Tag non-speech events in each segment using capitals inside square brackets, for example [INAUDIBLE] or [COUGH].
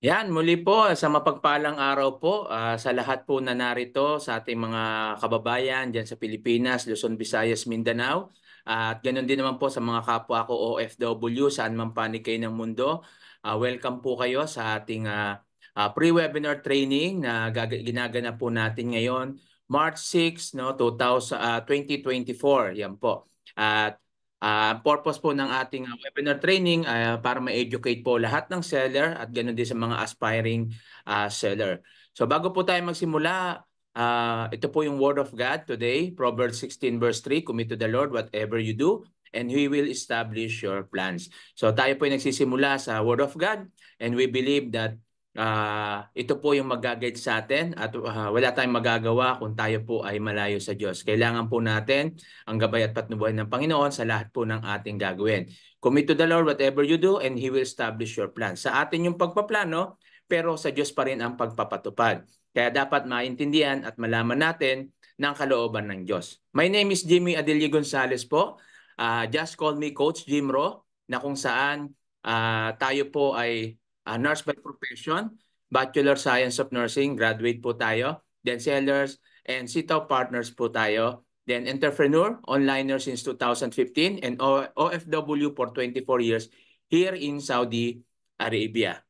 Yan, muli po ah, sa mapagpalang araw po uh, sa lahat po na narito sa ating mga kababayan dyan sa Pilipinas, Luzon, Visayas, Mindanao. at ganoon din naman po sa mga kapwa ko OFW saan man panig kayo ng mundo. Uh, welcome po kayo sa ating uh, uh, pre-webinar training na ginaganap po natin ngayon March 6, no, 2000, uh, 2024. Yan po. At uh, Uh, purpose po ng ating uh, webinar training uh, para ma-educate po lahat ng seller at ganoon din sa mga aspiring uh, seller. So bago po tayo magsimula, uh, ito po yung word of God today, Proverbs 16 verse 3, Commit to the Lord whatever you do and He will establish your plans. So tayo po ay nagsisimula sa word of God and we believe that Uh, ito po yung magagayad sa atin at uh, wala tayong magagawa kung tayo po ay malayo sa Diyos. Kailangan po natin ang gabay at patnubuhay ng Panginoon sa lahat po ng ating gagawin. Commit to the Lord whatever you do and He will establish your plan. Sa atin yung pagpaplano pero sa Diyos pa rin ang pagpapatupad. Kaya dapat maintindihan at malaman natin ng kalooban ng Diyos. My name is Jimmy Adelie Gonzalez po. Uh, just call me Coach Jimro na kung saan uh, tayo po ay Uh, nurse by profession, Bachelor Science of Nursing, graduate po tayo. Then sellers and sitaw partners po tayo. Then entrepreneur, onliner since 2015 and OFW for 24 years here in Saudi Arabia.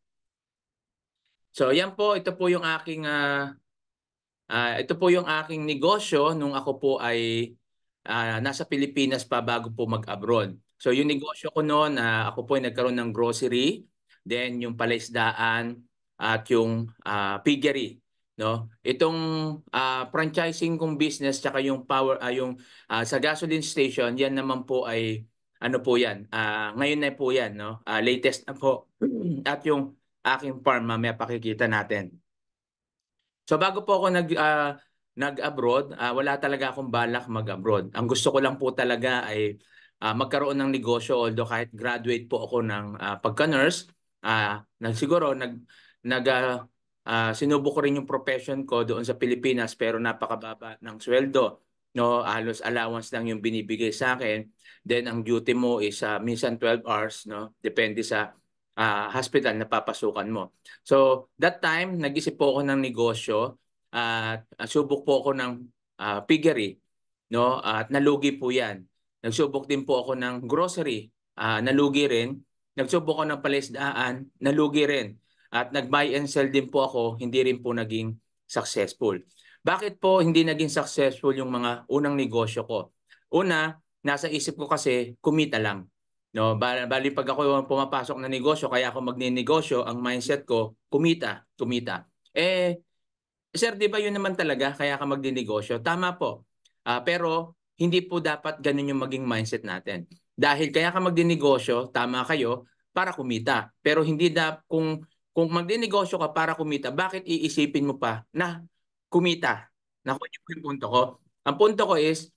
So yan po, ito po yung aking uh, uh, ito po yung aking negosyo nung ako po ay uh, nasa Pilipinas pa bago po mag-abroad. So yung negosyo ko noon, uh, ako po ay nagkaroon ng grocery then yung palaisdaan at yung uh, piggery no itong uh, franchising kong business tsaka yung power uh, yung uh, sa gasoline station yan naman po ay ano po yan uh, ngayon na po yan no uh, latest na po [CLEARS THROAT] at yung aking farm mamaya pakikita natin so bago po ako nag uh, nag-abroad uh, wala talaga akong balak mag-abroad ang gusto ko lang po talaga ay uh, magkaroon ng negosyo although kahit graduate po ako ng uh, pagka-nurse uh, na siguro nag nag uh, ah, uh, ah, sinubo ko rin yung profession ko doon sa Pilipinas pero napakababa ng sweldo no halos allowance lang yung binibigay sa akin then ang duty mo is uh, minsan 12 hours no depende sa uh, hospital na papasukan mo so that time nag-isip po ako ng negosyo at uh, subok po ako ng uh, piggery no at nalugi po yan nagsubok din po ako ng grocery uh, nalugi rin Nagsubok ako ng palisdaan, nalugi rin. At nag-buy and sell din po ako, hindi rin po naging successful. Bakit po hindi naging successful yung mga unang negosyo ko? Una, nasa isip ko kasi kumita lang. No, bali, pag ako pumapasok na negosyo, kaya ako magne-negosyo, ang mindset ko, kumita, kumita. Eh, sir, di ba yun naman talaga, kaya ka magne Tama po. Uh, pero, hindi po dapat ganun yung maging mindset natin. Dahil kaya ka magdinegosyo, tama kayo, para kumita. Pero hindi na kung kung magdinegosyo ka para kumita, bakit iisipin mo pa na kumita? Naku, yun yung punto ko. Ang punto ko is,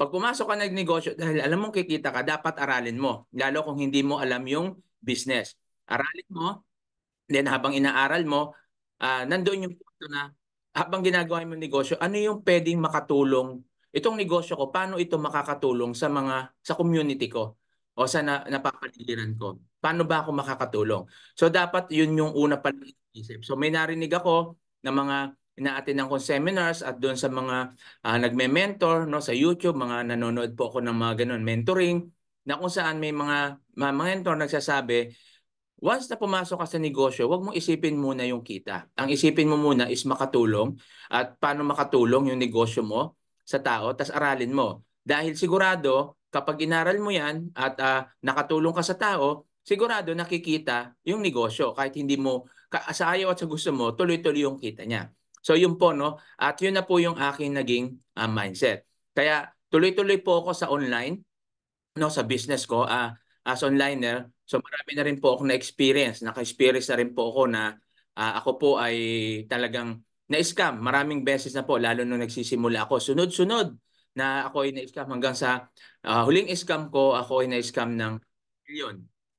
pag pumasok ka ng negosyo, dahil alam mong kikita ka, dapat aralin mo. Lalo kung hindi mo alam yung business. Aralin mo, then habang inaaral mo, uh, ah, nandoon yung punto na habang ginagawa mo negosyo, ano yung pwedeng makatulong itong negosyo ko, paano ito makakatulong sa mga sa community ko o sa na, napapaligiran ko? Paano ba ako makakatulong? So dapat yun yung una pa isip. So may narinig ako ng mga inaatin ng seminars at doon sa mga uh, nagme-mentor no sa YouTube, mga nanonood po ako ng mga ganun mentoring na kung saan may mga mga mentor nagsasabi Once na pumasok ka sa negosyo, huwag mong isipin muna yung kita. Ang isipin mo muna is makatulong at paano makatulong yung negosyo mo sa tao, tas aralin mo. Dahil sigurado, kapag inaral mo yan at uh, nakatulong ka sa tao, sigurado nakikita yung negosyo. Kahit hindi mo, ka, sa ayaw at sa gusto mo, tuloy-tuloy yung kita niya. So yun po, no? At yun na po yung aking naging uh, mindset. Kaya tuloy-tuloy po ako sa online, no, sa business ko uh, as onliner. So marami na rin po ako na experience, naka-experience na rin po ako na uh, ako po ay talagang na-scam maraming beses na po lalo nung nagsisimula ako. Sunod-sunod na ako ay na-scam hanggang sa uh, huling scam ko, ako ay na-scam ng milyon.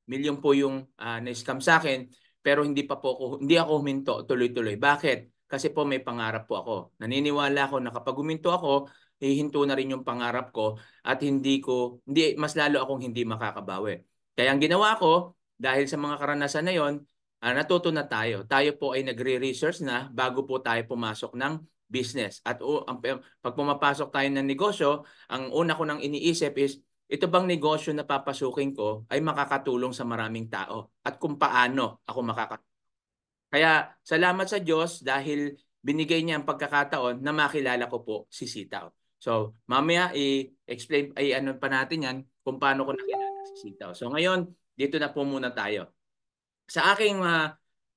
Milyon po yung uh, na-scam sa akin pero hindi pa po ako, hindi ako huminto tuloy-tuloy. Bakit? Kasi po may pangarap po ako. Naniniwala ako na kapag huminto ako, hihinto na rin yung pangarap ko at hindi ko hindi mas lalo akong hindi makakabawi. Kaya ang ginawa ko dahil sa mga karanasan na yon, uh, natuto na tayo. Tayo po ay nagre-research na bago po tayo pumasok ng business. At uh, ang, pag pumapasok tayo ng negosyo, ang una ko nang iniisip is, ito bang negosyo na papasukin ko ay makakatulong sa maraming tao? At kung paano ako makakatulong? Kaya salamat sa Diyos dahil binigay niya ang pagkakataon na makilala ko po si Sitaw. So mamaya i-explain, ay ano pa natin yan kung paano ko nakilala si Sitaw. So ngayon, dito na po muna tayo sa aking uh,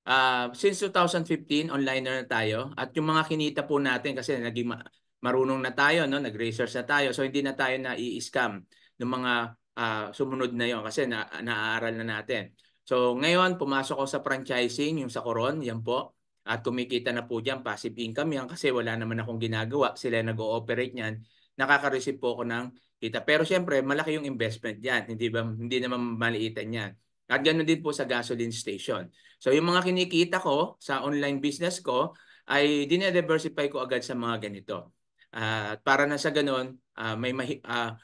uh, since 2015 online na tayo at yung mga kinita po natin kasi naging ma- marunong na tayo no nag-research na tayo so hindi na tayo na i-scam ng mga uh, sumunod na yon kasi na naaaral na natin. So ngayon pumasok ako sa franchising yung sa Coron, yan po. At kumikita na po diyan passive income yan kasi wala naman akong ginagawa, sila nag-ooperate niyan. Nakaka-receive po ako ng kita. Pero siyempre, malaki yung investment diyan, hindi ba hindi naman maliitan 'yan. At ganoon din po sa gasoline station. So yung mga kinikita ko sa online business ko ay dinediversify ko agad sa mga ganito. At uh, para na sa ganoon, uh, ah, may mahi- uh,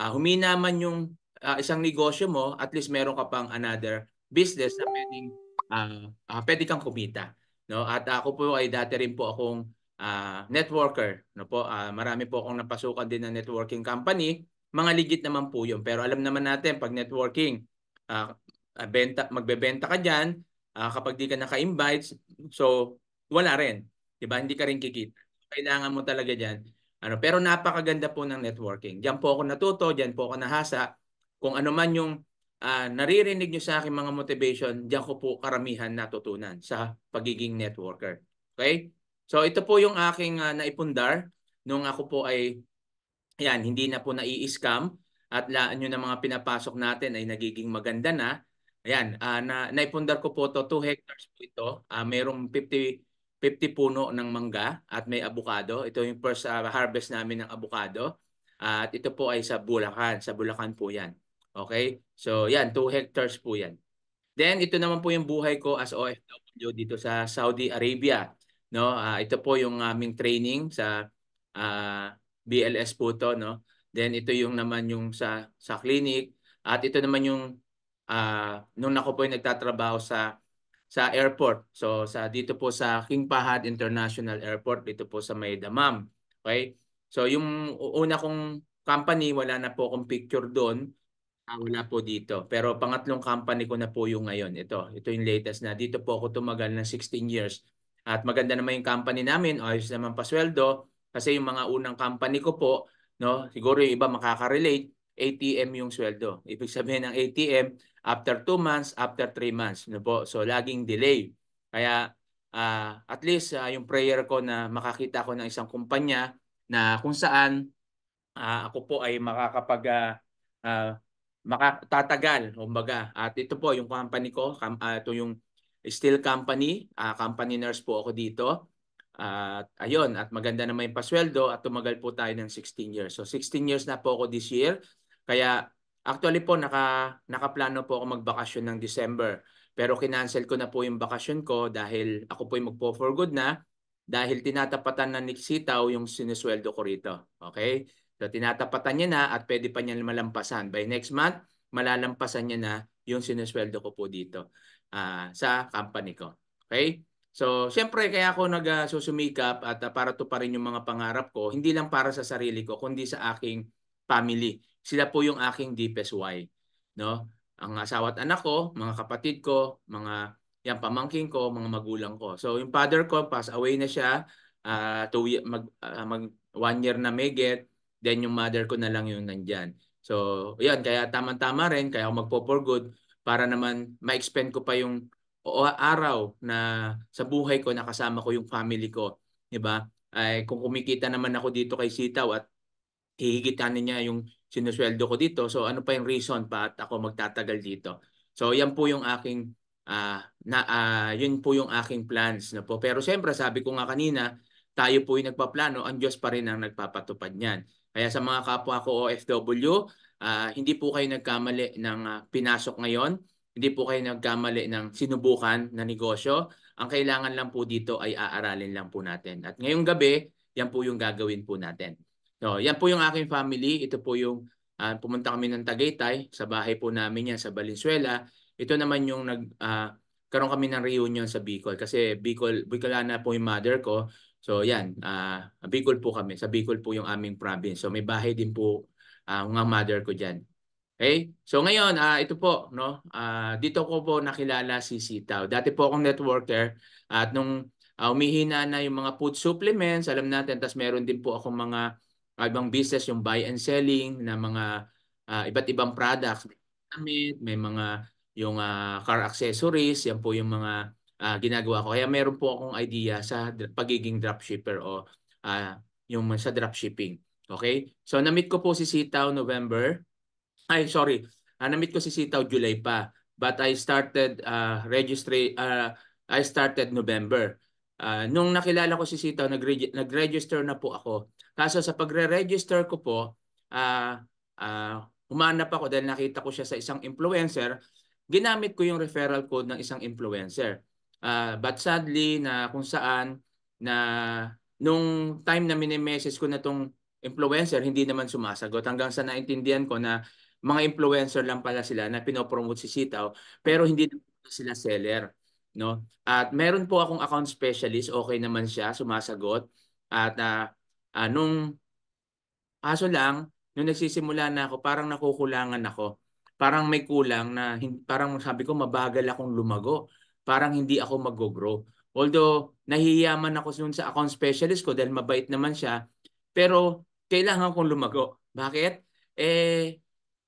uh, humina man yung uh, isang negosyo mo, at least meron ka pang another business na pwedeng uh, uh, pwede kang kumita, no? At ako po ay dati rin po akong uh, networker, no po. Uh, marami po akong napasukan din ng networking company. Mga legit naman po 'yon. Pero alam naman natin pag networking, uh, uh, benta, magbebenta ka dyan, uh, kapag di ka naka-invites, so wala rin. ba? Hindi ka rin kikita. Kailangan mo talaga dyan. Ano, pero napakaganda po ng networking. Diyan po ako natuto, diyan po ako nahasa. Kung ano man yung uh, naririnig nyo sa akin mga motivation, diyan ko po karamihan natutunan sa pagiging networker. Okay? So ito po yung aking uh, naipundar nung ako po ay yan, hindi na po nai-scam at laan nyo na mga pinapasok natin ay nagiging maganda na Ayan, uh, na, naipundar ko po to 2 hectares po ito. Uh, mayroong 50, 50 puno ng mangga at may abukado. Ito yung first uh, harvest namin ng abukado. Uh, at ito po ay sa Bulacan. Sa Bulacan po yan. Okay? So yan, 2 hectares po yan. Then ito naman po yung buhay ko as OFW dito sa Saudi Arabia. No, uh, ito po yung aming training sa uh, BLS po to, no. Then ito yung naman yung sa sa clinic at ito naman yung uh, nung ako po ay nagtatrabaho sa sa airport. So sa dito po sa King Fahad International Airport dito po sa May Damam. Okay? So yung una kong company wala na po akong picture doon. Uh, wala po dito. Pero pangatlong company ko na po yung ngayon. Ito, ito yung latest na dito po ako tumagal ng 16 years. At maganda naman yung company namin, ayos naman pa sweldo. kasi yung mga unang company ko po, no, siguro yung iba makaka-relate, ATM yung sweldo. Ibig sabihin ng ATM, after 2 months, after 3 months. No po? So laging delay. Kaya uh, at least uh, yung prayer ko na makakita ko ng isang kumpanya na kung saan uh, ako po ay makakapag uh, uh, makatatagal kumbaga at ito po yung company ko com- uh, ito yung steel company uh, company nurse po ako dito at uh, ayun at maganda naman yung pasweldo at tumagal po tayo ng 16 years so 16 years na po ako this year kaya Actually po, naka, nakaplano po ako magbakasyon ng December. Pero kinancel ko na po yung bakasyon ko dahil ako po yung magpo-for good na dahil tinatapatan na ni Sitaw yung sinusweldo ko rito. Okay? So tinatapatan niya na at pwede pa niya malampasan. By next month, malalampasan niya na yung sinusweldo ko po dito uh, sa company ko. Okay? So, siyempre, kaya ako nag uh, at uh, para to pa rin yung mga pangarap ko, hindi lang para sa sarili ko, kundi sa aking family. Sila po yung aking deepest why, no? Ang asawa at anak ko, mga kapatid ko, mga yan pamangkin ko, mga magulang ko. So yung father ko pass away na siya, uh, two, mag, uh, mag one year na may then yung mother ko na lang yung nandyan. So yan, kaya tamang tama rin, kaya ako magpo for good para naman ma-expend ko pa yung araw na sa buhay ko nakasama ko yung family ko, 'di ba? Ay kung kumikita naman ako dito kay Sitaw at hihigitan niya yung sinusweldo ko dito. So ano pa yung reason pa at ako magtatagal dito. So yan po yung aking uh, na uh, yun po yung aking plans na po. Pero siyempre sabi ko nga kanina, tayo po yung nagpaplano, ang Diyos pa rin ang nagpapatupad niyan. Kaya sa mga kapwa ko OFW, uh, ah, hindi po kayo nagkamali ng uh, pinasok ngayon. Hindi po kayo nagkamali ng sinubukan na negosyo. Ang kailangan lang po dito ay aaralin lang po natin. At ngayong gabi, yan po yung gagawin po natin. No, oh, yan po yung aking family. Ito po yung uh, pumunta kami ng Tagaytay sa bahay po namin yan sa Valenzuela. Ito naman yung nag uh, ah, karon kami ng reunion sa Bicol kasi Bicol Bicolana po yung mother ko. So yan, uh, Bicol po kami. Sa Bicol po yung aming province. So may bahay din po uh, ng mother ko diyan. Okay? So ngayon, uh, ito po, no? Uh, dito ko po nakilala si Sitaw. Dati po akong networker at nung uh, umihina na yung mga food supplements, alam natin, tas meron din po akong mga ibang business yung buy and selling na mga uh, iba't ibang products. May mga yung uh, car accessories, yan po yung mga uh, ginagawa ko. Kaya meron po akong idea sa pagiging dropshipper o uh, yung sa dropshipping. Okay? So namit ko po si Sitaw November. Ay, sorry. Uh, na ko si Sitaw July pa. But I started uh, register uh, I started November. Uh, nung nakilala ko si Sitaw, nag-register na po ako Kaso sa pagre-register ko po, uh, uh, humanap ako dahil nakita ko siya sa isang influencer. Ginamit ko yung referral code ng isang influencer. Uh, but sadly, na kung saan na nung time na mini-message ko na tong influencer, hindi naman sumasagot. Hanggang sa naintindihan ko na mga influencer lang pala sila na pinopromote si Sitaw pero hindi sila seller no at meron po akong account specialist okay naman siya sumasagot at uh, Uh, nung kaso lang, nung nagsisimula na ako, parang nakukulangan ako. Parang may kulang na parang sabi ko mabagal akong lumago. Parang hindi ako mag-grow. Although nahiyaman ako noon sa account specialist ko dahil mabait naman siya, pero kailangan kong lumago. Bakit? Eh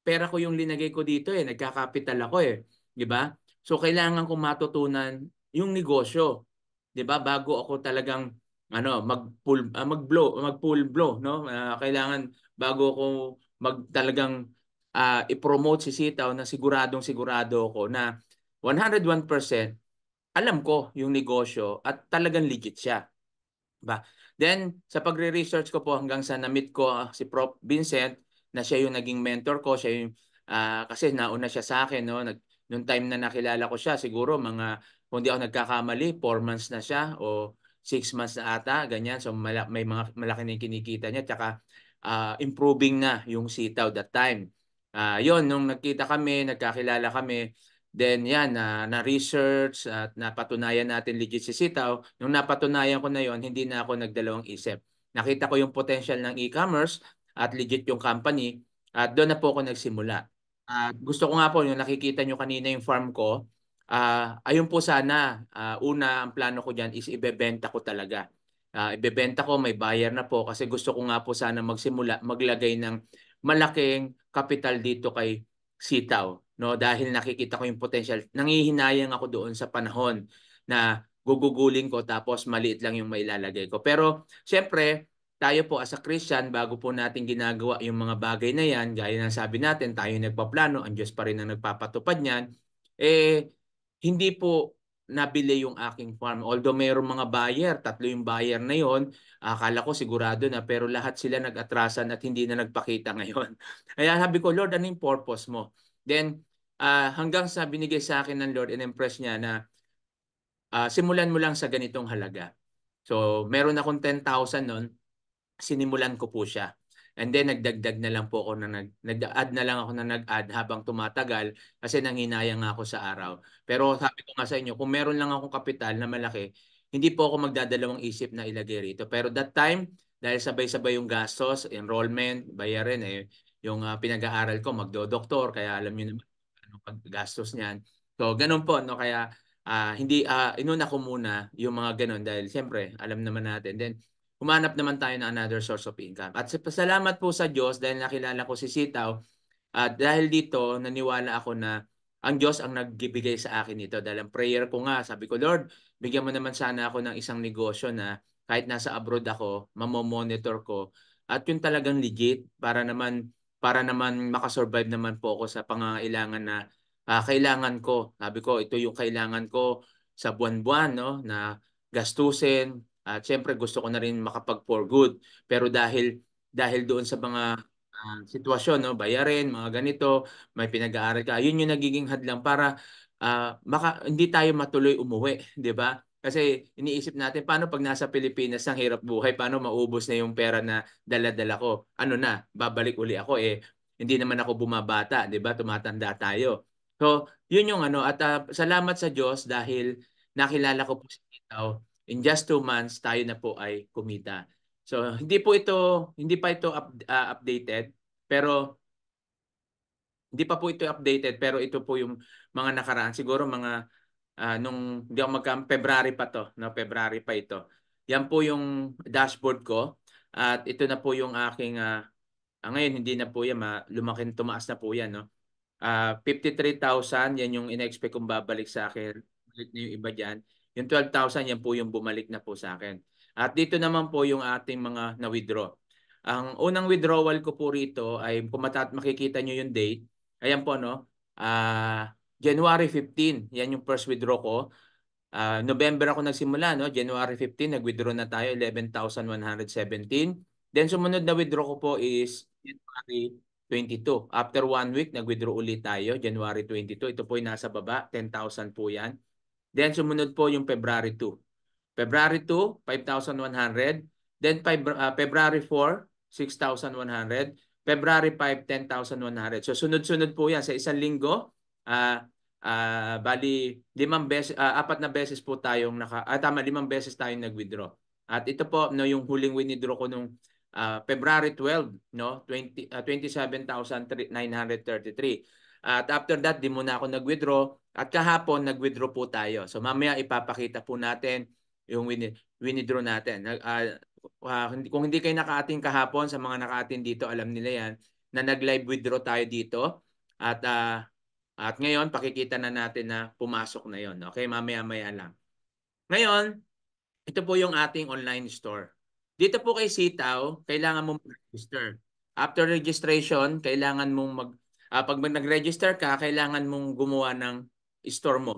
pera ko yung linagay ko dito eh, nagkakapital ako eh, 'di ba? So kailangan kong matutunan yung negosyo, 'di ba? Bago ako talagang ano mag pull uh, mag blow mag pull blow no uh, kailangan bago ko mag talagang uh, i-promote si Sitaw na siguradong sigurado ako na 101% alam ko yung negosyo at talagang legit siya ba then sa pagre-research ko po hanggang sa na-meet ko uh, si Prof Vincent na siya yung naging mentor ko siya yung uh, kasi nauna siya sa akin no nag noong time na nakilala ko siya siguro mga kung di ako nagkakamali 4 months na siya o 6 months na ata, ganyan. So mala- may mga malaki na kinikita niya tsaka uh, improving na yung sitaw that time. Uh, ah, yon nung nagkita kami, nagkakilala kami, then yan, uh, na-research at napatunayan natin legit si sitaw. Nung napatunayan ko na yon hindi na ako nagdalawang isip. Nakita ko yung potential ng e-commerce at legit yung company at doon na po ako nagsimula. At ah, gusto ko nga po, yung nakikita nyo kanina yung farm ko, Uh, ayun po sana, uh, una ang plano ko dyan is ibebenta ko talaga. Uh, ibebenta ko, may buyer na po kasi gusto ko nga po sana magsimula, maglagay ng malaking kapital dito kay Sitaw. No? Dahil nakikita ko yung potential. Nangihinayang ako doon sa panahon na gugugulin ko tapos maliit lang yung mailalagay ko. Pero syempre, tayo po as a Christian, bago po natin ginagawa yung mga bagay na yan, gaya ng sabi natin, tayo nagpaplano, ang Diyos pa rin ang nagpapatupad niyan, eh hindi po nabili yung aking farm. Although mayroong mga buyer, tatlo yung buyer na yon, akala ko sigurado na pero lahat sila nag-atrasan at hindi na nagpakita [LAUGHS] ngayon. Kaya sabi ko, Lord, ano yung purpose mo? Then uh, hanggang sa binigay sa akin ng Lord, in-impress niya na uh, simulan mo lang sa ganitong halaga. So meron akong 10,000 noon, sinimulan ko po siya. And then nagdagdag na lang po ako na nag, nag-add na lang ako na nag-add habang tumatagal kasi nanghinayang ako sa araw. Pero sabi ko nga sa inyo, kung meron lang akong kapital na malaki, hindi po ako magdadalawang isip na ilagay rito. Pero that time, dahil sabay-sabay yung gastos, enrollment, bayarin, eh, yung uh, pinag-aaral ko, magdo-doktor, kaya alam niyo naman ano paggastos niyan. So ganun po, no? kaya uh, hindi, uh, inuna ko muna yung mga ganun dahil siyempre, alam naman natin. Then humanap naman tayo ng another source of income. At salamat po sa Diyos dahil nakilala ko si Sitaw at dahil dito naniwala ako na ang Diyos ang nagbibigay sa akin nito. Dahil ang prayer ko nga, sabi ko, Lord, bigyan mo naman sana ako ng isang negosyo na kahit nasa abroad ako, mamomonitor ko. At yung talagang legit para naman para naman makasurvive naman po ako sa pangangailangan na uh, kailangan ko. Sabi ko, ito yung kailangan ko sa buwan-buwan no, na gastusin, at syempre gusto ko na rin makapag for good. Pero dahil dahil doon sa mga uh, sitwasyon, no, bayarin, mga ganito, may pinag-aaral ka, yun yung nagiging hadlang para uh, maka, hindi tayo matuloy umuwi, [LAUGHS] di ba? Kasi iniisip natin, paano pag nasa Pilipinas ang hirap buhay, paano maubos na yung pera na dala-dala ko? Ano na, babalik uli ako eh, hindi naman ako bumabata, di ba? Tumatanda tayo. So, yun yung ano, at uh, salamat sa Diyos dahil nakilala ko po si Tito in just two months, tayo na po ay kumita. So, hindi po ito, hindi pa ito up, uh, updated, pero hindi pa po ito updated, pero ito po yung mga nakaraan. Siguro mga, uh, nung, di ako magka, February pa to, no? February pa ito. Yan po yung dashboard ko. At ito na po yung aking, uh, uh, ngayon hindi na po yan, ma, lumaki, tumaas na po yan, no? Uh, 53,000, yan yung in kong babalik sa akin. Balik na yung iba diyan. Yung 12,000, yan po yung bumalik na po sa akin. At dito naman po yung ating mga na-withdraw. Ang unang withdrawal ko po rito ay kumatat makikita nyo yung date. Ayan po no. Uh, January 15, yan yung first withdraw ko. Uh, November ako nagsimula no. January 15 nag-withdraw na tayo 11,117. Then sumunod na withdraw ko po is January 22. After one week nag-withdraw ulit tayo January 22. Ito po yung nasa baba 10,000 po yan. Then sumunod po yung February 2. February 2, 5,100. Then uh, February 4, 6,100. February 5, 10,100. So sunod-sunod po yan sa isang linggo. Uh, uh, bali, limang beses, uh, apat na beses po tayong naka, ah, tama, limang beses tayong nag-withdraw. At ito po no, yung huling withdraw ko nung uh, February 12, no, 20, uh, 27,933. At after that, di muna ako nag-withdraw. At kahapon, nag-withdraw po tayo. So mamaya ipapakita po natin yung win winidraw natin. Uh, uh, kung hindi kayo nakaating kahapon, sa mga nakaating dito, alam nila yan, na nag-live withdraw tayo dito. At, uh, at ngayon, pakikita na natin na pumasok na yon Okay, mamaya-maya lang. Ngayon, ito po yung ating online store. Dito po kay Sitaw, kailangan mong register. After registration, kailangan mong mag uh, pag nag-register ka, kailangan mong gumawa ng store mo.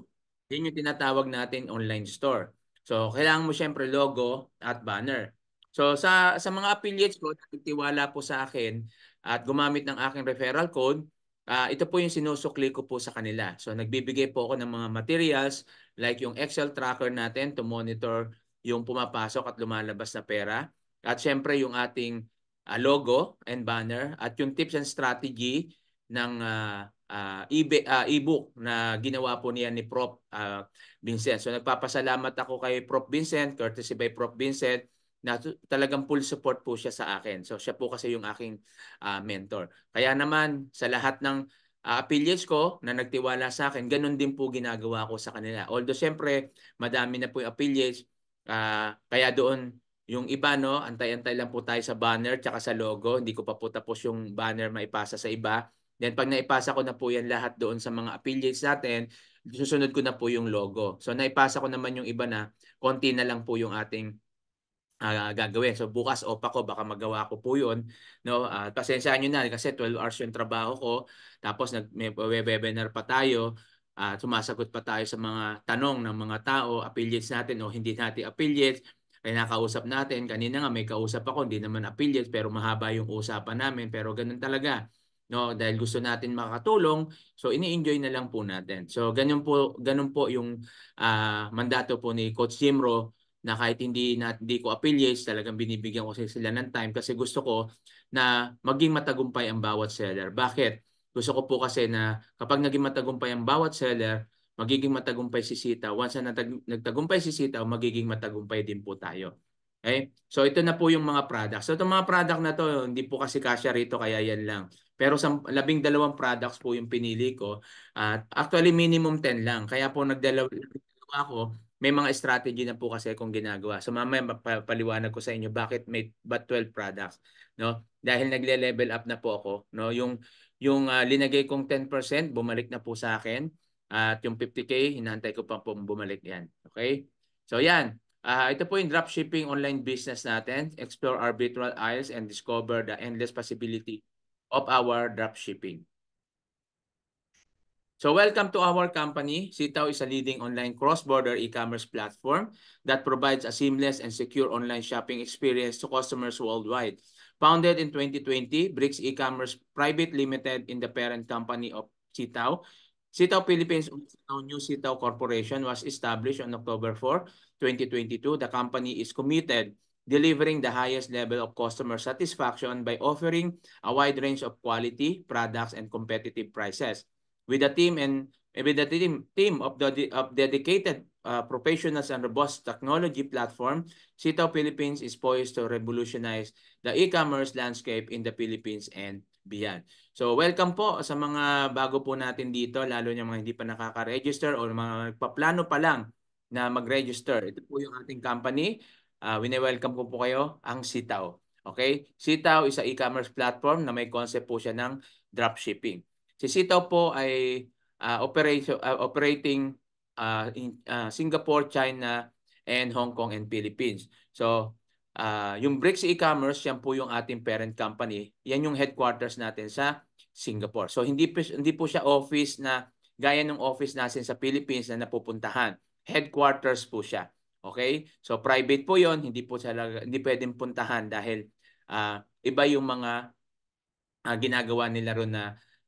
Yun yung tinatawag natin online store. So, kailangan mo syempre logo at banner. So, sa, sa mga affiliates ko, nagtiwala po sa akin at gumamit ng aking referral code, uh, ito po yung sinusukli ko po sa kanila. So, nagbibigay po ako ng mga materials like yung Excel tracker natin to monitor yung pumapasok at lumalabas na pera. At syempre yung ating uh, logo and banner at yung tips and strategy ng uh, ah, uh, ah, ah, e- book na ginawa po niya ni Prof. Uh, Vincent. So nagpapasalamat ako kay Prof. Vincent, courtesy by Prof. Vincent, na talagang full support po siya sa akin. So siya po kasi yung aking uh, mentor. Kaya naman sa lahat ng uh, affiliates ko na nagtiwala sa akin, ganun din po ginagawa ko sa kanila. Although siyempre, madami na po yung affiliates, uh, kaya doon yung iba no, antay-antay lang po tayo sa banner tsaka sa logo. Hindi ko pa po tapos yung banner maipasa sa iba. Then pag naipasa ko na po yan lahat doon sa mga affiliates natin, susunod ko na po yung logo. So naipasa ko naman yung iba na konti na lang po yung ating uh, gagawin. So bukas o pa ko, baka magawa ko po yun. No? Uh, pasensyahan nyo na kasi 12 hours yung trabaho ko. Tapos nag may webinar pa tayo. At uh, sumasagot pa tayo sa mga tanong ng mga tao, affiliates natin o hindi natin affiliates. Ay eh, nakausap natin, kanina nga may kausap ako, hindi naman affiliates pero mahaba yung usapan namin. Pero ganun talaga no dahil gusto natin makatulong so ini-enjoy na lang po natin so ganyan po ganun po yung uh, mandato po ni coach Jimro na kahit hindi na hindi ko affiliates talagang binibigyan ko sila ng time kasi gusto ko na maging matagumpay ang bawat seller bakit gusto ko po kasi na kapag naging matagumpay ang bawat seller magiging matagumpay si Sita once na nagtagumpay si Sita magiging matagumpay din po tayo Okay? So ito na po yung mga products. So itong mga product na to, hindi po kasi kasya rito kaya yan lang. Pero sa labing dalawang products po yung pinili ko. At uh, actually minimum 10 lang. Kaya po nagdalawa ako. May mga strategy na po kasi kung ginagawa. So mamaya paliwanag ko sa inyo bakit may but 12 products, no? Dahil nagle-level up na po ako, no? Yung yung uh, linagay kong 10% bumalik na po sa akin at yung 50k hinantay ko pa po bumalik yan. Okay? So yan, Uh, ito po yung dropshipping online business natin. Explore arbitral aisles and discover the endless possibility of our dropshipping. So welcome to our company. Sitaw is a leading online cross-border e-commerce platform that provides a seamless and secure online shopping experience to customers worldwide. Founded in 2020, Bricks E-Commerce Private Limited in the parent company of Sitaw. Sitaw Philippines Sitaw New Sitaw Corporation was established on October 4, 2022. The company is committed delivering the highest level of customer satisfaction by offering a wide range of quality products and competitive prices. With a team and eh, with a team, team of, the, of dedicated uh, professionals and robust technology platform, Sito Philippines is poised to revolutionize the e-commerce landscape in the Philippines and beyond. So welcome po sa mga bago po natin dito, lalo na mga hindi pa nakaka-register o mga nagpaplano pa lang na mag-register. Ito po yung ating company uh, ah, wini-welcome ko po kayo ang Sitaw. Okay? Sitaw is a e-commerce platform na may concept po siya ng dropshipping. Si Sitaw po ay uh, ah, operation, uh, ah, operating uh, in uh, Singapore, China, and Hong Kong and Philippines. So, uh, yung Bricks e-commerce, yan po yung ating parent company. Yan yung headquarters natin sa Singapore. So, hindi po, hindi po siya office na gaya ng office natin sa Philippines na napupuntahan. Headquarters po siya. Okay? So private po 'yon, hindi po talaga hindi pwedeng puntahan dahil uh, iba yung mga uh, ginagawa nila ron na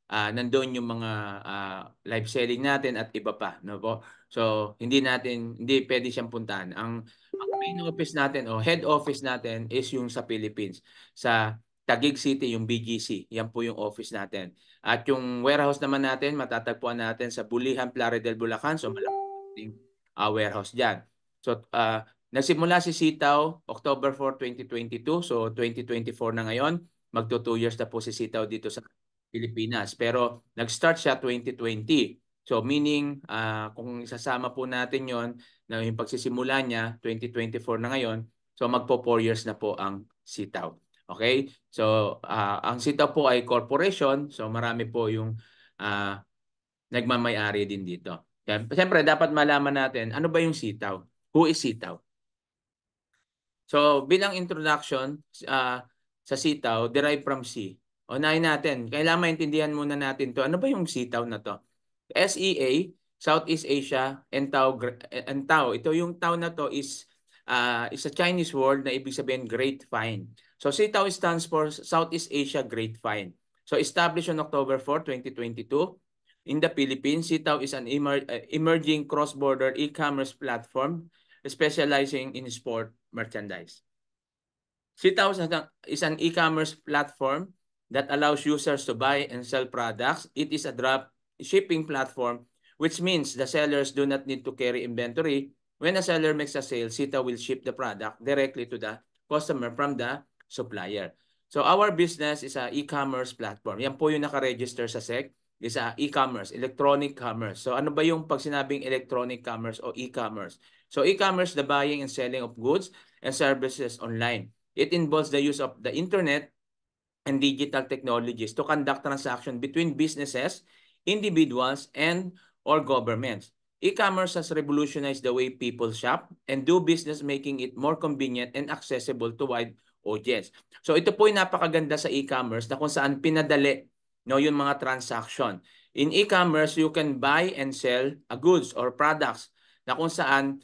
uh, nandoon yung mga uh, live selling natin at iba pa, no po? So hindi natin hindi pwede siyang puntahan. Ang, ang main office natin o head office natin is yung sa Philippines sa Taguig City, yung BGC. Yan po yung office natin. At yung warehouse naman natin, matatagpuan natin sa Bulihan, Plare del Bulacan. So, malaking uh, warehouse dyan. So uh, nagsimula si Sitaw October 4, 2022. So 2024 na ngayon. Magto 2 years na po si Sitaw dito sa Pilipinas. Pero nag-start siya 2020. So meaning uh, kung isasama po natin yon na yung pagsisimula niya 2024 na ngayon. So magpo 4 years na po ang Sitaw. Okay? So uh, ang Sitaw po ay corporation. So marami po yung uh, nagmamay-ari din dito. Siyempre, dapat malaman natin ano ba yung sitaw. Who is sitaw? So bilang introduction uh, sa sitaw, derived from sea. Unahin natin. Kailangan maintindihan muna natin to. Ano ba yung sitaw na to? SEA, Southeast Asia, and Tao. And Tao. Ito yung Tao na to is uh, is a Chinese word na ibig sabihin Great Fine. So SITAW stands for Southeast Asia Great Fine. So established on October 4, 2022 in the Philippines, SITAW is an emer emerging cross-border e-commerce platform specializing in sport merchandise. Sitaw is an e-commerce platform that allows users to buy and sell products. It is a drop shipping platform, which means the sellers do not need to carry inventory. When a seller makes a sale, Sita will ship the product directly to the customer from the supplier. So our business is a e-commerce platform. Yan po yung nakaregister sa SEC is a e-commerce, electronic commerce. So ano ba yung pag sinabing electronic commerce o e-commerce? So e-commerce, the buying and selling of goods and services online. It involves the use of the internet and digital technologies to conduct transactions between businesses, individuals, and or governments. E-commerce has revolutionized the way people shop and do business making it more convenient and accessible to wide audience. So ito po yung napakaganda sa e-commerce na kung saan pinadali no, yung mga transaction. In e-commerce, you can buy and sell a goods or products na kung saan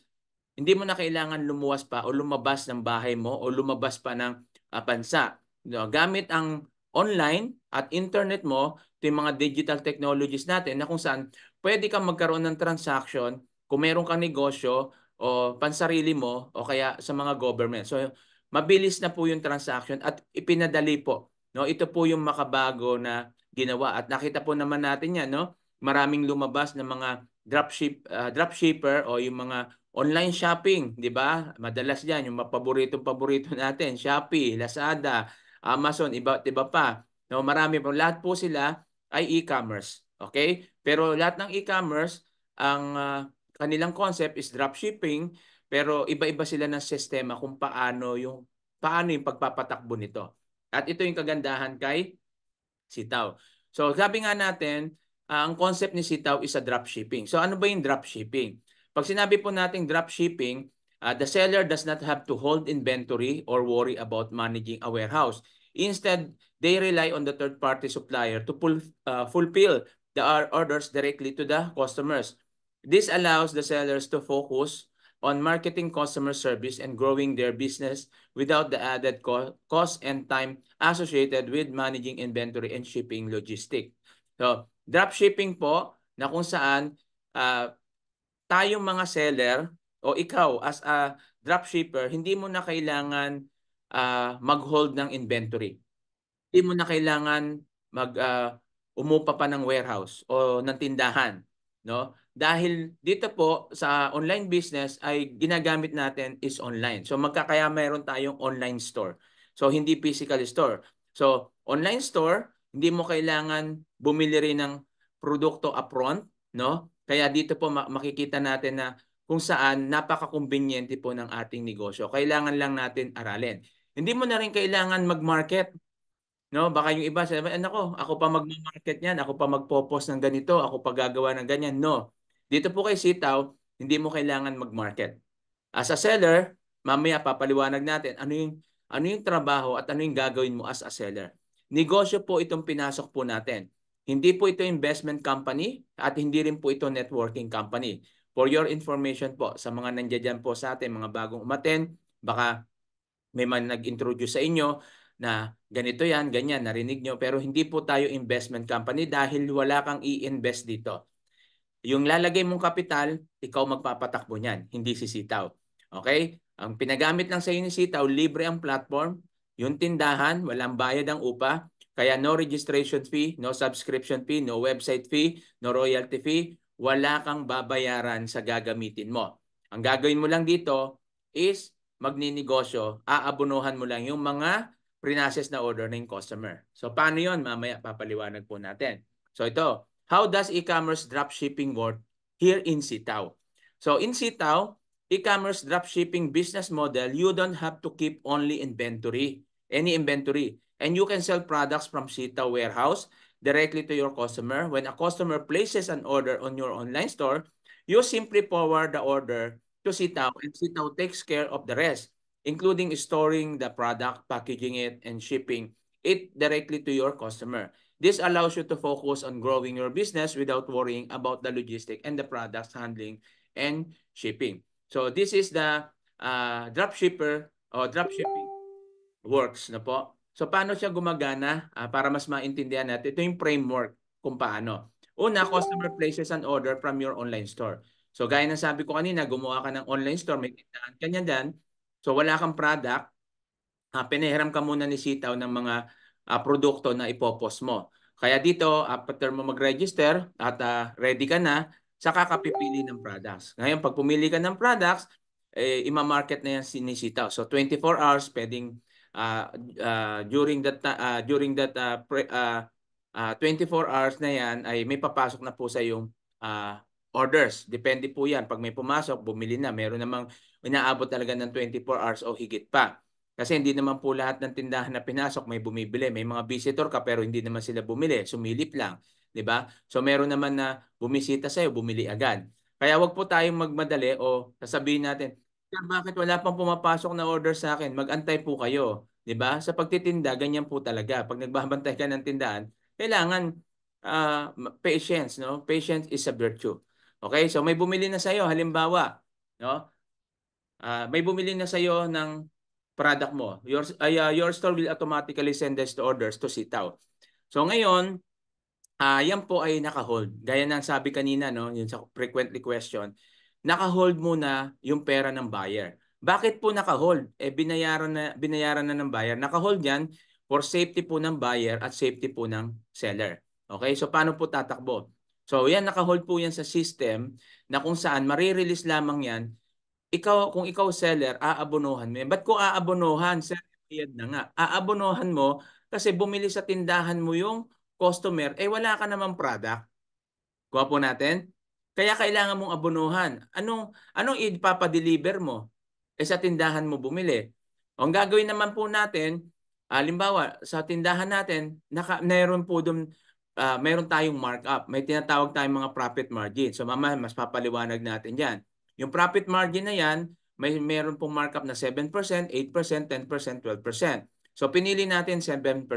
hindi mo na kailangan lumuwas pa o lumabas ng bahay mo o lumabas pa ng uh, No, gamit ang online at internet mo, ito yung mga digital technologies natin na kung saan pwede kang magkaroon ng transaction kung meron kang negosyo o pansarili mo o kaya sa mga government. So mabilis na po yung transaction at ipinadali po. No, ito po yung makabago na ginawa at nakita po naman natin yan, no? Maraming lumabas ng mga dropship uh, ah, dropshipper o yung mga Online shopping, di ba? Madalas yan, yung paboritong-paborito [LAUGHS] natin, Shopee, Lazada, Amazon, iba, iba pa. No, marami po. Lahat po sila ay e-commerce. Okay? Pero lahat ng e-commerce, ang uh, kanilang concept is dropshipping, pero iba-iba sila ng sistema kung paano yung paano yung pagpapatakbo nito. At ito yung kagandahan kay Sitaw. So sabi nga natin, uh, ang concept ni Sitaw is a dropshipping. So ano ba yung dropshipping? Pag sinabi po nating drop shipping, uh, the seller does not have to hold inventory or worry about managing a warehouse. Instead, they rely on the third-party supplier to pull, uh, fulfill the orders directly to the customers. This allows the sellers to focus on marketing customer service and growing their business without the added co cost and time associated with managing inventory and shipping logistics. So, drop shipping po na kung saan uh, tayong mga seller o ikaw as a dropshipper, hindi mo na kailangan uh, mag-hold ng inventory. Hindi mo na kailangan mag uh, umupa pa ng warehouse o ng tindahan, no? Dahil dito po sa online business ay ginagamit natin is online. So magkakaya mayroon tayong online store. So hindi physical store. So online store, hindi mo kailangan bumili rin ng produkto upfront, no? Kaya dito po makikita natin na kung saan napaka-conveniente po ng ating negosyo. Kailangan lang natin aralin. Hindi mo na rin kailangan mag-market. No, baka yung iba sabi, nako, ako pa mag-market niyan, ako pa magpo-post ng ganito, ako pa gagawa ng ganyan. No. Dito po kay Sitaw, hindi mo kailangan mag-market. As a seller, mamaya papaliwanag natin ano yung ano yung trabaho at ano yung gagawin mo as a seller. Negosyo po itong pinasok po natin. Hindi po ito investment company at hindi rin po ito networking company. For your information po, sa mga nandiyan po sa atin, mga bagong umaten, baka may man nag-introduce sa inyo na ganito yan, ganyan, narinig nyo. Pero hindi po tayo investment company dahil wala kang i-invest dito. Yung lalagay mong kapital, ikaw magpapatakbo niyan, hindi sisitaw. Okay? Ang pinagamit lang sa inyo ni sitaw, libre ang platform, yung tindahan, walang bayad ang upa, kaya no registration fee, no subscription fee, no website fee, no royalty fee, wala kang babayaran sa gagamitin mo. Ang gagawin mo lang dito is magninegosyo, aabunuhan mo lang yung mga pre-process na order ng customer. So paano yon Mamaya papaliwanag po natin. So ito, how does e-commerce dropshipping work here in Sitaw? So in Sitaw, e-commerce dropshipping business model, you don't have to keep only inventory, any inventory. And you can sell products from Sita Warehouse directly to your customer. When a customer places an order on your online store, you simply forward the order to Sita and Sita takes care of the rest, including storing the product, packaging it, and shipping it directly to your customer. This allows you to focus on growing your business without worrying about the logistic and the products handling and shipping. So this is the uh, dropshipper or dropshipping works na po. So paano siya gumagana uh, para mas maintindihan natin? Ito yung framework kung paano. Una, customer places an order from your online store. So gaya ng sabi ko kanina, gumawa ka ng online store, may tindahan ka niya dyan. So wala kang product, uh, pinahiram ka muna ni Sitaw ng mga uh, produkto na ipopost mo. Kaya dito, after mo mag-register at uh, ready ka na, saka ka pipili ng products. Ngayon, pag pumili ka ng products, eh, imamarket na yan Sitaw. So 24 hours, pwedeng uh, uh, during that uh, during that uh, pre, uh, uh, 24 hours na yan ay may papasok na po sa yung uh, orders. Depende po yan. Pag may pumasok, bumili na. Meron namang inaabot talaga ng 24 hours o higit pa. Kasi hindi naman po lahat ng tindahan na pinasok may bumibili. May mga visitor ka pero hindi naman sila bumili. Sumilip lang. 'di ba? So meron naman na bumisita sa'yo, bumili agad. Kaya wag po tayong magmadali o sasabihin natin, sir, bakit wala pang pumapasok na order sa akin? Magantay po kayo. 'di ba? Sa pagtitinda, ganyan po talaga. Pag nagbabantay ka ng tindahan, kailangan uh, patience, no? Patience is a virtue. Okay? So may bumili na sa iyo halimbawa, no? Uh, may bumili na sa iyo ng product mo. Your uh, your store will automatically send us to orders to Sitaw. So ngayon, uh, yan po ay naka-hold. Gaya ng sabi kanina, no, yung sa frequently question, naka-hold muna yung pera ng buyer. Bakit po naka-hold? Eh binayaran na binayaran na ng buyer. Naka-hold 'yan for safety po ng buyer at safety po ng seller. Okay? So paano po tatakbo? So yan naka-hold po 'yan sa system na kung saan marirelease lamang 'yan. Ikaw kung ikaw seller, aabonohan mo. Ba't ko aabonohan? Sir, bayad na nga. Aabonohan mo kasi bumili sa tindahan mo yung customer, eh wala ka namang product. Kuha po natin. Kaya kailangan mong abonohan. Anong, anong ipapa-deliver mo? Eh sa tindahan mo bumili. O, ang gagawin naman po natin, halimbawa, sa tindahan natin, naka, mayroon po doon uh, ah, mayroon tayong markup. May tinatawag tayong mga profit margin. So mamaya mas papaliwanag natin yan. Yung profit margin na yan, may meron pong markup na 7%, 8%, 10%, 12%. So pinili natin 7%.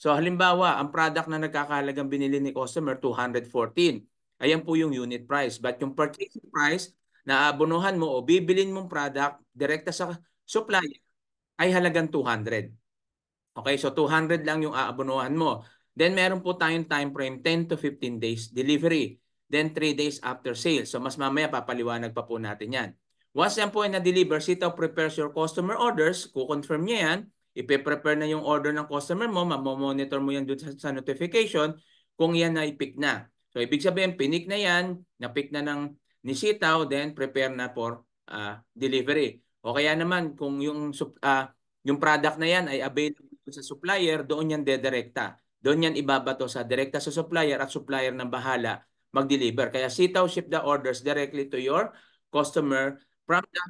So halimbawa, ang product na nagkakahalagang binili ni customer 214. Ayan po yung unit price. But yung purchasing price na abonohan mo o bibilin mong product direkta sa supplier ay halagang 200. Okay, so 200 lang yung aabonohan mo. Then meron po tayong time frame 10 to 15 days delivery. Then 3 days after sale. So mas mamaya papaliwanag pa po natin yan. Once yan po ay na-deliver, Sitaw prepares your customer orders. Kukonfirm niya yan. Ipe-prepare na yung order ng customer mo. Mamomonitor mo yan doon sa notification kung yan na ipick na. So ibig sabihin, pinik na yan, napik na ng nisitaw, then prepare na for uh, delivery. O kaya naman, kung yung, uh, yung product na yan ay available sa supplier, doon yan dedirekta. Doon yan ibabato sa direkta sa supplier at supplier na bahala mag-deliver. Kaya sitaw ship the orders directly to your customer from the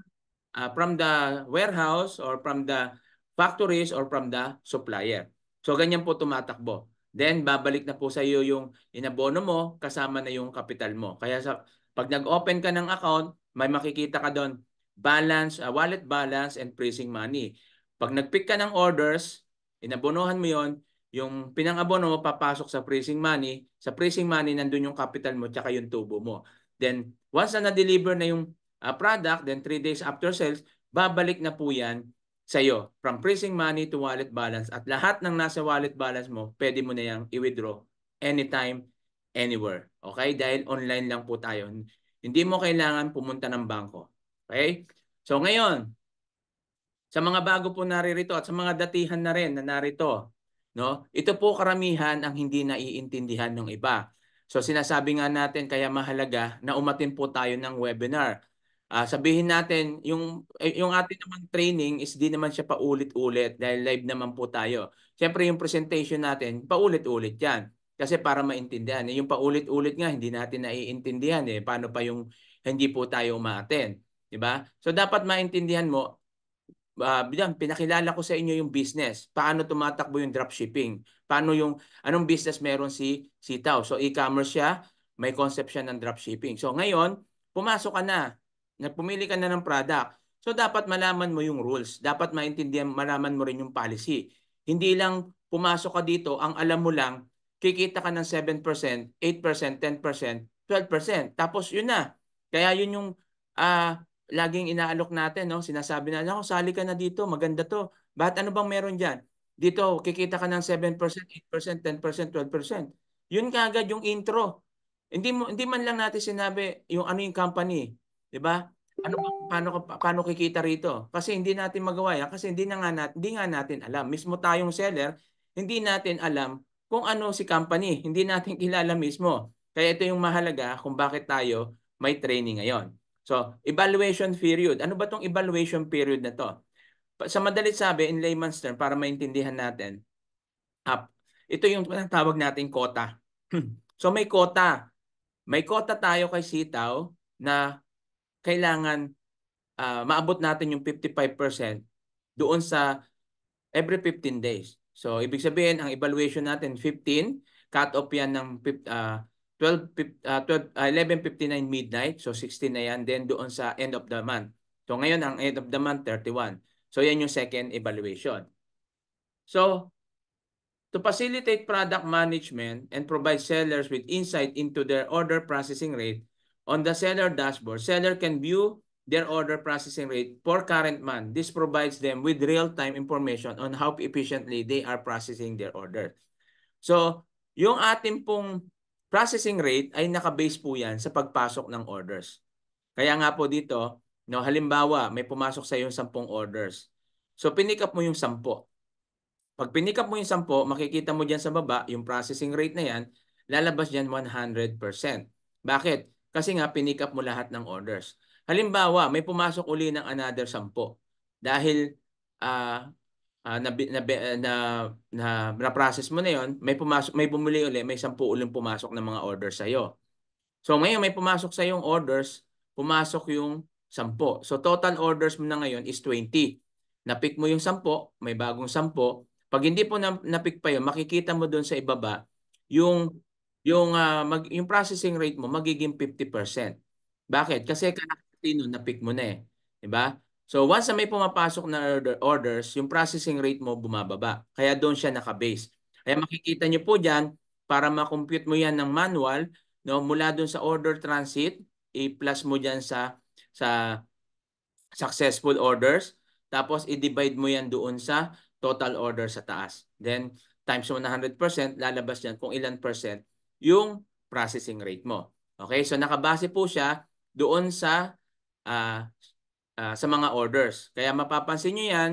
uh, from the warehouse or from the factories or from the supplier. So ganyan po tumatakbo. Then babalik na po sa iyo yung inabono mo kasama na yung kapital mo. Kaya sa pag nag-open ka ng account, may makikita ka doon balance, uh, wallet balance and pricing money. Pag nag-pick ka ng orders, inabonohan mo 'yon, yung pinang-abono mo papasok sa pricing money, sa pricing money nandoon yung capital mo tsaka yung tubo mo. Then once na na-deliver na yung uh, product, then 3 days after sales, babalik na po yan sa iyo. From pressing money to wallet balance at lahat ng nasa wallet balance mo, pwede mo na yang i-withdraw anytime, anywhere. Okay? Dahil online lang po tayo. Hindi mo kailangan pumunta ng bangko. Okay? So ngayon, sa mga bago po naririto at sa mga datihan na rin na narito, no? Ito po karamihan ang hindi naiintindihan ng iba. So sinasabi nga natin kaya mahalaga na umatin po tayo ng webinar Uh, sabihin natin, yung, eh, yung atin namang training is di naman siya paulit-ulit dahil live naman po tayo. Siyempre yung presentation natin, paulit-ulit yan. Kasi para maintindihan. Eh, yung paulit-ulit nga, hindi natin naiintindihan. Eh. Paano pa yung hindi po tayo umaaten. Diba? So dapat maintindihan mo, uh, pinakilala ko sa inyo yung business. Paano tumatakbo yung dropshipping? Paano yung anong business meron si si Tao? So e-commerce siya, may concept siya ng dropshipping. So ngayon, pumasok ka na na pumili ka na ng product. So dapat malaman mo yung rules. Dapat maintindihan, malaman mo rin yung policy. Hindi lang pumasok ka dito, ang alam mo lang, kikita ka ng 7%, 8%, 10%, 12%. Tapos yun na. Kaya yun yung uh, laging inaalok natin. No? Sinasabi na, ako sali ka na dito, maganda to. Ba't ano bang meron dyan? Dito, kikita ka ng 7%, 8%, 10%, 12%. Yun kagad yung intro. Hindi, mo, hindi man lang natin sinabi yung ano yung company, 'Di ba? Ano paano paano kikita rito? Kasi hindi natin magawa yan kasi hindi na nga natin, hindi nga natin alam. Mismo tayong seller, hindi natin alam kung ano si company. Hindi natin [LAUGHS] kilala mismo. Kaya ito yung mahalaga kung bakit tayo may training ngayon. So, evaluation period. Ano ba tong evaluation period na to? Sa madalit sabi, in layman's term, para maintindihan natin, up. Ito yung tawag natin kota. [CLEARS THROAT] so, may kota. May kota tayo kay sitaw na kailangan uh, maabot natin yung 55% doon sa every 15 days. So ibig sabihin ang evaluation natin 15, cut off yan ng uh, 12, uh, 12 uh, 11:59 midnight. So 16 na yan then doon sa end of the month. So ngayon ang end of the month 31. So yan yung second evaluation. So to facilitate product management and provide sellers with insight into their order processing rate, On the seller dashboard, seller can view their order processing rate for current month. This provides them with real-time information on how efficiently they are processing their order. So, yung ating pong processing rate ay nakabase po yan sa pagpasok ng orders. Kaya nga po dito, no, halimbawa may pumasok sa iyo 10 orders. So pinick up mo yung 10. Pag pinick up mo yung 10, makikita mo diyan sa baba yung processing rate na yan, lalabas diyan 100%. Bakit? Kasi nga, pinick up mo lahat ng orders. Halimbawa, may pumasok uli ng another 10 dahil uh, uh, na, na, na, na, na process mo na yon may pumasok may bumili uli may 10 uling pumasok ng mga orders sa iyo so ngayon may pumasok sa yung orders pumasok yung 10 so total orders mo na ngayon is 20 na-pick mo yung 10 may bagong 10 pag hindi po na, na-pick pa yun makikita mo doon sa ibaba yung yung uh, mag yung processing rate mo magiging 50%. Bakit? Kasi kalahati noon na pick mo na eh, 'di ba? So once na may pumapasok na order, orders, yung processing rate mo bumababa. Kaya doon siya naka-base. Kaya makikita niyo po diyan para ma-compute mo 'yan ng manual, no, mula doon sa order transit, i-plus mo diyan sa sa successful orders, tapos i-divide mo 'yan doon sa total order sa taas. Then times mo na 100%, lalabas yan kung ilan percent yung processing rate mo. Okay? So nakabase po siya doon sa uh, uh, sa mga orders. Kaya mapapansin niyo 'yan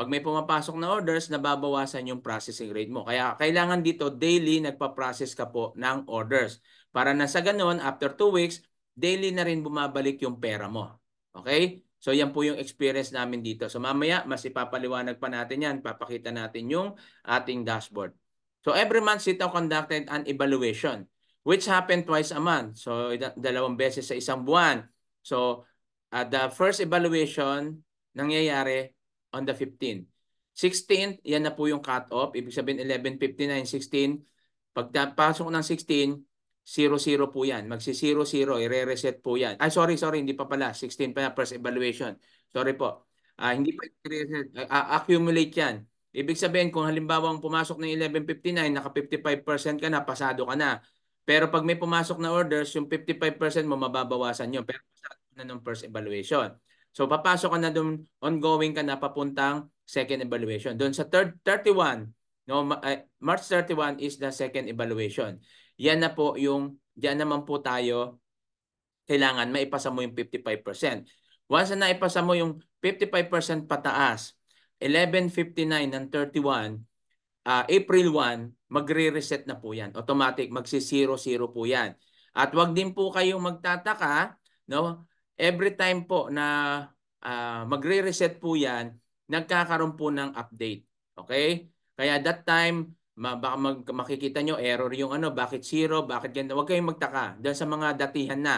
pag may pumapasok na orders, nababawasan yung processing rate mo. Kaya kailangan dito daily nagpa-process ka po ng orders. Para na sa ganun, after 2 weeks, daily na rin bumabalik yung pera mo. Okay? So yan po yung experience namin dito. So mamaya, mas ipapaliwanag pa natin yan. Papakita natin yung ating dashboard. So every month, sitaw conducted an evaluation which happened twice a month. So dalawang beses sa isang buwan. So uh, the first evaluation nangyayari on the 15th. 16th, yan na po yung cut-off. Ibig sabihin 11.59, 16. Pagpasok ng 16, 00 po yan. Magsi 00, 0 i-reset po yan. Ay, sorry, sorry, hindi pa pala. 16 pa na, first evaluation. Sorry po. Uh, hindi pa i-reset. Uh, ah, accumulate yan. Ibig sabihin kung halimbawa ang pumasok ng 11.59, naka 55% ka na, pasado ka na. Pero pag may pumasok na orders, yung 55% mo mababawasan yun. Pero pasado na ng first evaluation. So papasok ka na doon, ongoing ka na papuntang second evaluation. Doon sa third, 31, no, eh, March 31 is the second evaluation. Yan na po yung, diyan naman po tayo kailangan maipasa mo yung 55%. Once na naipasa mo yung 55% pataas, 11.59 ng 31, uh, ah, April 1, magre-reset na po yan. Automatic, magsi 0 po yan. At wag din po kayong magtataka, no? every time po na uh, magre-reset po yan, nagkakaroon po ng update. Okay? Kaya that time, baka mag makikita nyo error yung ano, bakit zero, bakit ganito. Huwag kayong magtaka. Doon sa mga datihan na.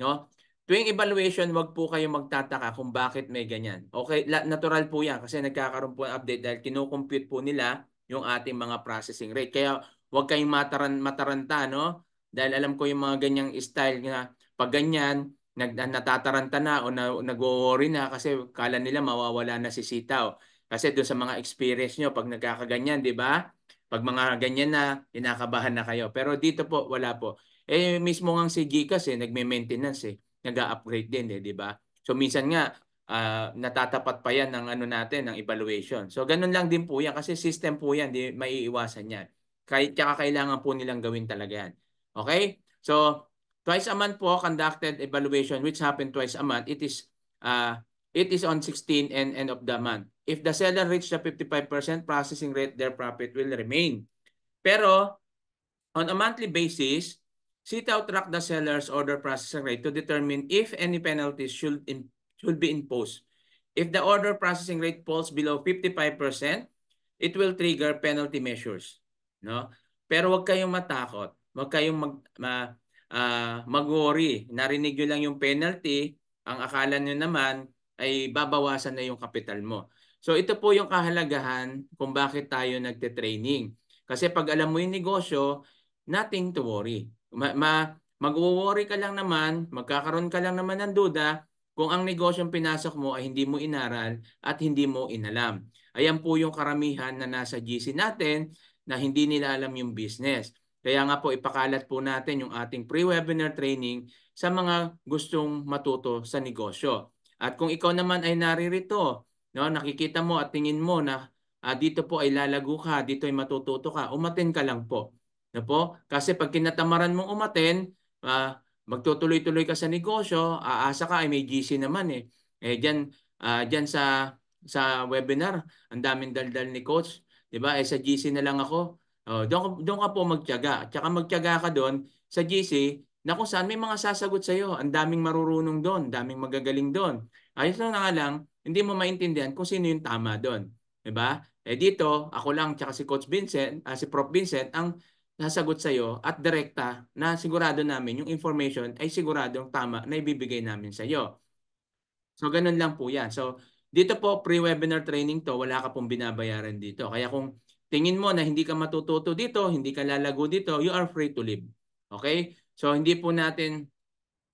No? Tuwing evaluation, wag po kayong magtataka kung bakit may ganyan. Okay, natural po yan kasi nagkakaroon po ng update dahil kino-compute po nila yung ating mga processing rate. Kaya wag kayong mataran, mataranta, no? Dahil alam ko yung mga ganyang style na pag ganyan, nag, natataranta na o na, nag-worry na kasi kala nila mawawala na si sitaw. Kasi doon sa mga experience nyo, pag nagkakaganyan, di ba? Pag mga ganyan na, inakabahan na kayo. Pero dito po, wala po. Eh, mismo nga si Gikas, eh, nagme-maintenance eh nag-upgrade din eh, di ba? So minsan nga uh, natatapat pa yan ng ano natin, ng evaluation. So ganun lang din po yan kasi system po yan, di maiiwasan yan. Kahit tsaka kailangan po nilang gawin talaga yan. Okay? So twice a month po conducted evaluation which happen twice a month. It is uh, it is on 16 and end of the month. If the seller reached the 55% processing rate, their profit will remain. Pero on a monthly basis, City out track the seller's order processing rate to determine if any penalties should in, should be imposed. If the order processing rate falls below 55%, it will trigger penalty measures, no? Pero wag kayong matakot. Wag kayong mag ma, uh, mag-worry. Narinig niyo lang yung penalty, ang akala niyo naman ay babawasan na yung kapital mo. So ito po yung kahalagahan kung bakit tayo nagte-training. Kasi pag alam mo yung negosyo, nothing to worry ma, ma mag-worry ka lang naman, magkakaroon ka lang naman ng duda kung ang negosyong pinasok mo ay hindi mo inaral at hindi mo inalam. Ayan po yung karamihan na nasa GC natin na hindi nila alam yung business. Kaya nga po ipakalat po natin yung ating pre-webinar training sa mga gustong matuto sa negosyo. At kung ikaw naman ay naririto, no, nakikita mo at tingin mo na ah, dito po ay lalago ka, dito ay matututo ka, umaten ka lang po. No po? Kasi pag kinatamaran mong umaten, uh, ah, magtutuloy-tuloy ka sa negosyo, aasa ka ay may GC naman eh. Eh diyan uh, ah, diyan sa sa webinar, ang daming daldal ni coach, 'di ba? Eh sa GC na lang ako. Oh, doon doon ka po magtiyaga. Tsaka magtiyaga ka doon sa GC na kung saan may mga sasagot sa iyo. Ang daming marurunong doon, daming magagaling doon. Ayos lang nga lang, hindi mo maintindihan kung sino yung tama doon. 'Di ba? Eh dito, ako lang tsaka si Coach Vincent, uh, si Prof Vincent ang nasagot sa'yo at direkta na sigurado namin yung information ay siguradong tama na ibibigay namin sa'yo. So ganun lang po yan. So dito po pre-webinar training to, wala ka pong binabayaran dito. Kaya kung tingin mo na hindi ka matututo dito, hindi ka lalago dito, you are free to leave. Okay? So hindi po natin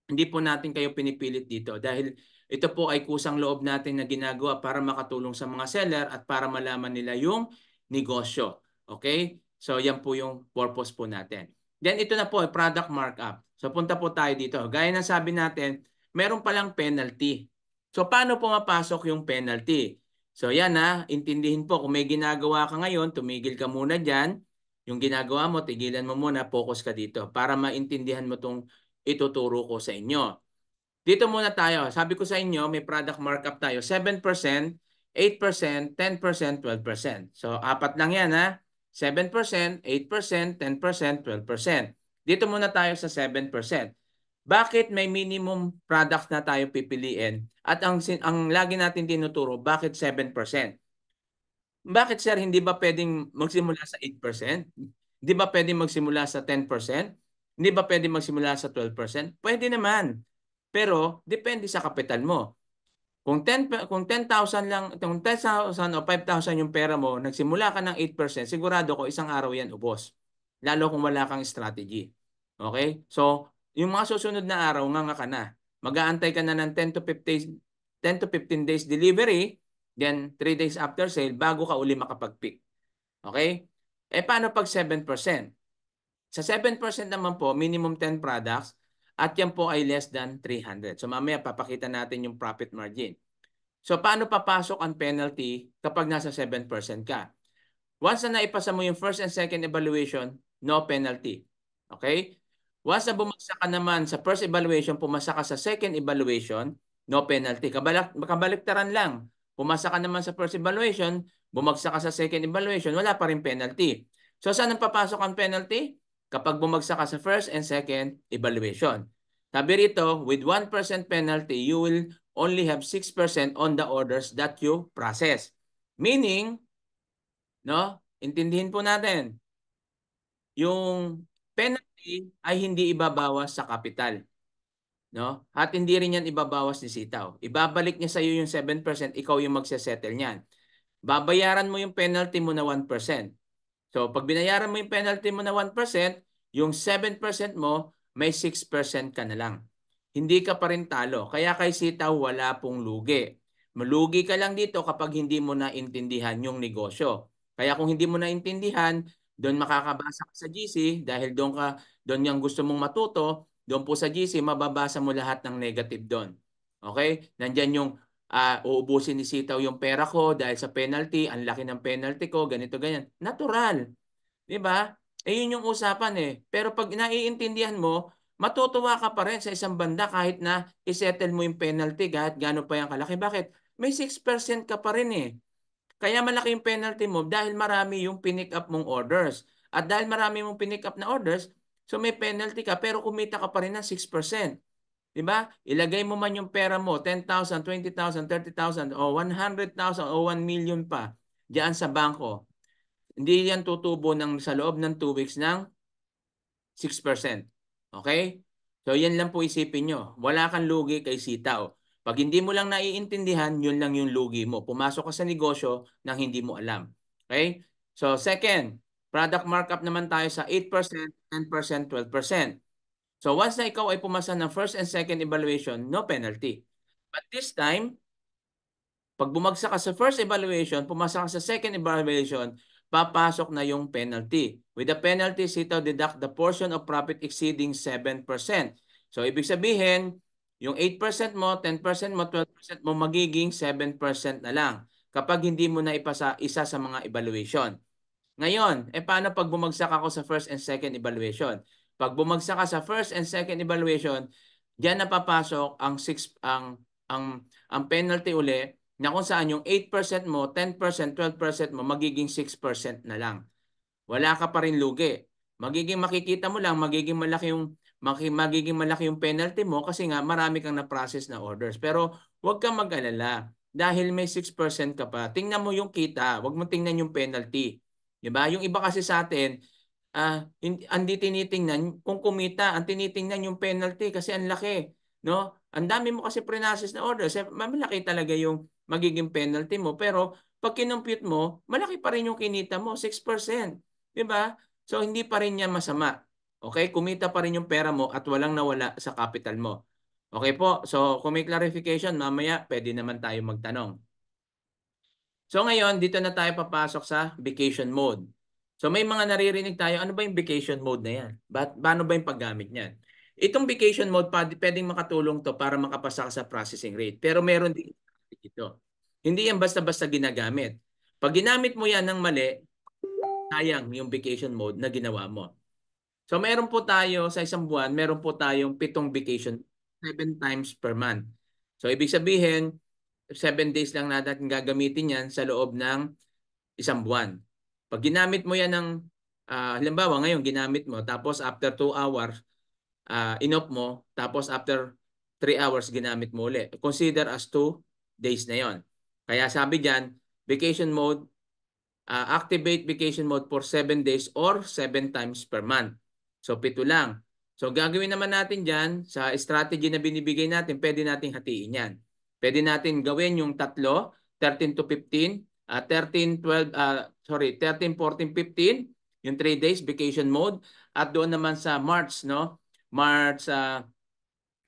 hindi po natin kayo pinipilit dito dahil ito po ay kusang loob natin na ginagawa para makatulong sa mga seller at para malaman nila yung negosyo. Okay? So yan po yung purpose po natin. Then ito na po, product markup. So punta po tayo dito. Gaya ng sabi natin, meron palang penalty. So paano po pumapasok yung penalty? So yan na intindihin po. Kung may ginagawa ka ngayon, tumigil ka muna dyan. Yung ginagawa mo, tigilan mo muna, focus ka dito para maintindihan mo itong ituturo ko sa inyo. Dito muna tayo. Sabi ko sa inyo, may product markup tayo. 7%, 8%, 10%, 12%. So, apat lang yan ha. 7%, 8%, 10%, 12%. Dito muna tayo sa 7%. Bakit may minimum product na tayo pipiliin? At ang, ang lagi natin tinuturo, bakit 7%? Bakit sir, hindi ba pwedeng magsimula sa 8%? Hindi ba pwedeng magsimula sa 10%? Hindi ba pwedeng magsimula sa 12%? Pwede naman. Pero depende sa kapital mo. Kung 10 kung 10,000 lang, kung 10,000 o 5,000 yung pera mo, nagsimula ka ng 8%, sigurado ko isang araw yan ubos. Lalo kung wala kang strategy. Okay? So, yung mga susunod na araw, nga nga ka na. Mag-aantay ka na ng 10 to 15 10 to 15 days delivery, then 3 days after sale bago ka uli makapag-pick. Okay? Eh paano pag 7%? Sa 7% naman po, minimum 10 products, at yan po ay less than 300. So mamaya papakita natin yung profit margin. So paano papasok ang penalty kapag nasa 7% ka? Once na naipasa mo yung first and second evaluation, no penalty. Okay? Once na bumagsak ka naman sa first evaluation, pumasa ka sa second evaluation, no penalty. Kabalik, kabaliktaran lang. Pumasa ka naman sa first evaluation, bumagsak ka sa second evaluation, wala pa rin penalty. So saan ang papasok ang penalty? kapag bumagsak ka sa first and second evaluation. Sabi rito, with 1% penalty, you will only have 6% on the orders that you process. Meaning, no, intindihin po natin, yung penalty ay hindi ibabawas sa capital. No? At hindi rin yan ibabawas ni sitaw. Ibabalik niya sa iyo yung 7%, ikaw yung magsesettle niyan. Babayaran mo yung penalty mo na 1%. So pag binayaran mo yung penalty mo na 1%, yung 7% mo, may 6% ka na lang. Hindi ka pa rin talo. Kaya kay sitaw, wala pong lugi. Malugi ka lang dito kapag hindi mo naintindihan yung negosyo. Kaya kung hindi mo naintindihan, doon makakabasa ka sa GC dahil doon ka doon yung gusto mong matuto, doon po sa GC mababasa mo lahat ng negative doon. Okay? Nandiyan yung uh, uubusin ni Sitaw yung pera ko dahil sa penalty, ang laki ng penalty ko, ganito ganyan. Natural. 'Di ba? Eh yun yung usapan eh. Pero pag naiintindihan mo, matutuwa ka pa rin sa isang banda kahit na isettle mo yung penalty kahit gaano pa yung kalaki. Bakit? May 6% ka pa rin eh. Kaya malaki yung penalty mo dahil marami yung pinick up mong orders. At dahil marami mong pinick up na orders, so may penalty ka pero kumita ka pa rin ng 6%. 'Di ba? Ilagay mo man yung pera mo, 10,000, 20,000, 30,000 o 100,000 o 1 million pa diyan sa bangko. Hindi yan tutubo ng sa loob ng 2 weeks ng 6%. Okay? So yan lang po isipin nyo. Wala kang lugi kay sitaw. Pag hindi mo lang naiintindihan, yun lang yung lugi mo. Pumasok ka sa negosyo nang hindi mo alam. Okay? So second, product markup naman tayo sa 8%, 10%, 12%. So once na ikaw ay pumasa ng first and second evaluation, no penalty. But this time, pag bumagsak ka sa first evaluation, pumasa ka sa second evaluation, papasok na yung penalty. With the penalty, sitaw deduct the portion of profit exceeding 7%. So, ibig sabihin, yung 8% mo, 10% mo, 12% mo, magiging 7% na lang kapag hindi mo na ipasa isa sa mga evaluation. Ngayon, e eh paano pag bumagsak ako sa first and second evaluation? Pag bumagsak ka sa first and second evaluation, diyan napapasok ang six ang ang ang penalty uli na kung saan yung 8% mo, 10%, 12% mo magiging 6% na lang. Wala ka pa rin lugi. Magiging makikita mo lang, magiging malaki yung magiging malaki yung penalty mo kasi nga marami kang na-process na orders. Pero huwag kang mag-alala dahil may 6% ka pa. Tingnan mo yung kita, huwag mo tingnan yung penalty. 'Di ba? Yung iba kasi sa atin, ah, hindi, hindi tinitingnan kung kumita, ang tinitingnan yung penalty kasi ang laki, no? Ang dami mo kasi pre-process na orders, malaki talaga yung magiging penalty mo. Pero pag kinumpute mo, malaki pa rin yung kinita mo, 6%. 'Di ba? So hindi pa rin niya masama. Okay? Kumita pa rin yung pera mo at walang nawala sa capital mo. Okay po? So kung may clarification, mamaya pwede naman tayo magtanong. So ngayon, dito na tayo papasok sa vacation mode. So may mga naririnig tayo, ano ba yung vacation mode na yan? Ba paano ba yung paggamit niyan? Itong vacation mode, pa- pwedeng makatulong to para makapasa ka sa processing rate. Pero meron din ito. Hindi yan basta-basta ginagamit. Pag ginamit mo yan ng mali, sayang yung vacation mode na ginawa mo. So meron po tayo sa isang buwan, meron po tayong pitong vacation 7 times per month. So ibig sabihin, 7 days lang natin gagamitin yan sa loob ng isang buwan. Pag ginamit mo yan ng, uh, halimbawa ngayon ginamit mo, tapos after 2 hours, uh, ah, inop mo, tapos after 3 hours ginamit mo ulit. Consider as 2 days na yon. Kaya sabi dyan, vacation mode, uh, activate vacation mode for 7 days or 7 times per month. So pito lang. So gagawin naman natin dyan sa strategy na binibigay natin, pwede nating hatiin yan. Pwede natin gawin yung tatlo, 13 to 15, uh, 13, 12, uh, sorry, 13, 14, 15, yung 3 days vacation mode. At doon naman sa March, no? March uh,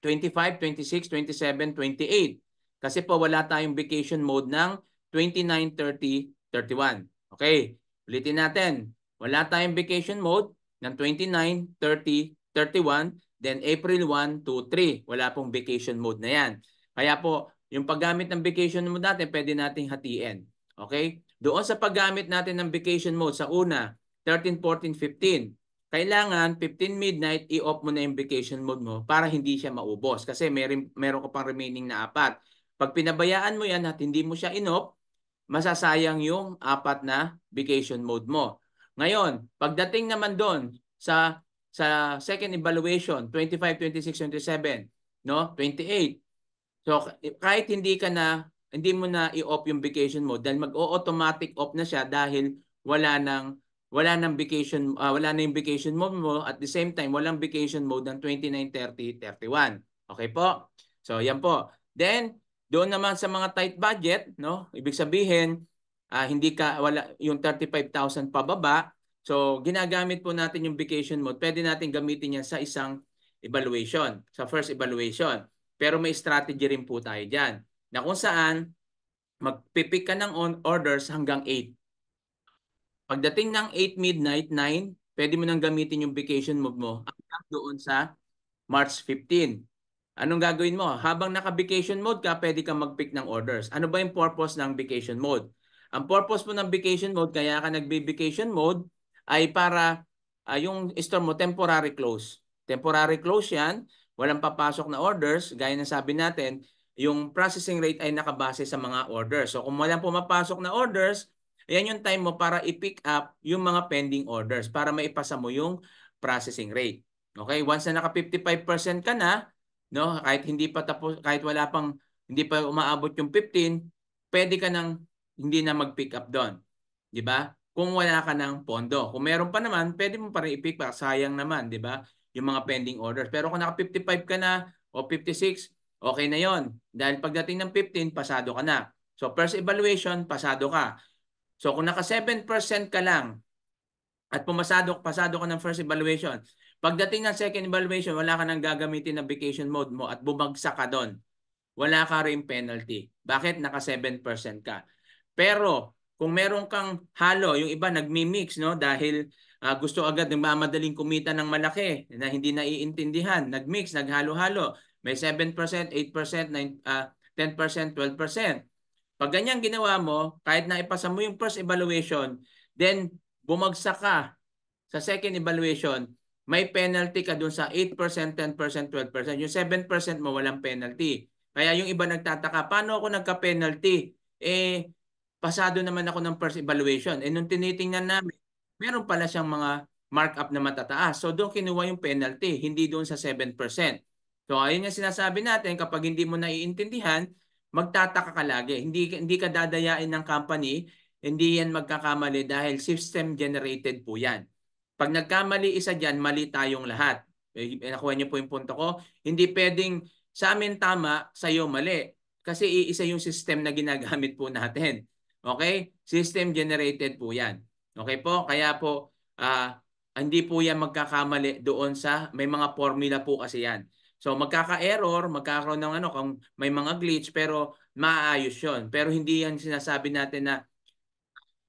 25, 26, 27, 28. Kasi po wala tayong vacation mode ng 29, 30, 31. Okay, ulitin natin. Wala tayong vacation mode ng 29, 30, 31, then April 1, 2, 3. Wala pong vacation mode na yan. Kaya po, yung paggamit ng vacation mode natin, pwede nating hatiin. Okay? Doon sa paggamit natin ng vacation mode sa una, 13, 14, 15, kailangan 15 midnight i-off mo na yung vacation mode mo para hindi siya maubos kasi meron, meron ka pang remaining na apat. Pag pinabayaan mo yan at hindi mo siya in-off, masasayang yung apat na vacation mode mo. Ngayon, pagdating naman doon sa sa second evaluation, 25, 26, 27, no? 28. So kahit hindi ka na hindi mo na i-off yung vacation mo dahil mag-automatic off na siya dahil wala nang wala nang vacation uh, wala na yung vacation mode mo at the same time walang vacation mode ng 29, 30, 31. Okay po? So yan po. Then doon naman sa mga tight budget, no? Ibig sabihin uh, hindi ka wala yung 35,000 pababa. So ginagamit po natin yung vacation mode. Pwede natin gamitin yan sa isang evaluation, sa first evaluation. Pero may strategy rin po tayo diyan na kung saan magpipick ka ng on orders hanggang 8. Pagdating ng 8 midnight, 9, pwede mo nang gamitin yung vacation move mo hanggang doon sa March 15. Anong gagawin mo? Habang naka-vacation mode ka, pwede kang mag-pick ng orders. Ano ba yung purpose ng vacation mode? Ang purpose mo ng vacation mode, kaya ka nagbe-vacation mode, ay para uh, yung store mo temporary close. Temporary close yan, walang papasok na orders, gaya na sabi natin, yung processing rate ay nakabase sa mga orders. So kung walang pumapasok na orders, ayan yung time mo para i-pick up yung mga pending orders para maipasa mo yung processing rate. Okay, once na naka 55% ka na, no, kahit hindi pa tapos kahit wala pang hindi pa umaabot yung 15, pwede ka nang hindi na mag-pick up doon. 'Di ba? Kung wala ka ng pondo. Kung meron pa naman, pwede mo pa rin i-pick up. Sayang naman, 'di ba? Yung mga pending orders. Pero kung naka 55 ka na o 56, Okay na yon Dahil pagdating ng 15, pasado ka na. So first evaluation, pasado ka. So kung naka 7% ka lang at pumasado pasado ka ng first evaluation, pagdating ng second evaluation, wala ka nang gagamitin na vacation mode mo at bumagsak ka doon. Wala ka rin penalty. Bakit? Naka 7% ka. Pero kung meron kang halo, yung iba nagmi-mix no dahil uh, gusto agad ng mamadaling kumita ng malaki na hindi naiintindihan, nag-mix, naghalo-halo. May 7%, 8%, 9, uh, 10%, 12%. Pag ganyan ginawa mo, kahit na ipasa mo yung first evaluation, then bumagsak ka sa second evaluation, may penalty ka dun sa 8%, 10%, 12%. Yung 7% mo walang penalty. Kaya yung iba nagtataka, paano ako nagka-penalty? Eh, pasado naman ako ng first evaluation. Eh, nung tinitingnan namin, meron pala siyang mga markup na matataas. So doon kinuha yung penalty, hindi doon sa 7%. So ayun yung sinasabi natin kapag hindi mo naiintindihan, magtataka ka lagi. Hindi hindi ka dadayain ng company, hindi yan magkakamali dahil system generated po yan. Pag nagkamali isa diyan, mali tayong lahat. Eh, eh, nakuha niyo po yung punto ko. Hindi pwedeng sa amin tama, sa iyo mali. Kasi iisa yung system na ginagamit po natin. Okay? System generated po yan. Okay po? Kaya po, uh, hindi po yan magkakamali doon sa, may mga formula po kasi yan. So magkaka-error, magkakaroon ng ano kung may mga glitch pero maayos 'yon. Pero hindi yan sinasabi natin na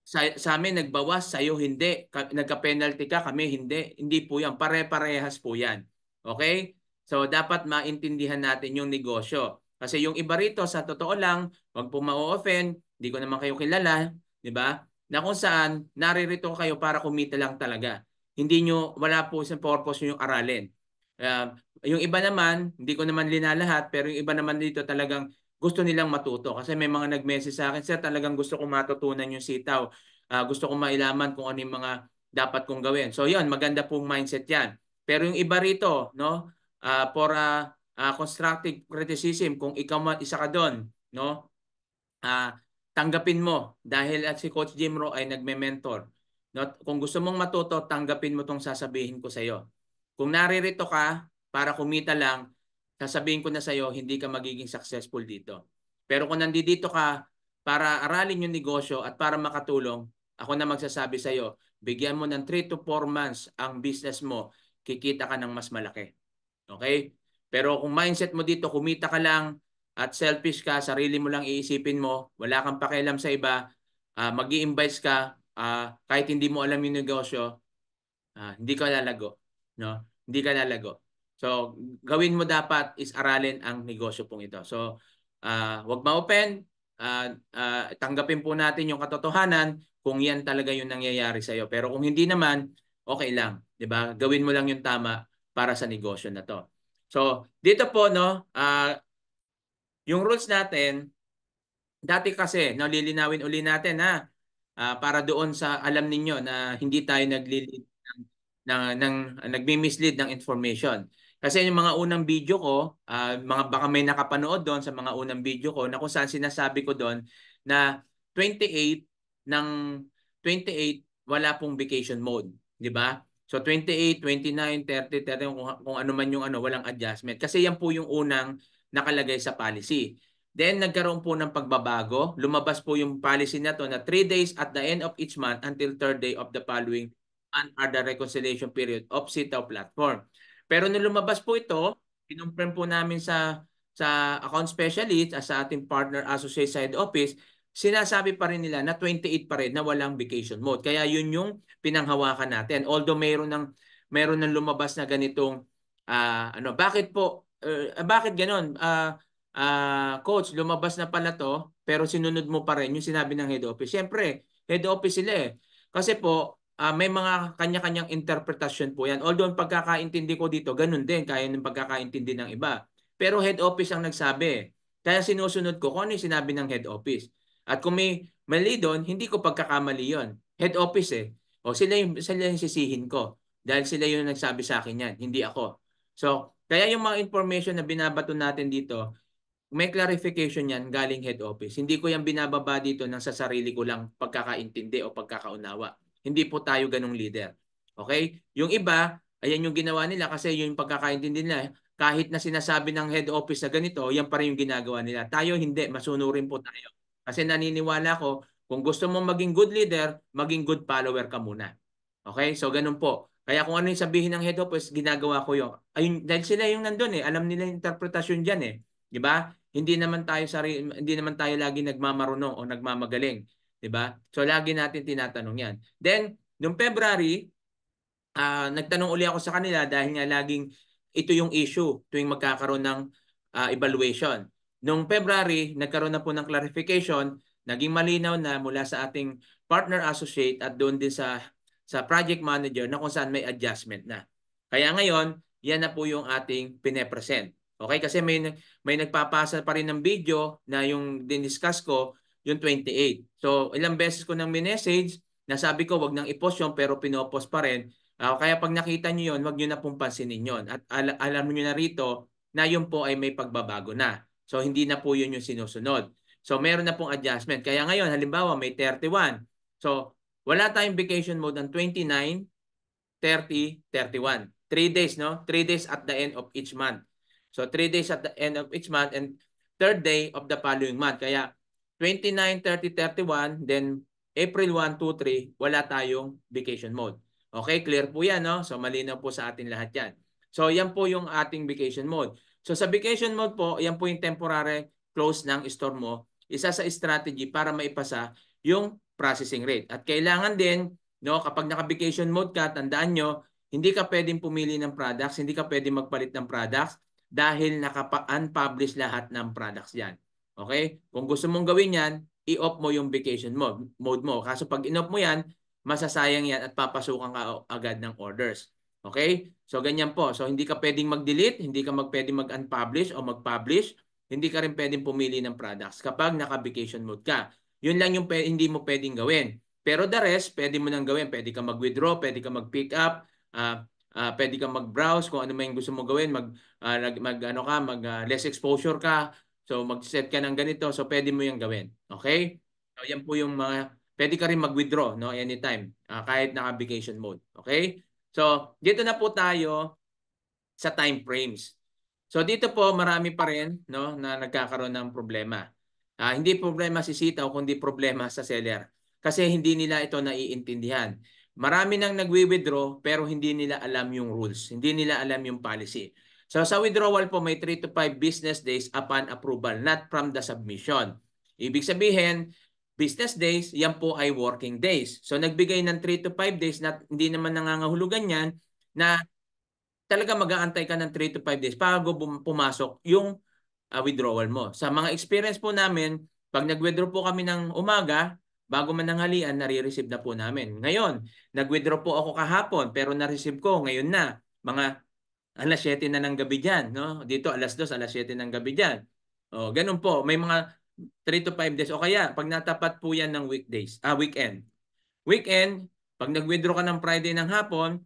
sa, sa amin nagbawas, sa iyo hindi. Ka, nagka-penalty ka, kami hindi. Hindi po 'yan, pare-parehas po 'yan. Okay? So dapat maintindihan natin yung negosyo. Kasi yung iba rito sa totoo lang, wag po ma-offend, hindi ko naman kayo kilala, 'di ba? Na kung saan naririto kayo para kumita lang talaga. Hindi nyo wala po sa purpose yung aralin. Uh, yung iba naman, hindi ko naman linalahat, pero yung iba naman dito talagang gusto nilang matuto. Kasi may mga nag-message sa akin, sir, talagang gusto kong matutunan yung sitaw. Uh, gusto kong mailaman kung ano yung mga dapat kong gawin. So yun, maganda pong mindset yan. Pero yung iba rito, no, uh, for a, uh, constructive criticism, kung ikaw man isa ka doon, no, uh, tanggapin mo dahil at si Coach Jim Ro ay nagme-mentor. No, kung gusto mong matuto, tanggapin mo tong sasabihin ko sa iyo. Kung naririto ka, para kumita lang, sasabihin ko na sa'yo, hindi ka magiging successful dito. Pero kung nandito ka para aralin yung negosyo at para makatulong, ako na magsasabi sa'yo, bigyan mo ng 3 to 4 months ang business mo, kikita ka ng mas malaki. Okay? Pero kung mindset mo dito, kumita ka lang at selfish ka, sarili mo lang iisipin mo, wala kang pakialam sa iba, uh, mag invite ka, uh, kahit hindi mo alam yung negosyo, uh, hindi ka lalago. No? Hindi ka lalago. So, gawin mo dapat is aralin ang negosyo pong ito. So, uh, wag ma-open. Uh, uh, tanggapin po natin yung katotohanan kung yan talaga yung nangyayari sa'yo. Pero kung hindi naman, okay lang. ba diba? Gawin mo lang yung tama para sa negosyo na to. So, dito po, no, uh, yung rules natin, dati kasi, no, lilinawin uli natin, ha, uh, para doon sa alam ninyo na hindi tayo naglilid ng, ng, ng, nagmi-mislead ng information. Kasi yung mga unang video ko, uh, mga baka may nakapanood doon sa mga unang video ko na kung saan sinasabi ko doon na 28 ng 28 wala pong vacation mode, 'di ba? So 28, 29, 30, 30 kung, kung ano man yung ano, walang adjustment. Kasi yan po yung unang nakalagay sa policy. Then nagkaroon po ng pagbabago. Lumabas po yung policy na to na 3 days at the end of each month until 3rd day of the following and are the reconciliation period of sitaw platform. Pero nung lumabas po ito, kinumpirm po namin sa sa account specialist at sa ating partner associate side office, sinasabi pa rin nila na 28 pa rin na walang vacation mode. Kaya yun yung pinanghawakan natin. Although mayroon ng mayroon ng lumabas na ganitong uh, ano, bakit po uh, bakit ganoon? Uh, ah, uh, ah, coach, lumabas na pala to, pero sinunod mo pa rin yung sinabi ng head office. Siyempre, head office sila eh. Kasi po, uh, may mga kanya-kanyang interpretation po yan. Although pagkakaintindi ko dito, ganun din, kaya ng pagkakaintindi ng iba. Pero head office ang nagsabi. Kaya sinusunod ko kung ano sinabi ng head office. At kung may mali doon, hindi ko pagkakamali yon Head office eh. O sila yung, sila yung sisihin ko. Dahil sila yung nagsabi sa akin yan, hindi ako. So, kaya yung mga information na binabato natin dito, may clarification yan galing head office. Hindi ko yan binababa dito nang sa sarili ko lang pagkakaintindi o pagkakaunawa. Hindi po tayo ganong leader. Okay? Yung iba, ayan yung ginawa nila kasi yung pagkakaintindi nila, kahit na sinasabi ng head office na ganito, yan pa rin yung ginagawa nila. Tayo hindi, masunurin po tayo. Kasi naniniwala ko, kung gusto mong maging good leader, maging good follower ka muna. Okay? So ganun po. Kaya kung ano yung sabihin ng head office, ginagawa ko yun. Ayun, dahil sila yung nandun eh. Alam nila yung interpretasyon dyan eh. Di ba? Hindi naman tayo sari, hindi naman tayo lagi nagmamarunong o nagmamagaling. 'di ba? So lagi natin tinatanong 'yan. Then noong February, uh, nagtanong uli ako sa kanila dahil nga laging ito yung issue tuwing magkakaroon ng uh, evaluation. Noong February, nagkaroon na po ng clarification, naging malinaw na mula sa ating partner associate at doon din sa sa project manager na kung saan may adjustment na. Kaya ngayon, yan na po yung ating pinepresent. Okay? Kasi may, may nagpapasa pa rin ng video na yung diniscuss ko, yung 28. So ilang beses ko nang minessage, nasabi ko wag nang i-post 'yon pero pinopost pa rin. Uh, kaya pag nakita niyo 'yon, wag niyo na pong pansinin yun. At al- alam niyo na rito na 'yon po ay may pagbabago na. So hindi na po 'yon yung sinusunod. So meron na pong adjustment. Kaya ngayon, halimbawa may 31. So wala tayong vacation mode ng 29, 30, 31. 3 days, no? 3 days at the end of each month. So 3 days at the end of each month and third day of the following month. Kaya 29, 30, 31, then April 1, 2, 3, wala tayong vacation mode. Okay, clear po yan. No? So malinaw po sa atin lahat yan. So yan po yung ating vacation mode. So sa vacation mode po, yan po yung temporary close ng store mo. Isa sa strategy para maipasa yung processing rate. At kailangan din, no, kapag naka-vacation mode ka, tandaan nyo, hindi ka pwedeng pumili ng products, hindi ka pwedeng magpalit ng products dahil naka-unpublish lahat ng products yan. Okay? Kung gusto mong gawin yan, i-off mo yung vacation mode, mode mo. Kaso pag in-off mo yan, masasayang yan at papasukan ka agad ng orders. Okay? So ganyan po. So hindi ka pwedeng mag-delete, hindi ka mag pwedeng mag-unpublish o mag-publish, hindi ka rin pwedeng pumili ng products kapag naka-vacation mode ka. Yun lang yung hindi mo pwedeng gawin. Pero the rest, pwede mo nang gawin. Pwede ka mag-withdraw, pwede ka mag-pick up, uh, uh, pwede ka mag-browse kung ano man gusto mo gawin, mag, uh, mag ano ka, mag uh, less exposure ka, So mag-set ka ng ganito, so pwede mo yung gawin. Okay? So yan po yung mga, pwede ka rin mag-withdraw no, anytime, uh, kahit naka-vacation mode. Okay? So dito na po tayo sa time frames. So dito po marami pa rin no, na nagkakaroon ng problema. Uh, hindi problema si sitaw, kundi problema sa seller. Kasi hindi nila ito naiintindihan. Marami nang nagwi-withdraw pero hindi nila alam yung rules. Hindi nila alam yung policy. So sa withdrawal po may 3 to 5 business days upon approval, not from the submission. Ibig sabihin, business days, yan po ay working days. So nagbigay ng 3 to 5 days not, hindi naman nangangahulugan yan na talaga mag-aantay ka ng 3 to 5 days bago pumasok yung uh, withdrawal mo. Sa mga experience po namin, pag nag-withdraw po kami ng umaga, bago man ang halian, nare-receive na po namin. Ngayon, nag-withdraw po ako kahapon pero nareceive ko ngayon na mga alas 7 na ng gabi diyan No? Dito alas 2, alas 7 ng gabi diyan oh ganun po. May mga 3 to 5 days. O kaya, pag natapat po yan ng weekdays, ah, weekend. Weekend, pag nag-withdraw ka ng Friday ng hapon,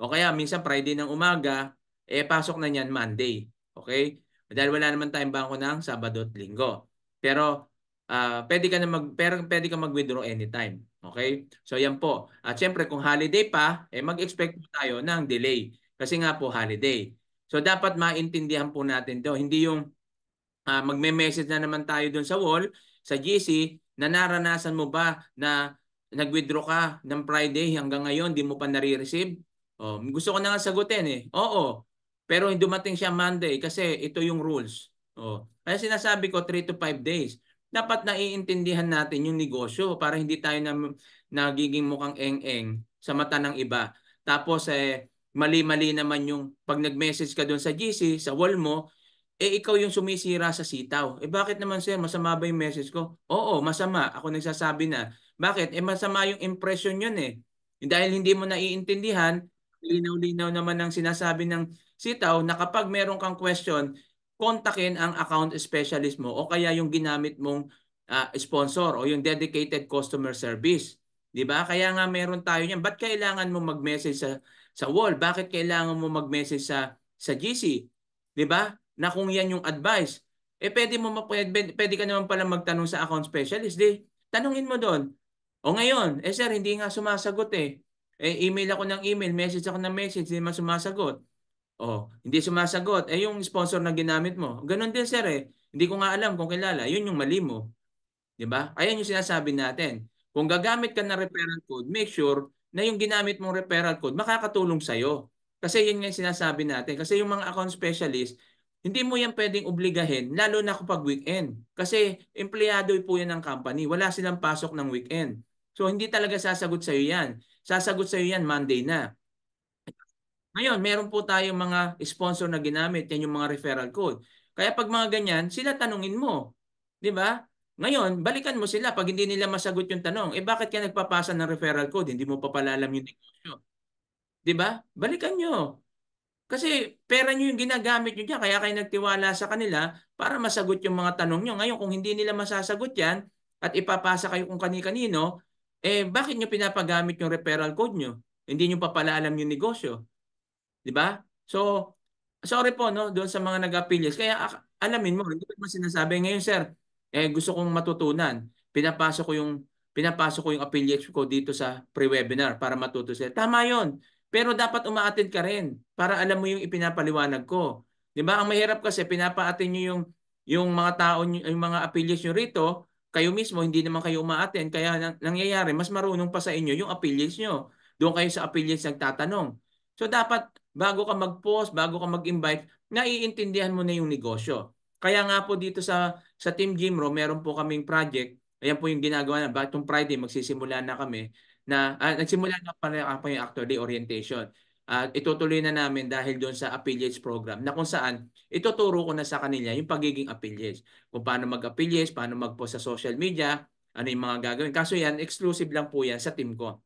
o kaya minsan Friday ng umaga, eh pasok na niyan Monday. Okay? Dahil wala naman tayong bangko ng Sabado at Linggo. Pero uh, pwede ka na mag pero pwede ka mag-withdraw anytime. Okay? So yan po. At syempre kung holiday pa, eh mag-expect tayo ng delay. Kasi nga po holiday. So dapat maintindihan po natin 'to. Hindi yung uh, magme-message na naman tayo doon sa wall, sa GC, na naranasan mo ba na nag-withdraw ka ng Friday hanggang ngayon, di mo pa nare-receive? Oh, gusto ko na nga sagutin eh. Oo. Pero dumating siya Monday kasi ito yung rules. Oh. Kaya sinasabi ko 3 to 5 days. Dapat naiintindihan natin yung negosyo para hindi tayo na, nagiging mukhang eng-eng sa mata ng iba. Tapos eh, mali-mali naman yung pag nag-message ka doon sa GC, sa wall mo, eh ikaw yung sumisira sa sitaw. Eh bakit naman sir, masama ba yung message ko? Oo, masama. Ako nagsasabi na. Bakit? Eh masama yung impression yun eh. Dahil hindi mo naiintindihan, linaw-linaw naman ang sinasabi ng sitaw na kapag meron kang question, kontakin ang account specialist mo o kaya yung ginamit mong uh, sponsor o yung dedicated customer service. 'Di ba? Kaya nga meron tayo niyan. Ba't kailangan mo mag-message sa sa wall, bakit kailangan mo mag-message sa sa GC? 'Di ba? Na kung 'yan yung advice, eh pwede mo pwede, pwede ka naman pala magtanong sa account specialist, 'di? Tanungin mo doon. O ngayon, eh sir, hindi nga sumasagot eh. Eh email ako ng email, message ako ng message, hindi man sumasagot. Oh, hindi sumasagot. Eh yung sponsor na ginamit mo. Ganon din sir eh. Hindi ko nga alam kung kilala. Yun yung mali mo. 'Di ba? Ayun yung sinasabi natin. Kung gagamit ka ng referral code, make sure na yung ginamit mong referral code makakatulong sa iyo. Kasi yun nga yung sinasabi natin. Kasi yung mga account specialist, hindi mo yan pwedeng obligahin, lalo na kapag weekend. Kasi empleyado po yan ng company. Wala silang pasok ng weekend. So hindi talaga sasagot sa iyo yan. Sasagot sa iyo yan Monday na. Ngayon, meron po tayong mga sponsor na ginamit. Yan yung mga referral code. Kaya pag mga ganyan, sila tanungin mo. 'di ba? Ngayon, balikan mo sila pag hindi nila masagot yung tanong, eh bakit ka nagpapasa ng referral code? Hindi mo papalalam yung negosyo. 'Di ba? Balikan nyo. Kasi pera nyo yung ginagamit nyo dyan, kaya kayo nagtiwala sa kanila para masagot yung mga tanong nyo. Ngayon, kung hindi nila masasagot yan at ipapasa kayo kung kani-kanino, eh bakit nyo pinapagamit yung referral code nyo? Hindi nyo papalalam yung negosyo. 'Di ba? So, sorry po no, doon sa mga nag-affiliates. Kaya alamin mo, hindi ko sinasabi ngayon, sir, eh gusto kong matutunan. Pinapasok ko yung pinapasok ko yung affiliates ko dito sa pre-webinar para matuto sila. Tama 'yon. Pero dapat umaattend ka rin para alam mo yung ipinapaliwanag ko. 'Di ba? Ang mahirap kasi pinapa-attend niyo yung yung mga tao yung mga affiliates niyo rito, kayo mismo hindi naman kayo umaattend kaya nangyayari mas marunong pa sa inyo yung affiliates niyo. Doon kayo sa affiliates nagtatanong. So dapat bago ka mag-post, bago ka mag-invite, naiintindihan mo na yung negosyo. Kaya nga po dito sa sa Team Gymro, meron po kaming project. Ayan po yung ginagawa na. Batong Friday, magsisimula na kami. Na, uh, nagsimula na pa, uh, pa yung Actor Orientation. At uh, itutuloy na namin dahil doon sa affiliates program na kung saan ituturo ko na sa kanila yung pagiging affiliates. Kung paano mag-affiliates, paano mag-post sa social media, ano yung mga gagawin. Kaso yan, exclusive lang po yan sa team ko.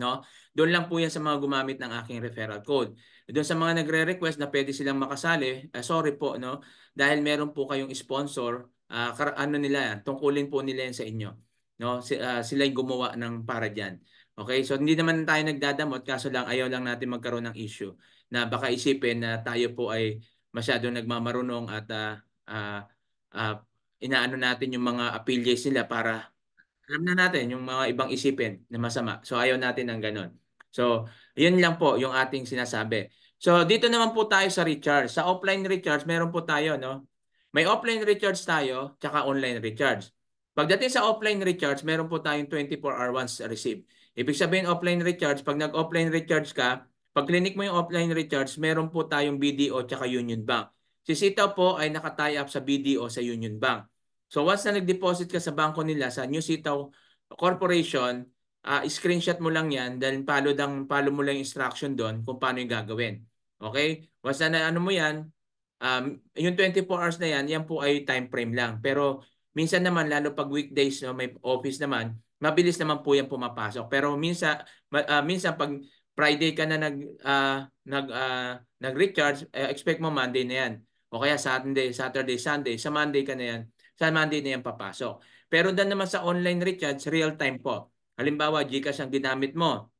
No? Doon lang po yan sa mga gumamit ng aking referral code. Doon sa mga nagre-request na pwede silang makasali, uh, sorry po, no? dahil meron po kayong sponsor, uh, ano nila, yan, tungkulin po nila yan sa inyo. No? Si, uh, ah, sila yung gumawa ng para diyan. Okay, so hindi naman tayo nagdadamot, kaso lang ayaw lang natin magkaroon ng issue na baka isipin na tayo po ay masyado nagmamarunong at uh, uh, uh, inaano natin yung mga affiliates nila para alam na natin yung mga ibang isipin na masama. So ayaw natin ng ganun. So yun lang po yung ating sinasabi. So dito naman po tayo sa recharge. Sa offline recharge, meron po tayo no. May offline recharge tayo, tsaka online recharge. Pagdating sa offline recharge, meron po tayong 24-hour once receive. Ibig sabihin offline recharge, pag nag-offline recharge ka, pag clinic mo yung offline recharge, meron po tayong BDO tsaka Union Bank. Si Sitaw po ay nakatie up sa BDO sa Union Bank. So once na nag-deposit ka sa bangko nila, sa New Sitaw Corporation, uh, screenshot mo lang yan dahil follow, dang, follow mo lang yung instruction doon kung paano yung gagawin. Okay? Once na ano mo yan, um, yung 24 hours na yan, yan po ay time frame lang. Pero minsan naman, lalo pag weekdays no, may office naman, mabilis naman po yan pumapasok. Pero minsan, uh, ah, minsan pag Friday ka na nag uh, nag uh, nag-recharge, uh, expect mo Monday na 'yan. O kaya Saturday, Saturday, Sunday, sa Monday ka na 'yan sa Monday na yan papasok. Pero dan naman sa online recharge, real time po. Halimbawa, GCash ang ginamit mo.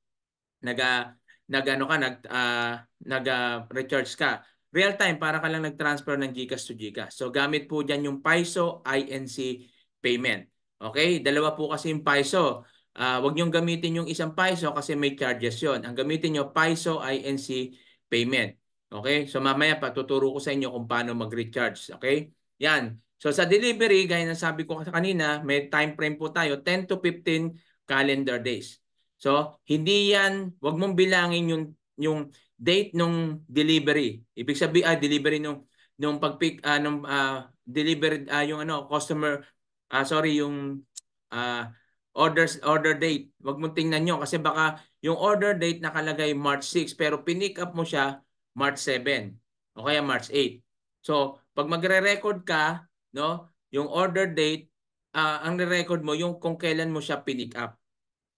Naga uh, ano ka, nag uh, nag ah, recharge ka. Real time para ka lang nag-transfer ng GCash to GCash. So gamit po diyan yung Paiso INC payment. Okay? Dalawa po kasi yung Paiso. Uh, wag niyo gamitin yung isang Paiso kasi may charges 'yon. Ang gamitin niyo Paiso INC payment. Okay? So mamaya patuturo ko sa inyo kung paano mag-recharge, okay? Yan. So sa delivery, gaya ng sabi ko kanina, may time frame po tayo, 10 to 15 calendar days. So hindi yan, wag mong bilangin yung yung date nung delivery. Ibig sabihin ah, delivery nung nung pag-pick ah, nung ah, delivered ah, yung ano, customer ah, sorry, yung ah, orders order date. Wag mong tingnan yun kasi baka yung order date nakalagay March 6 pero pinick up mo siya March 7 o kaya March 8. So pag magre-record ka, no? Yung order date, uh, ang record mo yung kung kailan mo siya pinick up.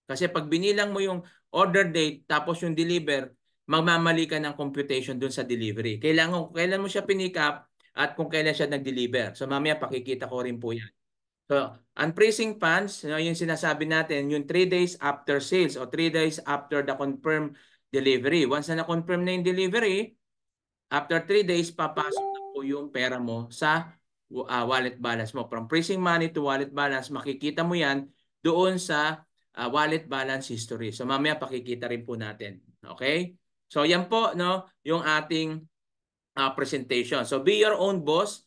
Kasi pag binilang mo yung order date tapos yung deliver, magmamali ka ng computation dun sa delivery. Kailangan kung kailan mo siya pinick up at kung kailan siya nag-deliver. So mamaya pakikita ko rin po yan. So, unfreezing funds, no, yung sinasabi natin, yung 3 days after sales or 3 days after the confirmed delivery. Once na na-confirm na yung delivery, after 3 days, papasok na po yung pera mo sa uh, wallet balance mo. From pricing money to wallet balance, makikita mo yan doon sa uh, wallet balance history. So mamaya pakikita rin po natin. Okay? So yan po no, yung ating uh, presentation. So be your own boss.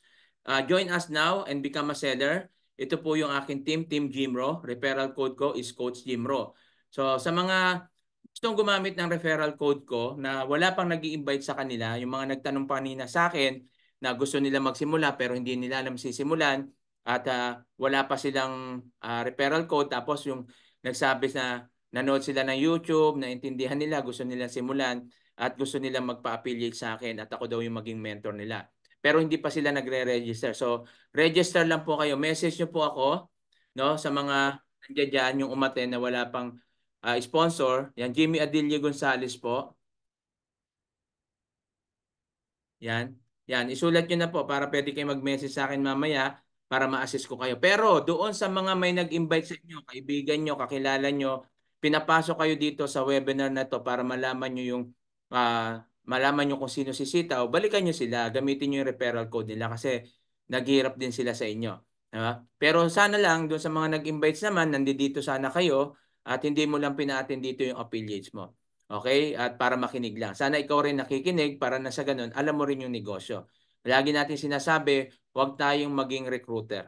Uh, join us now and become a seller. Ito po yung akin team, Team Jimro. Referral code ko is Coach Jimro. So sa mga gustong gumamit ng referral code ko na wala pang nag invite sa kanila, yung mga nagtanong pa nina sa akin, na gusto nila magsimula pero hindi nila alam sisimulan at uh, wala pa silang uh, referral code tapos yung nagsabi na nanood sila ng YouTube, naintindihan nila, gusto nila simulan at gusto nila magpa-affiliate sa akin at ako daw yung maging mentor nila. Pero hindi pa sila nagre-register. So, register lang po kayo. Message nyo po ako no, sa mga nandiyan dyan, yung umaten na wala pang uh, sponsor. Yan, Jimmy Adilio Gonzalez po. Yan. Yan, isulat nyo na po para pwede kayo mag-message sa akin mamaya para ma-assist ko kayo. Pero doon sa mga may nag-invite sa inyo, kaibigan nyo, kakilala nyo, pinapasok kayo dito sa webinar na to para malaman nyo yung uh, malaman nyo kung sino si Sita balikan nyo sila, gamitin nyo yung referral code nila kasi naghirap din sila sa inyo. Diba? Pero sana lang, doon sa mga nag-invites naman, nandito sana kayo at hindi mo lang pinaatin dito yung affiliates mo. Okay? At para makinig lang. Sana ikaw rin nakikinig para nasa sa ganun, alam mo rin yung negosyo. Lagi natin sinasabi, huwag tayong maging recruiter.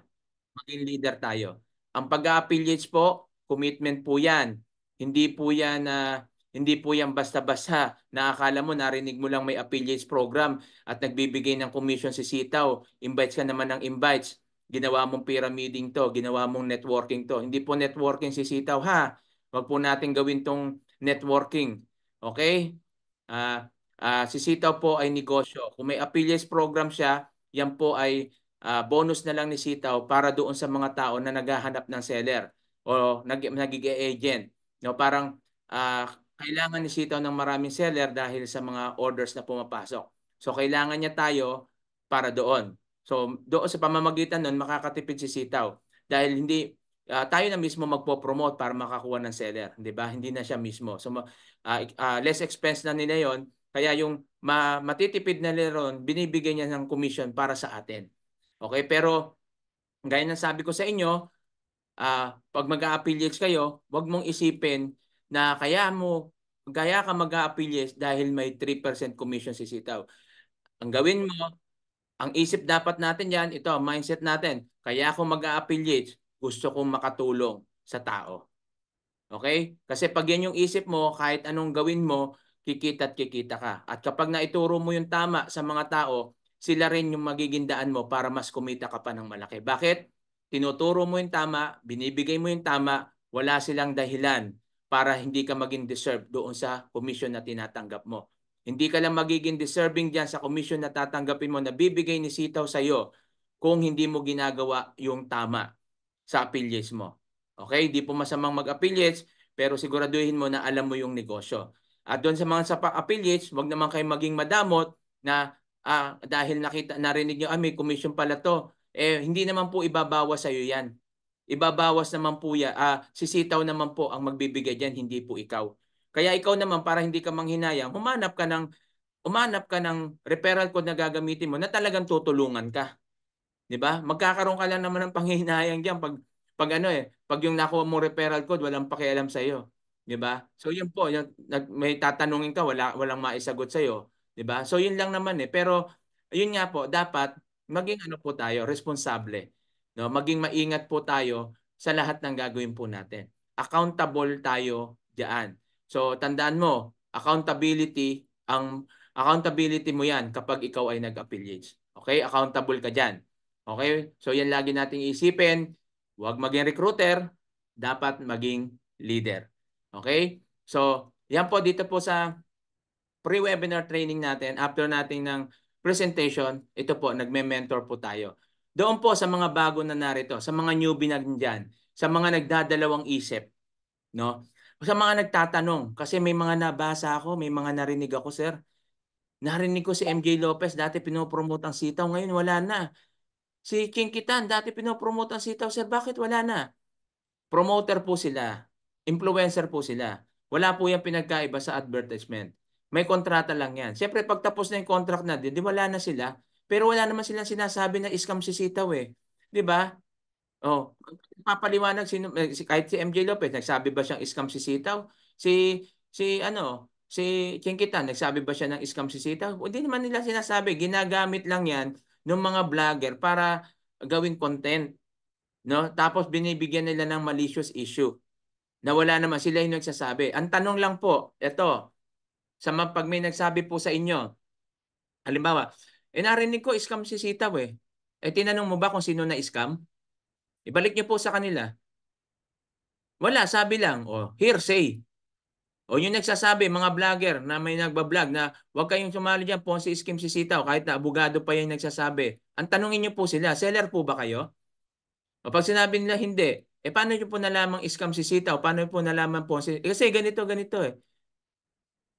Maging leader tayo. Ang pag-affiliates po, commitment po yan. Hindi po yan na uh, hindi po yan basta-basta na akala mo narinig mo lang may affiliates program at nagbibigay ng commission si Sitaw. Invites ka naman ng invites. Ginawa mong pyramiding to, ginawa mong networking to. Hindi po networking si Sitaw ha. Huwag po natin gawin tong networking Okay? Uh, ah, uh, ah, Sitaw po ay negosyo. Kung may affiliates program siya, yan po ay uh, bonus na lang ni sitaw para doon sa mga tao na naghahanap ng seller o nag nagiging agent. No, parang uh, kailangan ni sitaw ng maraming seller dahil sa mga orders na pumapasok. So kailangan niya tayo para doon. So doon sa pamamagitan nun, makakatipid si sitaw dahil hindi uh, tayo na mismo magpo-promote para makakuha ng seller, 'di ba? Hindi na siya mismo. So uh, uh, less expense na nila 'yon, kaya yung ma- matitipid na nila ron, binibigyan niya ng commission para sa atin. Okay, pero gaya ng sabi ko sa inyo, uh, pag mag-a-affiliates kayo, 'wag mong isipin na kaya mo kaya ka mag-a-affiliates dahil may 3% commission si Sitaw. Ang gawin mo, ang isip dapat natin yan, ito, mindset natin. Kaya ako mag-a-affiliate gusto kong makatulong sa tao. Okay? Kasi pag yan yung isip mo, kahit anong gawin mo, kikita at kikita ka. At kapag naituro mo yung tama sa mga tao, sila rin yung magiging daan mo para mas kumita ka pa ng malaki. Bakit? Tinuturo mo yung tama, binibigay mo yung tama, wala silang dahilan para hindi ka maging deserve doon sa commission na tinatanggap mo. Hindi ka lang magiging deserving diyan sa commission na tatanggapin mo na bibigay ni Sitaw iyo kung hindi mo ginagawa yung tama sa affiliates mo. Okay? Hindi po masamang mag-affiliates pero siguraduhin mo na alam mo yung negosyo. At doon sa mga sa affiliates, wag naman kayo maging madamot na ah, dahil nakita narinig niyo ah, may commission pala to. Eh hindi naman po ibabawas sa iyo 'yan. Ibabawas naman po ya, ah, sisitaw naman po ang magbibigay diyan, hindi po ikaw. Kaya ikaw naman para hindi ka manghinayang, humanap ka ng umanap ka ng referral code na gagamitin mo na talagang tutulungan ka. 'Di ba? Magkakaroon ka lang naman ng panghihinayang diyan pag pag ano eh, pag yung nakuha mo referral code, walang pakialam sa iyo. 'Di ba? So yun po, yung, may tatanungin ka, wala walang maisagot sa iyo, 'di ba? So yun lang naman eh, pero yun nga po, dapat maging ano po tayo, responsable. No, maging maingat po tayo sa lahat ng gagawin po natin. Accountable tayo diyan. So tandaan mo, accountability ang accountability mo 'yan kapag ikaw ay nag-affiliate. Okay? Accountable ka diyan. Okay? So yan lagi nating isipin. Huwag maging recruiter. Dapat maging leader. Okay? So yan po dito po sa pre-webinar training natin. After nating ng presentation, ito po, nagme-mentor po tayo. Doon po sa mga bago na narito, sa mga newbie na diyan, sa mga nagdadalawang isip, no? Sa mga nagtatanong, kasi may mga nabasa ako, may mga narinig ako, sir. Narinig ko si MJ Lopez, dati pinopromote ang sitaw, ngayon wala na. Si Kinkitan, dati pinopromote ang sitaw, sir. Bakit wala na? Promoter po sila. Influencer po sila. Wala po yung pinagkaiba sa advertisement. May kontrata lang yan. Siyempre, pagtapos na yung contract na, din, di wala na sila. Pero wala naman silang sinasabi na iskam si sitaw eh. Di ba? Oh, papaliwanag eh, si kahit si MJ Lopez, nagsabi ba siyang scam si sitaw? Si, si ano, si Chinkitan, nagsabi ba siya ng scam si sitaw? Hindi naman nila sinasabi. Ginagamit lang yan ng mga vlogger para gawing content. No? Tapos binibigyan nila ng malicious issue na wala naman sila yung nagsasabi. Ang tanong lang po, ito, sa pag may nagsabi po sa inyo, halimbawa, eh narinig ko, scam si Sitaw eh. Eh tinanong mo ba kung sino na scam? Ibalik niyo po sa kanila. Wala, sabi lang, oh, hearsay. O yung nagsasabi, mga vlogger na may nagbablog na huwag kayong sumali dyan, Ponzi Scheme sisitaw, kahit na abogado pa yung nagsasabi. Ang tanongin nyo po sila, seller po ba kayo? O pag sinabi nila hindi, eh paano nyo po nalaman scam sisitaw? Paano po nalaman Ponzi? Eh, kasi ganito, ganito eh.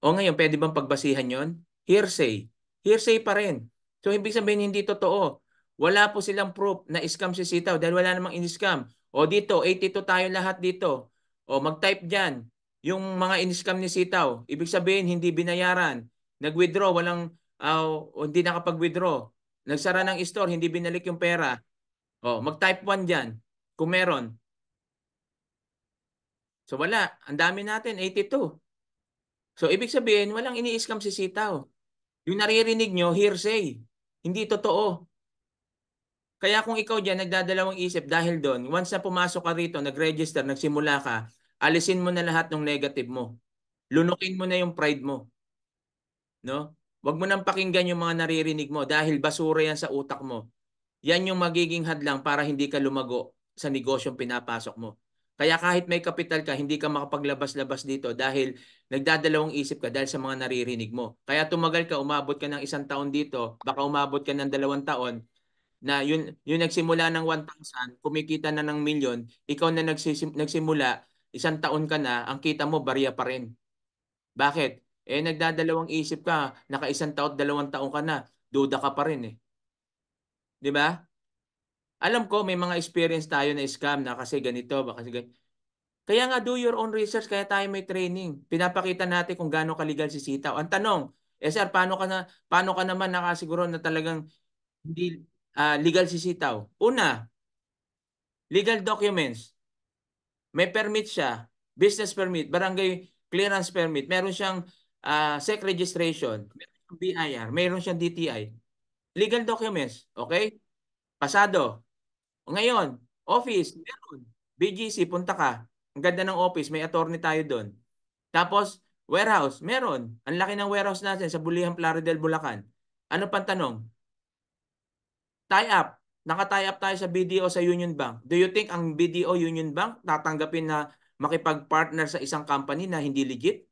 O ngayon, pwede bang pagbasihan yon? Hearsay. Hearsay pa rin. So ibig sabihin hindi totoo. Wala po silang proof na scam si sisitaw dahil wala namang in-scam. O dito, 82 tayo lahat dito. O mag-type dyan, yung mga in-scam ni Sitaw. Ibig sabihin, hindi binayaran. Nag-withdraw, walang, uh, hindi nakapag-withdraw. Nagsara ng store, hindi binalik yung pera. Oh, mag-type 1 dyan kung meron. So wala. Ang dami natin, 82. So ibig sabihin, walang ini-scam si Sitaw. Yung naririnig nyo, hearsay. Hindi totoo. Kaya kung ikaw dyan nagdadalawang isip dahil doon, once na pumasok ka rito, nag-register, nagsimula ka, Alisin mo na lahat ng negative mo. Lunukin mo na yung pride mo. No? Huwag mo nang pakinggan yung mga naririnig mo dahil basura yan sa utak mo. Yan yung magiging hadlang para hindi ka lumago sa negosyong pinapasok mo. Kaya kahit may kapital ka, hindi ka makapaglabas-labas dito dahil nagdadalawang isip ka dahil sa mga naririnig mo. Kaya tumagal ka, umabot ka ng isang taon dito, baka umabot ka ng dalawang taon, na yun, yun nagsimula ng 1,000, kumikita na ng milyon, ikaw na nagsisim, nagsimula isang taon ka na, ang kita mo barya pa rin. Bakit? Eh nagdadalawang isip ka, naka-isang taon, dalawang taon ka na, duda ka pa rin eh. 'Di ba? Alam ko may mga experience tayo na scam na kasi ganito, baka kasi ganito. Kaya nga do your own research, kaya tayo may training. Pinapakita natin kung gaano kaligal si sitaw. Ang tanong, eh sir, paano ka na paano ka naman nakasiguro na talagang hindi uh, legal si sitaw? Una, legal documents. May permit siya, business permit, barangay clearance permit, meron siyang uh, SEC registration, meron siyang BIR, meron siyang DTI. Legal documents, okay? Pasado. Ngayon, office, meron. BGC, punta ka. Ang ganda ng office, may attorney tayo doon. Tapos, warehouse, meron. Ang laki ng warehouse natin sa Bulihan, Plaridel, Bulacan. Ano pang tanong? Tie up, Nakatay up tayo sa BDO sa Union Bank. Do you think ang BDO Union Bank tatanggapin na makipag-partner sa isang company na hindi legit?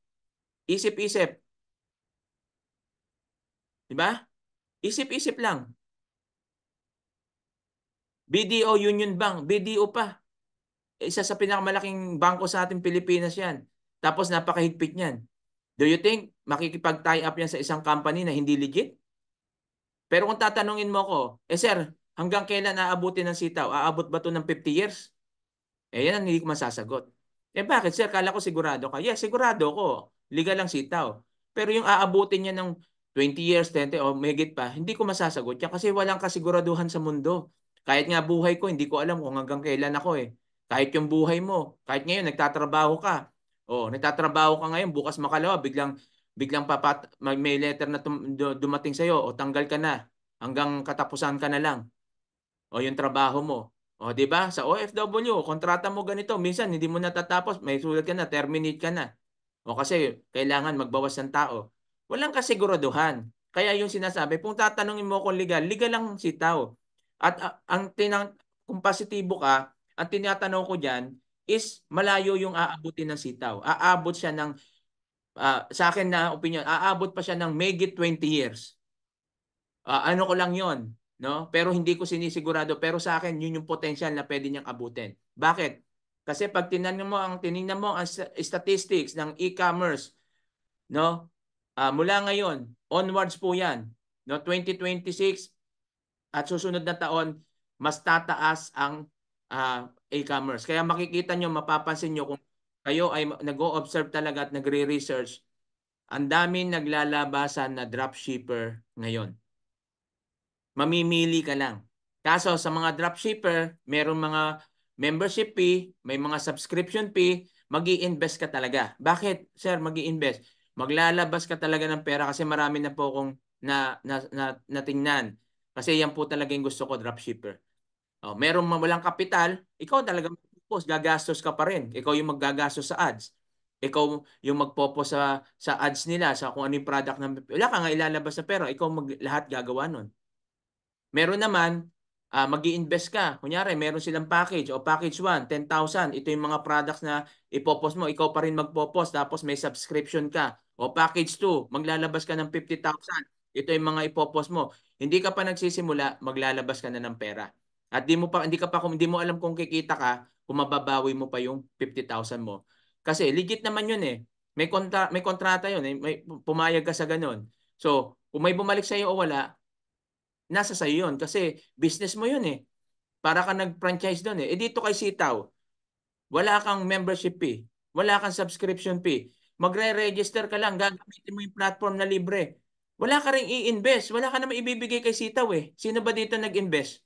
Isip-isip. 'Di ba? Isip-isip lang. BDO Union Bank, BDO pa. Isa sa pinakamalaking bangko sa ating Pilipinas 'yan. Tapos napakahigpit niyan. Do you think makikipag-tie up yan sa isang company na hindi legit? Pero kung tatanungin mo ko, eh sir, Hanggang kailan aabutin ng sitaw? Aabot ba ito ng 50 years? Eh yan ang hindi ko masasagot. Eh bakit sir? Kala ko sigurado ka. Yeah, sigurado ko. Legal ang sitaw. Pero yung aabutin niya ng 20 years, 20 o oh, megit pa, hindi ko masasagot yan kasi walang kasiguraduhan sa mundo. Kahit nga buhay ko, hindi ko alam kung hanggang kailan ako eh. Kahit yung buhay mo, kahit ngayon nagtatrabaho ka. Oh, nagtatrabaho ka ngayon, bukas makalawa biglang biglang papat may letter na tum- dumating sa iyo o tanggal ka na hanggang katapusan ka na lang o yung trabaho mo. O, di ba? Sa OFW, kontrata mo ganito. Minsan, hindi mo natatapos. May sulat ka na, terminate ka na. O kasi, kailangan magbawas ng tao. Walang kasiguraduhan. Kaya yung sinasabi, kung tatanungin mo kung legal, legal lang si tao. At uh, ang tinang, kung positibo ka, ang tinatanong ko dyan is malayo yung aabutin ng sitaw. Aabot siya ng, uh, sa akin na opinion, aabot pa siya ng maybe 20 years. Uh, ano ko lang yon No? Pero hindi ko sinisigurado. Pero sa akin, yun yung potential na pwede niyang abutin. Bakit? Kasi pag tinanong mo, ang tiningnan mo ang statistics ng e-commerce, no? Uh, mula ngayon, onwards po yan. No? 2026 at susunod na taon, mas tataas ang uh, e-commerce. Kaya makikita niyo, mapapansin niyo kung kayo ay nag-o-observe talaga at nagre-research, ang daming naglalabasan na dropshipper ngayon mamimili ka lang. Kaso sa mga dropshipper, merong mga membership fee, may mga subscription fee, mag invest ka talaga. Bakit, sir, mag invest Maglalabas ka talaga ng pera kasi marami na po akong na, na, na, natingnan. Kasi yan po talaga yung gusto ko, dropshipper. Oh, merong walang kapital, ikaw talaga magpupos, gagastos ka pa rin. Ikaw yung maggagastos sa ads. Ikaw yung magpopo sa, sa ads nila, sa kung ano yung product. Ng, wala ka nga ilalabas sa pera, ikaw mag, lahat gagawa nun. Meron naman, uh, ah, mag invest ka. Kunyari, meron silang package o package 1, 10,000. Ito yung mga products na ipopost mo. Ikaw pa rin magpopost tapos may subscription ka. O package 2, maglalabas ka ng 50,000. Ito yung mga ipopost mo. Hindi ka pa nagsisimula, maglalabas ka na ng pera. At di mo pa hindi ka pa hindi mo alam kung kikita ka, kung mababawi mo pa yung 50,000 mo. Kasi legit naman 'yun eh. May kontra may kontrata 'yun eh. May pumayag ka sa ganun. So, kung may bumalik sa iyo o wala, nasa sa'yo yun kasi business mo yun eh. Para ka nag-franchise doon eh. E dito kay Sitaw, wala kang membership fee, wala kang subscription fee. Magre-register ka lang, gagamitin mo yung platform na libre. Wala ka rin i-invest, wala ka naman ibibigay kay Sitaw eh. Sino ba dito nag-invest?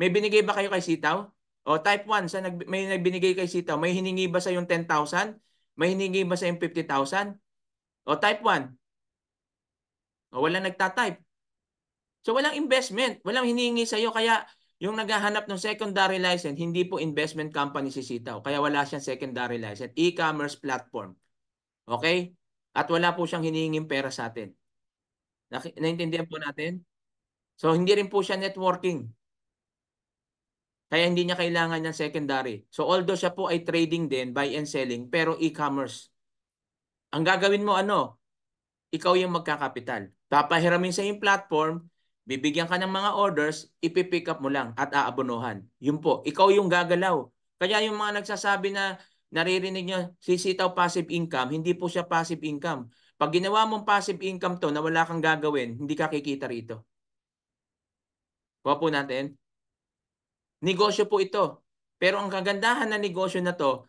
May binigay ba kayo kay Sitaw? O type 1, sa nag, may nagbinigay kay Sitaw, may hiningi ba sa yung 10,000? May hiningi ba sa yung 50,000? O type 1? O wala nagta-type. So walang investment, walang hiningi sa iyo kaya yung naghahanap ng secondary license, hindi po investment company si Sitaw. Kaya wala siyang secondary license, e-commerce platform. Okay? At wala po siyang hinihinging pera sa atin. Na naintindihan po natin? So hindi rin po siya networking. Kaya hindi niya kailangan ng secondary. So although siya po ay trading din, buy and selling, pero e-commerce. Ang gagawin mo ano? Ikaw yung magkakapital. Papahiramin sa yung platform, Bibigyan ka ng mga orders, ipipick up mo lang at aabonohan. Yun po, ikaw yung gagalaw. Kaya yung mga nagsasabi na naririnig nyo, sisitaw passive income, hindi po siya passive income. Pag ginawa mong passive income to na wala kang gagawin, hindi ka kikita rito. Kuha po natin. Negosyo po ito. Pero ang kagandahan ng negosyo na to,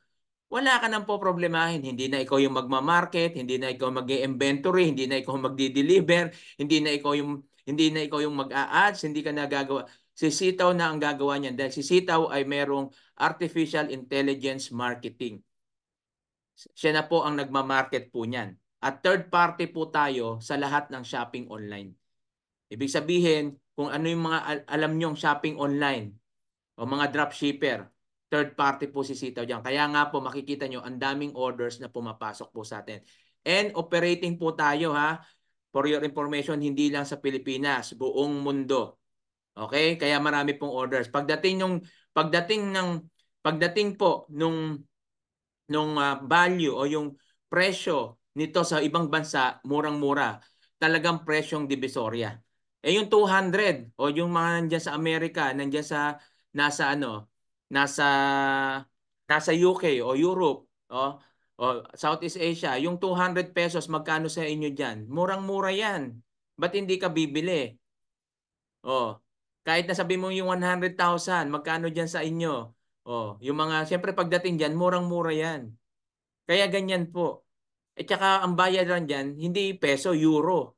wala ka nang po problemahin. Hindi na ikaw yung magmamarket, hindi na ikaw mag-inventory, hindi na ikaw magdi-deliver, hindi na ikaw yung hindi na ikaw yung mag-a-ads, hindi ka na gagawa. Si Sitaw na ang gagawa niyan dahil si Sitaw ay merong artificial intelligence marketing. Siya na po ang nagmamarket po niyan. At third party po tayo sa lahat ng shopping online. Ibig sabihin, kung ano yung mga alam nyong shopping online o mga dropshipper, third party po si Sitaw diyan. Kaya nga po makikita nyo ang daming orders na pumapasok po sa atin. And operating po tayo ha for your information, hindi lang sa Pilipinas, buong mundo. Okay? Kaya marami pong orders. Pagdating yung pagdating ng pagdating po nung nung uh, value o yung presyo nito sa ibang bansa, murang-mura. Talagang presyong divisorya. Eh yung 200 o yung mga nandiyan sa Amerika, nandiyan sa nasa ano, nasa nasa UK o Europe, oh, Oh, Southeast Asia, yung 200 pesos, magkano sa inyo diyan? Murang-mura yan. Ba't hindi ka bibili? Oh, kahit na nasabi mo yung 100,000, magkano diyan sa inyo? Oh, yung mga, siyempre pagdating diyan, murang-mura yan. Kaya ganyan po. At eh, saka ang bayad lang dyan, hindi peso, euro.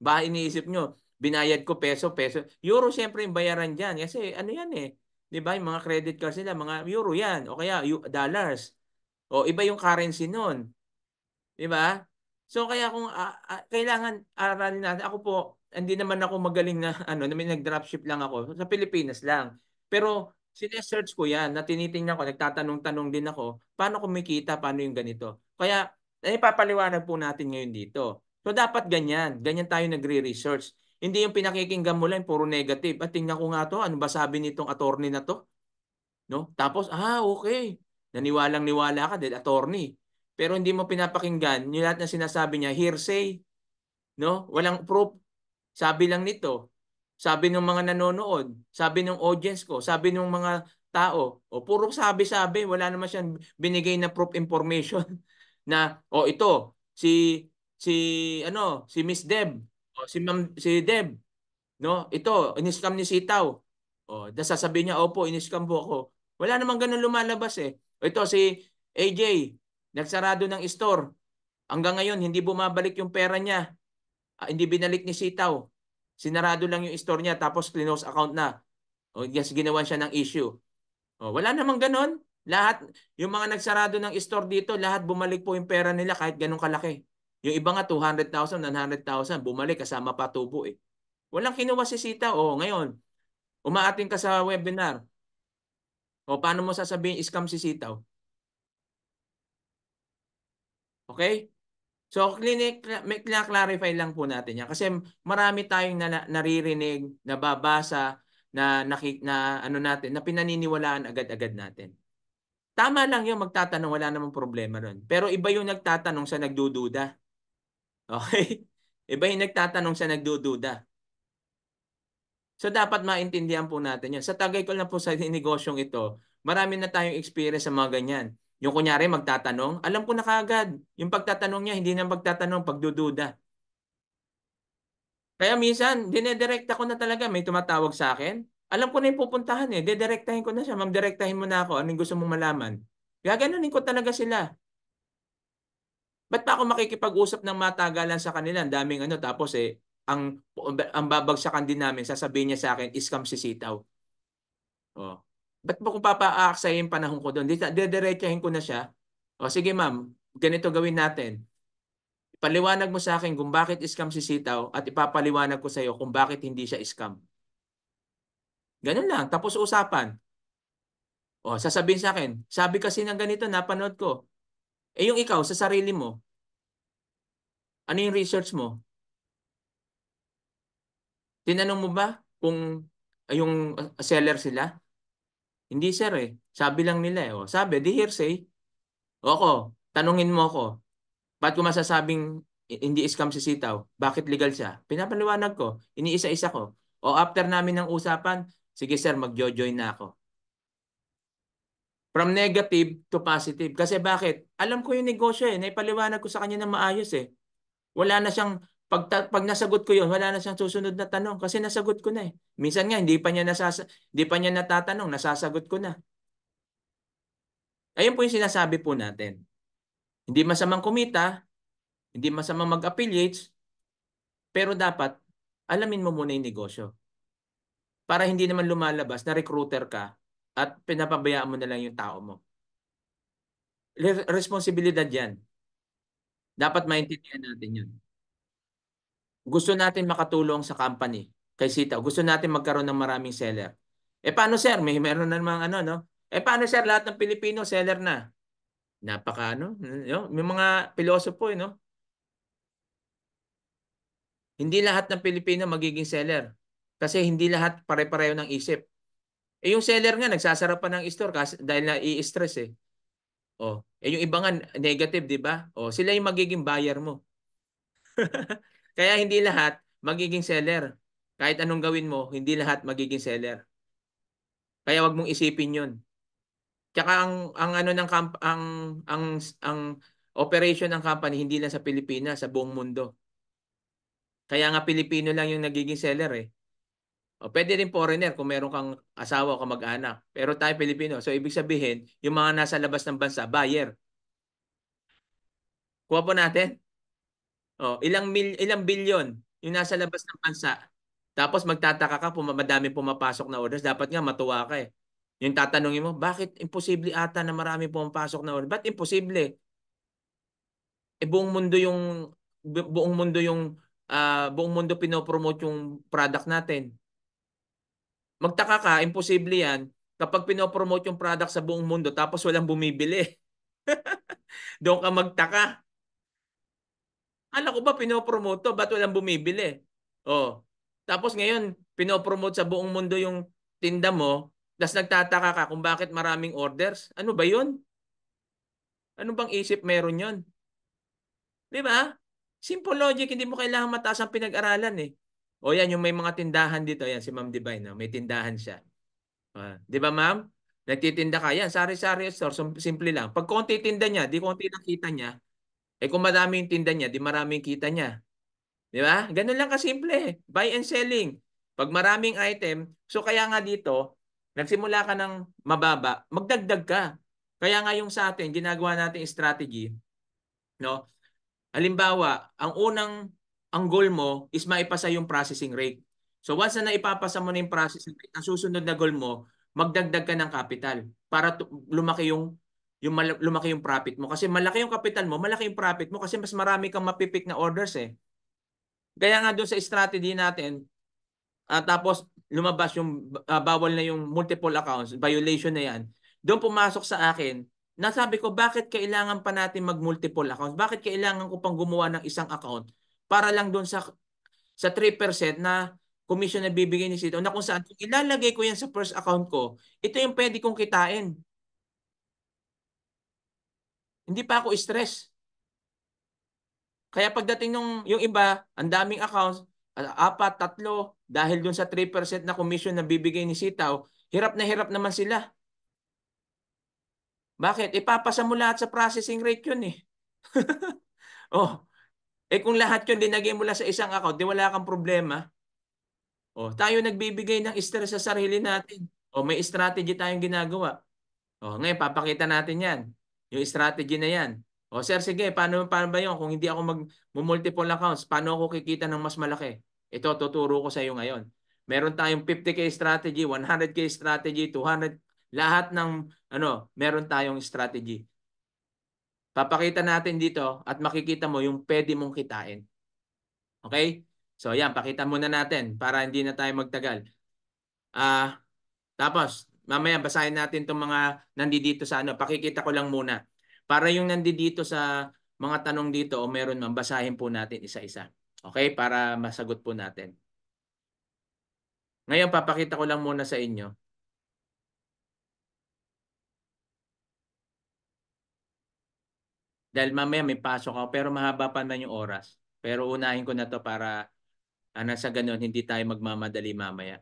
Ba, iniisip nyo, binayad ko peso, peso. Euro siyempre yung bayaran diyan Kasi ano yan eh. Di ba? Yung mga credit cards nila, mga euro yan. O kaya dollars. O iba yung currency noon. 'Di ba? So kaya kung uh, uh, kailangan aralin natin. Ako po, hindi naman ako magaling na [LAUGHS] ano, na may nag-dropship lang ako sa Pilipinas lang. Pero sinesearch ko 'yan, na ko, nagtatanong-tanong din ako, paano kumikita, paano yung ganito. Kaya ipapaliwanag eh, po natin ngayon dito. So dapat ganyan, ganyan tayo nagre-research. Hindi yung pinakikinggan mo lang puro negative. At tingnan ko nga to, ano ba sabi nitong attorney na to? No? Tapos, ah, okay. Naniwalang niwala ka dahil attorney. Pero hindi mo pinapakinggan yung lahat na sinasabi niya, hearsay. No? Walang proof. Sabi lang nito. Sabi ng mga nanonood. Sabi ng audience ko. Sabi ng mga tao. O puro sabi-sabi. Wala naman siyang binigay na proof information [LAUGHS] na, o oh, ito, si si ano, si Miss Deb, o si Ma'am si Deb, no? Ito, iniscam ni Sitaw. O, sasabihin niya, opo, iniscam po ako. Wala namang ganun lumalabas eh. Ito si AJ, nagsarado ng store. Hanggang ngayon, hindi bumabalik yung pera niya. Uh, hindi binalik ni Sitaw. Sinarado lang yung store niya tapos close account na. O yes, ginawan siya ng issue. O, wala namang ganon. Lahat, yung mga nagsarado ng store dito, lahat bumalik po yung pera nila kahit ganun kalaki. Yung iba nga 200,000, 900,000, bumalik kasama pa tubo eh. Walang kinuha si Sitaw. O, ngayon, umaating ka sa webinar. O paano mo sasabihin scam si sitaw? Okay? So, clinic, may clarify lang po natin yan. Kasi marami tayong na, naririnig, nababasa, na, na, na, ano natin, na pinaniniwalaan agad-agad natin. Tama lang yung magtatanong, wala namang problema ron. Pero iba yung nagtatanong sa nagdududa. Okay? [LAUGHS] Iba yung nagtatanong sa nagdududa. So dapat maintindihan po natin yan. Sa tagay ko lang po sa [LAUGHS] negosyong ito, marami na tayong experience sa mga ganyan. Yung kunyari magtatanong, alam ko na kaagad. Yung pagtatanong niya, hindi na magtatanong, pagdududa. Kaya minsan, dinedirect ko na talaga. May tumatawag sa akin. Alam ko na yung pupuntahan eh. Didirektahin ko na siya. Ma'am, mo na ako. Anong gusto mong malaman? Gaganunin ko talaga sila. Ba't pa ako makikipag-usap ng matagalan sa kanila? Ang daming ano. Tapos eh, ang ang babagsakan din namin, sasabihin niya sa akin, iskam si sitaw. Oh. Ba't mo kung papaaksayin panahon ko doon? Dediretsahin ko na siya. O oh, sige ma'am, ganito gawin natin. Paliwanag mo sa akin kung bakit iskam si sitaw at ipapaliwanag ko sa iyo kung bakit hindi siya iskam. Ganun lang, tapos usapan. O, oh, sasabihin sa akin, sabi kasi ng ganito, napanood ko. Eh yung ikaw, sa sarili mo, ano yung research mo? Tinanong mo ba kung uh, yung ah, seller sila? Hindi sir eh. Sabi lang nila eh. Oh, sabi, di hearsay. O oh, ako, tanungin mo ako. Ba't ko masasabing hindi scam si Sitaw? Bakit legal siya? Pinapaliwanag ko. Iniisa-isa ko. O oh, after namin ng usapan, sige sir, magjo-join na ako. From negative to positive. Kasi bakit? Alam ko yung negosyo eh. Naipaliwanag ko sa kanya na maayos eh. Wala na siyang pag, pag nasagot ko yun, wala na siyang susunod na tanong kasi nasagot ko na eh. Minsan nga, hindi pa niya, nasasa, hindi pa niya natatanong, nasasagot ko na. Ayun po yung sinasabi po natin. Hindi masamang kumita, hindi masamang mag-affiliates, pero dapat alamin mo muna yung negosyo. Para hindi naman lumalabas na recruiter ka at pinapabayaan mo na lang yung tao mo. Responsibilidad yan. Dapat maintindihan natin yun. Gusto natin makatulong sa company kay Sita. Gusto natin magkaroon ng maraming seller. Eh paano sir? May meron na namang ano no? Eh paano sir lahat ng Pilipino seller na? Napaka ano? May mga pilosopo eh no? Hindi lahat ng Pilipino magiging seller. Kasi hindi lahat pare-pareho ng isip. Eh yung seller nga nagsasara pa ng store kasi dahil na i-stress eh. Oh, eh yung iba nga negative, 'di ba? Oh, sila yung magiging buyer mo. [LAUGHS] Kaya hindi lahat magiging seller. Kahit anong gawin mo, hindi lahat magiging seller. Kaya wag mong isipin 'yon. Tsaka ang ang ano ng kamp, ang ang ang operation ng company hindi lang sa Pilipinas, sa buong mundo. Kaya nga Pilipino lang yung nagiging seller eh. O pwede rin foreigner kung meron kang asawa o kamag-anak. Pero tayo Pilipino. So ibig sabihin, yung mga nasa labas ng bansa, buyer. Kuha po natin. Oh, ilang mil, ilang bilyon yung nasa labas ng bansa. Tapos magtataka ka, pum madami pumapasok na orders. Dapat nga matuwa ka eh. Yung tatanungin mo, bakit imposible ata na marami pumapasok na orders? Ba't imposible? Eh buong mundo yung bu buong mundo yung uh, buong mundo pino-promote yung product natin. Magtaka ka, imposible yan kapag pino-promote yung product sa buong mundo tapos walang bumibili. [LAUGHS] Doon ka magtaka. Ala ko ba pinopromote to? Ba't walang bumibili? Oh. Tapos ngayon, pinopromote sa buong mundo yung tinda mo, tapos nagtataka ka kung bakit maraming orders. Ano ba yun? Ano bang isip meron yon? Di ba? Simple logic, hindi mo kailangan mataas ang pinag-aralan eh. O yan, yung may mga tindahan dito. Yan, si Ma'am Divine, no? Oh. may tindahan siya. Uh, di ba ma'am? Nagtitinda ka. Yan, sari-sari store. Simple lang. Pag konti tinda niya, di konti nakita niya, eh kung madami yung tinda niya, di maraming kita niya. Di ba? Ganun lang kasimple. Buy and selling. Pag maraming item, so kaya nga dito, nagsimula ka ng mababa, magdagdag ka. Kaya nga yung sa atin, ginagawa natin strategy. No? Halimbawa, ang unang ang goal mo is maipasa yung processing rate. So once na ipapasa mo na yung processing rate, ang susunod na goal mo, magdagdag ka ng capital para lumaki yung yung lumaki yung profit mo. Kasi malaki yung capital mo, malaki yung profit mo kasi mas marami kang mapipick na orders eh. Kaya nga doon sa strategy natin, uh, tapos lumabas yung uh, bawal na yung multiple accounts, violation na yan. Doon pumasok sa akin, nasabi ko bakit kailangan pa natin mag multiple accounts? Bakit kailangan ko pang gumawa ng isang account para lang doon sa sa 3% na commission na bibigyan ni Sito na kung saan kung ilalagay ko yan sa first account ko, ito yung pwede kong kitain. Hindi pa ako stress. Kaya pagdating nung yung iba, ang daming accounts, ah, apat, tatlo, dahil dun sa 3% na commission na bibigay ni Sitaw, hirap na hirap naman sila. Bakit? Ipapasa mo lahat sa processing rate yun eh. [LAUGHS] oh, eh kung lahat yun dinagay mo lang sa isang account, di wala kang problema. Oh, tayo nagbibigay ng stress sa sarili natin. O oh, may strategy tayong ginagawa. Oh, ngayon papakita natin 'yan. Yung strategy na yan. O sir, sige, paano, paano ba yun? Kung hindi ako mag-multiple accounts, paano ako kikita ng mas malaki? Ito, tuturo ko sa iyo ngayon. Meron tayong 50k strategy, 100k strategy, 200, lahat ng, ano, meron tayong strategy. Papakita natin dito at makikita mo yung pwede mong kitain. Okay? So yan, pakita muna natin para hindi na tayo magtagal. Ah, uh, tapos, mamaya basahin natin itong mga nandito sa ano. Pakikita ko lang muna. Para yung nandito sa mga tanong dito o meron man, basahin po natin isa-isa. Okay? Para masagot po natin. Ngayon, papakita ko lang muna sa inyo. Dahil mamaya may pasok ako pero mahaba pa man yung oras. Pero unahin ko na to para ano, ah, sa ganun hindi tayo magmamadali mamaya.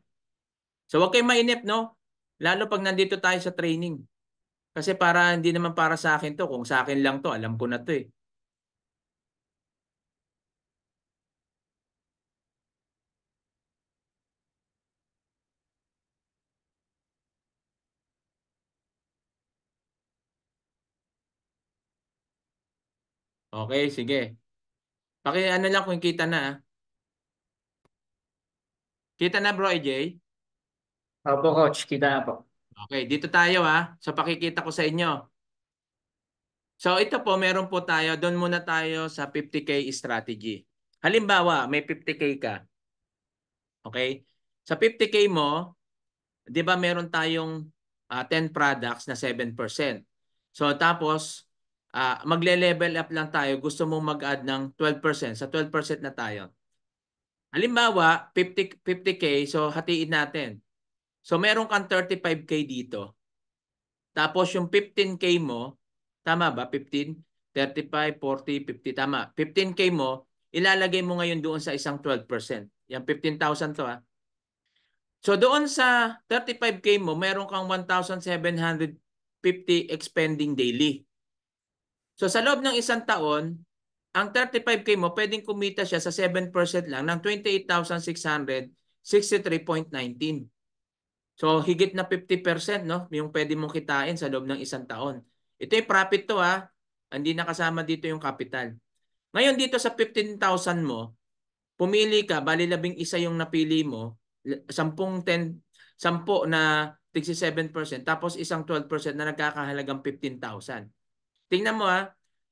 So wag kayong mainip no. Lalo pag nandito tayo sa training. Kasi para hindi naman para sa akin to. Kung sa akin lang to, alam ko na to eh. Okay, sige. Paki ano lang kung kita na. Ah. Kita na bro AJ? Opo, coach. Kita po. Okay, dito tayo ha. So pakikita ko sa inyo. So ito po, meron po tayo. Doon muna tayo sa 50K strategy. Halimbawa, may 50K ka. Okay? Sa 50K mo, di ba meron tayong uh, ah, 10 products na 7%. So tapos, uh, magle-level up lang tayo. Gusto mong mag-add ng 12%. Sa 12% na tayo. Halimbawa, 50, 50K, so hatiin natin. So meron kang 35K dito. Tapos yung 15K mo, tama ba? 15? 35, 40, 50, tama. 15K mo, ilalagay mo ngayon doon sa isang 12%. Yan 15,000 to ha. So doon sa 35K mo, meron kang 1,750 expending daily. So sa loob ng isang taon, ang 35K mo, pwedeng kumita siya sa 7% lang ng 28,663.19. So higit na 50% no, yung pwede mong kitain sa loob ng isang taon. Ito yung profit to ha. Ah. Hindi nakasama dito yung capital. Ngayon dito sa 15,000 mo, pumili ka, bali labing isa yung napili mo, 10 10 10 na 67% tapos isang 12% na nagkakahalagang 15,000. Tingnan mo ha, ah.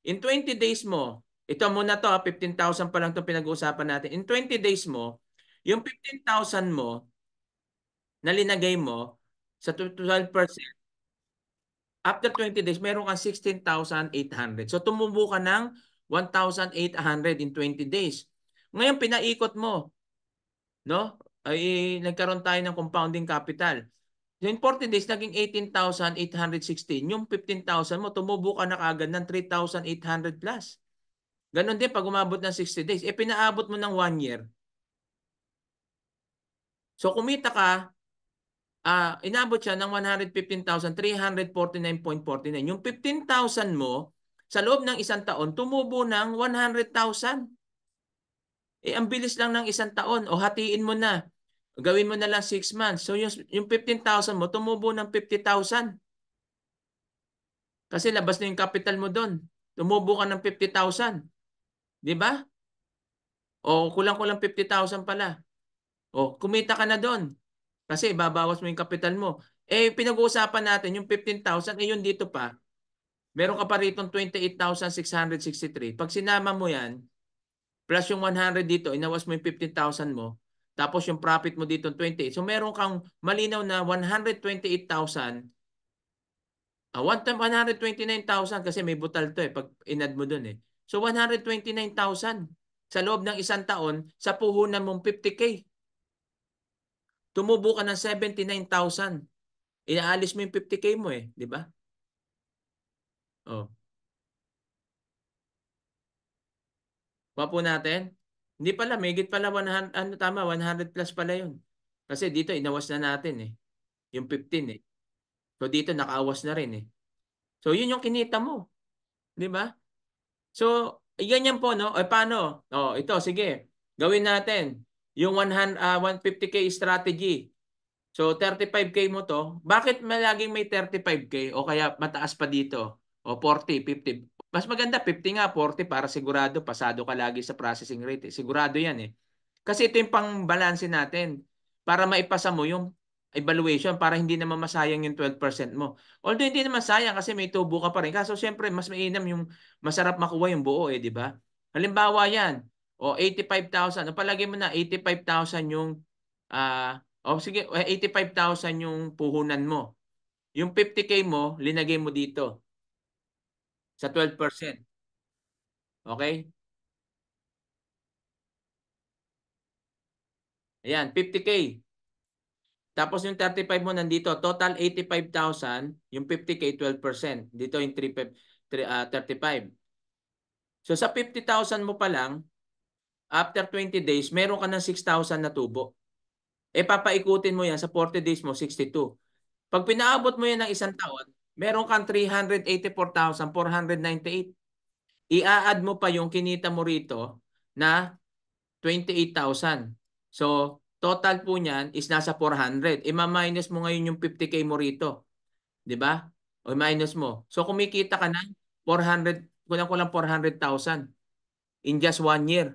in 20 days mo, ito muna to 15,000 ah, pa lang 'tong pinag-uusapan natin. In 20 days mo, yung 15,000 mo, na linagay mo sa 12%, after 20 days, meron kang 16,800. So tumubo ka ng 1,800 in 20 days. Ngayon, pinaikot mo. No? Ay, nagkaroon tayo ng compounding capital. So in 40 days, naging 18,816. Yung 15,000 mo, tumubo ka na agad ng 3,800 plus. Ganon din pag umabot ng 60 days. E pinaabot mo ng 1 year. So kumita ka uh, inabot siya ng 115,349.49. Yung 15,000 mo, sa loob ng isang taon, tumubo ng 100,000. Eh, ang bilis lang ng isang taon. O hatiin mo na. Gawin mo na lang 6 months. So, yung, yung 15,000 mo, tumubo ng 50,000. Kasi labas na yung capital mo doon. Tumubo ka ng 50,000. Di ba? O kulang-kulang 50,000 pala. O kumita ka na doon. Kasi babawas mo yung kapital mo. Eh, pinag-uusapan natin, yung 15,000, eh dito pa. Meron ka pa rito 28,663. Pag sinama mo yan, plus yung 100 dito, inawas mo yung 15,000 mo, tapos yung profit mo dito 28. So meron kang malinaw na 128,000 Uh, ah, one time 129,000 kasi may butal to eh pag inad mo dun eh. So 129,000 sa loob ng isang taon sa puhunan mong 50k. Tumubo ka ng 79,000. Inaalis mo yung 50k mo eh, di ba? Oh. Papo natin. Hindi pala, mayigit pala 100, ano tama, 100 plus pala yun. Kasi dito inawas na natin eh. Yung 15 eh. So dito nakaawas na rin eh. So yun yung kinita mo. 'Di ba? So yan yan po no. O eh, paano? Oh, ito sige. Gawin natin. Yung 100, 150K ah, strategy. So 35K mo to. Bakit malaging may 35K o kaya mataas pa dito? O 40, 50. Mas maganda 50 nga, 40 para sigurado. Pasado ka lagi sa processing rate. Eh. Sigurado yan eh. Kasi ito yung pang-balanse natin para maipasa mo yung evaluation para hindi naman masayang yung 12% mo. Although hindi naman sayang kasi may tubo ka pa rin. Kaso siyempre mas mainam yung masarap makuha yung buo eh, di ba? Halimbawa yan, o 85,000. Ang palagi mo na 85,000 yung uh, o oh, sige, 85,000 eh, yung puhunan mo. Yung 50k mo, linagay mo dito. Sa 12%. Okay? Ayan, 50k. Tapos yung 35 mo nandito, total 85,000, yung 50k 12%. Dito yung 3, 3, uh, 35. So sa 50,000 mo pa lang, after 20 days, meron ka ng 6,000 na tubo. E papaikutin mo yan sa 40 days mo, 62. Pag pinaabot mo yan ng isang taon, meron kang 384,498. Ia-add mo pa yung kinita mo rito na 28,000. So, total po niyan is nasa 400. Ima-minus mo ngayon yung 50K mo rito. ba? Diba? O minus mo. So, kumikita ka ng 400, kulang-kulang 400,000 in just one year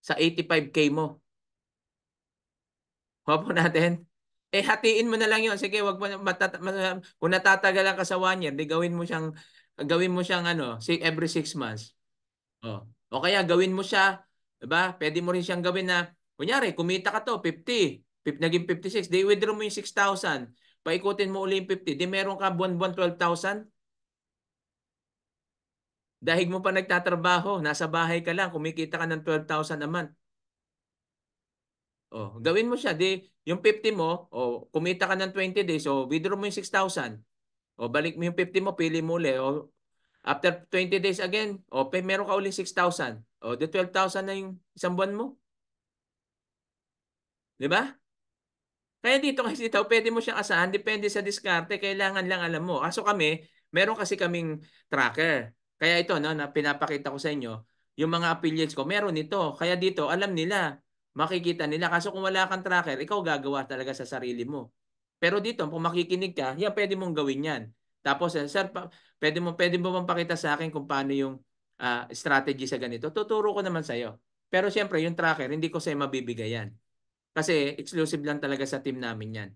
sa 85K mo. Huwag natin. Eh hatiin mo na lang 'yon. Sige, wag mo matat- mat kung natatagalan ka sa one year, di gawin mo siyang gawin mo siyang ano, si every six months. Oh. O kaya gawin mo siya, 'di ba? Pwede mo rin siyang gawin na kunyari kumita ka to 50, pip, naging 56, di withdraw mo yung 6,000. Paikutin mo uli yung 50, di meron ka buwan-buwan 12,000. Dahil mo pa nagtatrabaho, nasa bahay ka lang, kumikita ka ng 12,000 a month. Oh, gawin mo siya. Di, yung 50 mo, oh, kumita ka ng 20 days, so oh, withdraw mo yung 6,000. oh, balik mo yung 50 mo, pili mo ulit. oh, after 20 days again, oh, pay, meron ka uli 6,000. oh, di 12,000 na yung isang buwan mo. Di ba? Kaya dito kasi ito, pwede mo siyang asahan, depende sa diskarte, kailangan lang alam mo. Kaso kami, meron kasi kaming tracker. Kaya ito no, na pinapakita ko sa inyo, yung mga affiliates ko, meron ito. Kaya dito, alam nila, makikita nila. Kaso kung wala kang tracker, ikaw gagawa talaga sa sarili mo. Pero dito, kung makikinig ka, yan, pwede mong gawin yan. Tapos, eh, sir, pa, pwede mo pwede mo bang pakita sa akin kung paano yung uh, strategy sa ganito? Tuturo ko naman sa iyo. Pero siyempre, yung tracker, hindi ko sa'yo mabibigay yan. Kasi exclusive lang talaga sa team namin yan.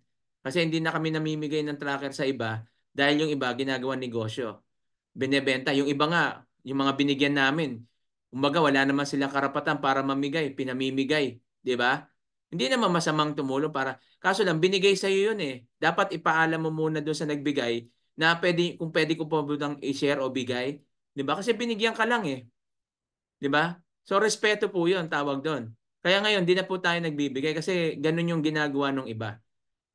Kasi hindi na kami namimigay ng tracker sa iba dahil yung iba ginagawa negosyo binebenta. Yung iba nga, yung mga binigyan namin, umaga wala naman silang karapatan para mamigay, pinamimigay, 'di ba? Hindi naman masamang tumulong para kaso lang binigay sa iyo 'yun eh. Dapat ipaalam mo muna doon sa nagbigay na pwede kung pwede ko pa i-share o bigay, 'di ba? Kasi binigyan ka lang eh. 'Di ba? So respeto po yun, tawag doon. Kaya ngayon, di na po tayo nagbibigay kasi ganun yung ginagawa ng iba.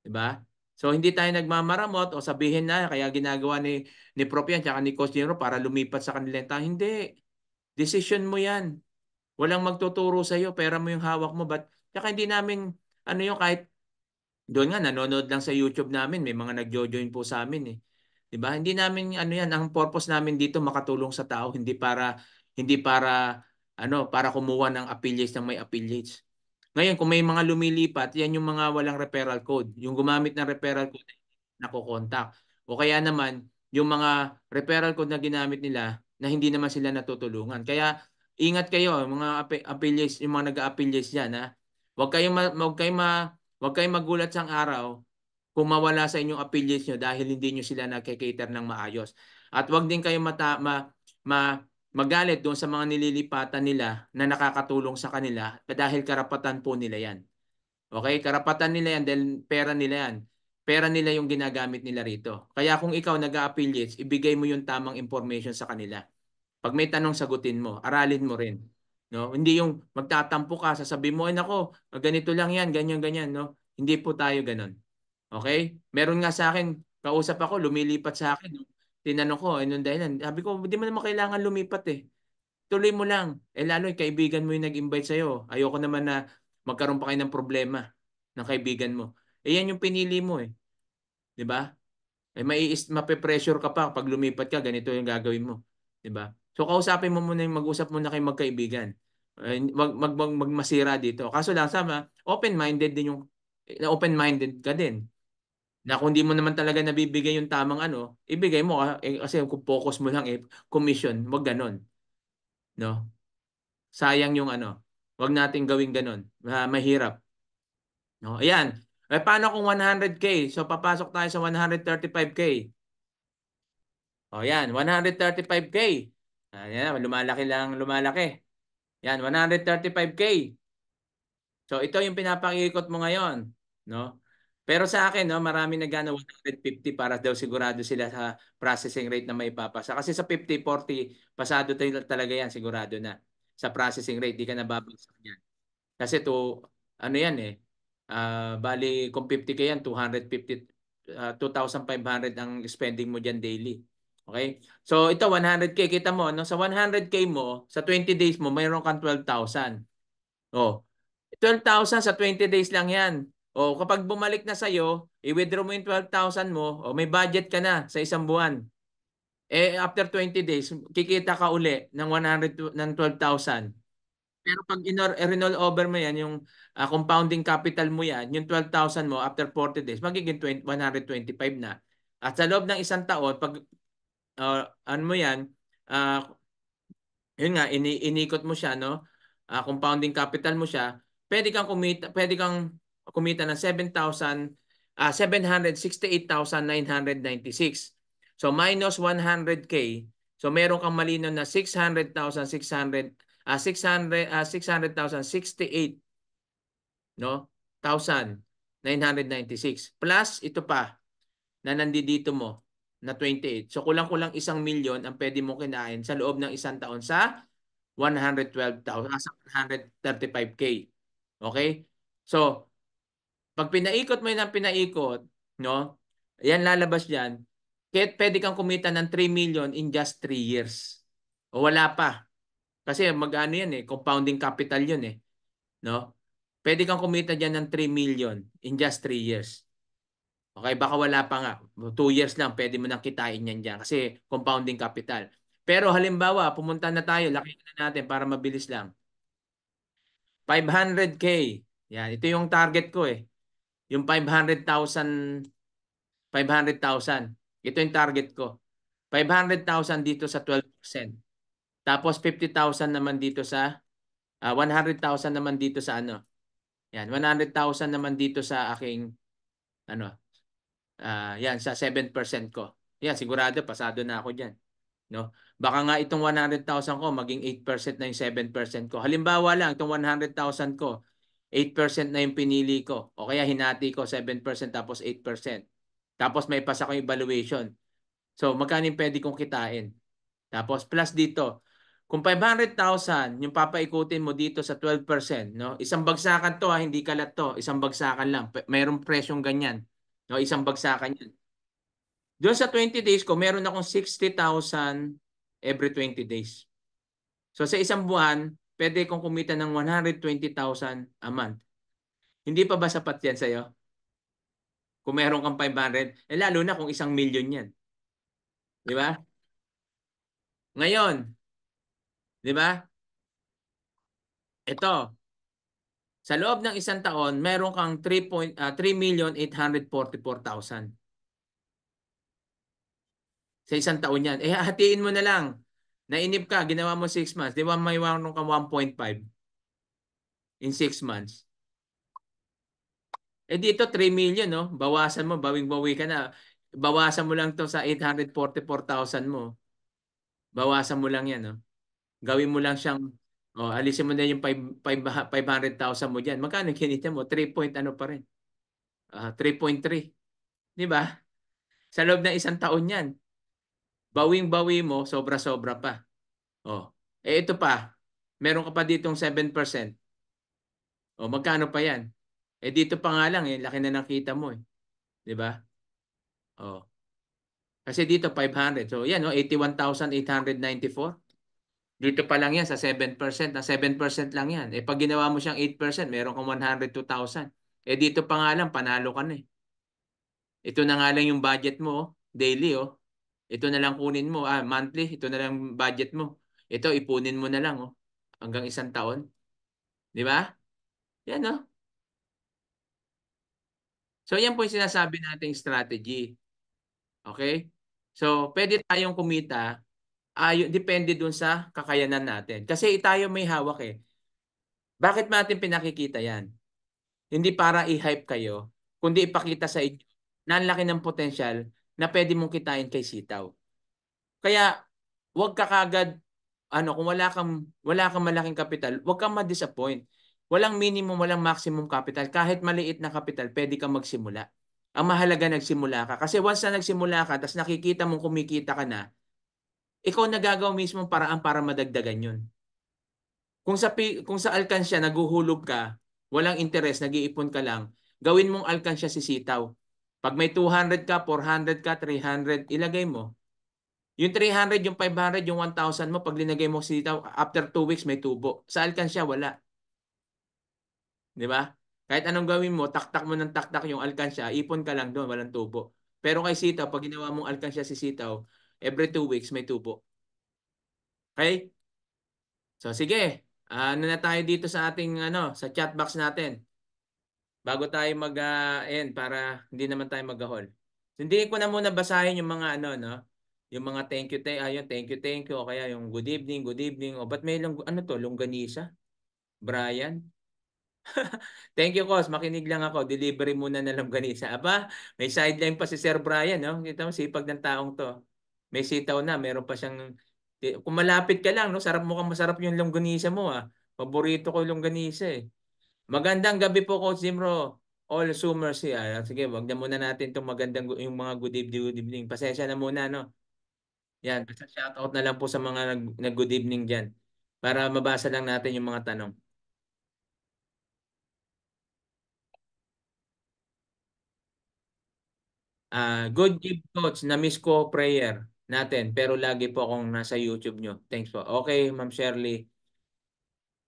'Di ba? So hindi tayo nagmamaramot o sabihin na kaya ginagawa ni ni Prof yan tsaka ni Coach Nero para lumipat sa kanila Ta Hindi. Decision mo yan. Walang magtuturo sa iyo, pera mo yung hawak mo. But tsaka hindi namin ano yung kahit doon nga nanonood lang sa YouTube namin, may mga nagjo-join po sa amin eh. 'Di ba? Hindi namin ano yan, ang purpose namin dito makatulong sa tao, hindi para hindi para ano, para kumuha ng affiliates ng may affiliates. Ngayon, kung may mga lumilipat, yan yung mga walang referral code. Yung gumamit ng referral code, nakokontak. O kaya naman, yung mga referral code na ginamit nila, na hindi naman sila natutulungan. Kaya, ingat kayo, mga affiliates, yung mga nag-affiliates dyan, ha? Huwag kayong, ma, huwag kayong, ma, huwag kayong magulat sa araw kung mawala sa inyong affiliates nyo dahil hindi nyo sila nakikater ng maayos. At huwag din kayong mata, ma, ma, magalit doon sa mga nililipatan nila na nakakatulong sa kanila dahil karapatan po nila yan. Okay? Karapatan nila yan dahil pera nila yan. Pera nila yung ginagamit nila rito. Kaya kung ikaw nag affiliates ibigay mo yung tamang information sa kanila. Pag may tanong, sagutin mo. Aralin mo rin. No? Hindi yung magtatampo ka, sasabihin mo, ay nako, ganito lang yan, ganyan, ganyan. No? Hindi po tayo ganun. Okay? Meron nga sa akin, kausap ako, lumilipat sa akin. No? tinanong ko, anong eh, dahilan? Sabi ko, hindi mo naman kailangan lumipat eh. Tuloy mo lang. Eh lalo, eh, kaibigan mo yung nag-invite sa'yo. Ayoko naman na magkaroon pa kayo ng problema ng kaibigan mo. Eh yan yung pinili mo eh. Di ba? Eh may mape-pressure ka pa pag lumipat ka, ganito yung gagawin mo. Di ba? So kausapin mo muna yung mag-usap muna kay magkaibigan. Eh, mag, mag, mag, magmasira dito. Kaso lang sama, open-minded din yung eh, open-minded ka din na kung di mo naman talaga nabibigay yung tamang ano, ibigay mo eh, kasi kung focus mo lang eh, commission, wag ganon. No? Sayang yung ano. Wag nating gawing ganon. Uh, mahirap. No? Ayan. Eh, paano kung 100K? So, papasok tayo sa 135K. O, yan. 135K. Ayan, lumalaki lang, lumalaki. Yan, 135K. So, ito yung pinapakikot mo ngayon. No? Pero sa akin, no, marami nagana 150 para daw sigurado sila sa processing rate na maipapasa. Kasi sa 50-40, pasado tayo talaga yan, sigurado na. Sa processing rate, di ka nababagsak yan. Kasi to, ano yan eh, uh, bali kung 50 ka yan, 250, uh, 2,500 ang spending mo dyan daily. Okay? So ito 100k kita mo no sa 100k mo sa 20 days mo mayroon kang 12,000. Oh. 12,000 sa 20 days lang 'yan. O kapag bumalik na sa'yo, i-withdraw mo yung 12,000 mo, o may budget ka na sa isang buwan. Eh, after 20 days, kikita ka uli ng 100, ng 12,000. Pero pag in-renol over mo yan, yung uh, compounding capital mo yan, yung 12,000 mo after 40 days, magiging 20, 125 na. At sa loob ng isang taon, pag uh, ano mo yan, uh, yun nga, ini inikot mo siya, no? Uh, compounding capital mo siya, pwede kang kumita, pwede kang kumita ng 7,000 uh, 768,996. So minus 100k. So meron kang malinaw na 600,600 uh, 600 uh, 600,068 no? 1,996 plus ito pa na nandito mo na 28. So kulang-kulang isang milyon ang pwede mo kinain sa loob ng isang taon sa 112,000 135k. Ah, okay? So pag pinaikot mo 'yan ng pinaikot, no? Yan lalabas yan. Kahit pwede kang kumita ng 3 million in just 3 years. O wala pa. Kasi mag-ano yan eh, compounding capital yun eh. No? Pwede kang kumita diyan ng 3 million in just 3 years. Okay, baka wala pa nga. 2 years lang, pwede mo nang kitain yan diyan kasi compounding capital. Pero halimbawa, pumunta na tayo, laki na natin para mabilis lang. 500K. Yan, ito yung target ko eh. Yung 500,000 500,000. Ito yung target ko. 500,000 dito sa 12%. Tapos 50,000 naman dito sa uh, ah, 100,000 naman dito sa ano. Yan, 100,000 naman dito sa aking ano. Uh, yan sa 7% ko. Yan, sigurado pasado na ako diyan. No? Baka nga itong 100,000 ko maging 8% na yung 7% ko. Halimbawa lang itong 100,000 ko 8% na yung pinili ko. O kaya hinati ko 7% tapos 8%. Tapos may pasa ko yung valuation. So magkano yung pwede kong kitain? Tapos plus dito, kung 500,000 yung papaikutin mo dito sa 12%, no? Isang bagsakan to, ha? hindi kalat to. Isang bagsakan lang. Mayroong presyong ganyan. No? Isang bagsakan yan. Doon sa 20 days ko, meron akong 60,000 every 20 days. So sa isang buwan, pwede kong kumita ng 120,000 a month. Hindi pa ba sapat yan sa'yo? Kung meron kang 500, eh lalo na kung isang million yan. Di ba? Ngayon, di ba? Ito, sa loob ng isang taon, meron kang 3.844,000. Uh, ah, Sa isang taon yan. Eh, hatiin mo na lang. Nainip ka, ginawa mo 6 months. Di ba may warong ka 1.5 in 6 months? Eh dito 3 million, no? Bawasan mo, bawing-bawi ka na. Bawasan mo lang to sa 844,000 mo. Bawasan mo lang yan, no? Gawin mo lang siyang, oh, alisin mo na yung 500,000 mo dyan. Magkano kinita mo? 3 point ano pa rin? Uh, ah, 3.3. Di ba? Sa loob ng isang taon yan bawing-bawi mo, sobra-sobra pa. Oh. Eh ito pa, meron ka pa ditong 7%. Oh, magkano pa 'yan? Eh dito pa nga lang, eh, laki na ng kita mo eh. 'Di ba? Oh. Kasi dito 500. So yan, oh, 81,894. Dito pa lang yan sa 7%. Na 7% lang yan. Eh pag ginawa mo siyang 8%, meron kang 102,000. Eh dito pa nga lang, panalo ka na eh. Ito na nga lang yung budget mo, oh, daily oh. Ito na lang kunin mo. Ah, monthly, ito na lang budget mo. Ito, ipunin mo na lang. Oh. Hanggang isang taon. Di ba? Yan, Oh. So, yan po yung sinasabi nating strategy. Okay? So, pwede tayong kumita ayon ah, depende dun sa kakayanan natin. Kasi tayo may hawak eh. Bakit natin pinakikita yan? Hindi para i-hype kayo, kundi ipakita sa inyo na laki ng potensyal na pwede mong kitain kay sitaw. Kaya wag ka kagad ano kung wala kang wala kang malaking kapital, wag kang ma-disappoint. Walang minimum, walang maximum capital. Kahit maliit na kapital, pwede kang magsimula. Ang mahalaga nagsimula ka. Kasi once na nagsimula ka, tapos nakikita mong kumikita ka na, ikaw na gagawin mismo paraan para madagdagan yun. Kung sa, kung sa alkansya, naguhulog ka, walang interes, nag-iipon ka lang, gawin mong alkansya si sitaw. Pag may 200 ka, 400 ka, 300, ilagay mo. Yung 300, yung 500, yung 1,000 mo, pag linagay mo sitaw, after 2 weeks may tubo. Sa alkansya, wala. Di ba? Kahit anong gawin mo, taktak mo ng taktak yung alkansya, ipon ka lang doon, walang tubo. Pero kay sitaw, pag ginawa mong alkansya si sitaw, every 2 weeks may tubo. Okay? So sige, ano na tayo dito sa ating ano, sa chat box natin bago tayo mag-end ah, uh, para hindi naman tayo mag-haul. hindi ko na muna basahin yung mga ano, no? Yung mga thank you, thank, ayun thank you, thank you, o kaya yung good evening, good evening, o but may lang, ano to, longganisa? Brian? [LAUGHS] thank you, Cos. Makinig lang ako. Delivery muna na longganisa. Aba, may sideline pa si Sir Brian, no? Kita mo, sipag ng taong to. May sitaw na, meron pa siyang eh, kung malapit ka lang, no? Sarap mo mukhang masarap yung longganisa mo, ah. Paborito ko yung longganisa, eh. Magandang gabi po Coach Zimro. All summers here. Ah, sige, wag na muna natin itong magandang yung mga good evening, good evening. Pasensya na muna no. Yan, basta shoutout na lang po sa mga nag, nag good evening diyan para mabasa lang natin yung mga tanong. Uh, good give coach, na-miss ko prayer natin pero lagi po akong nasa YouTube nyo. Thanks po. Okay, Ma'am Shirley.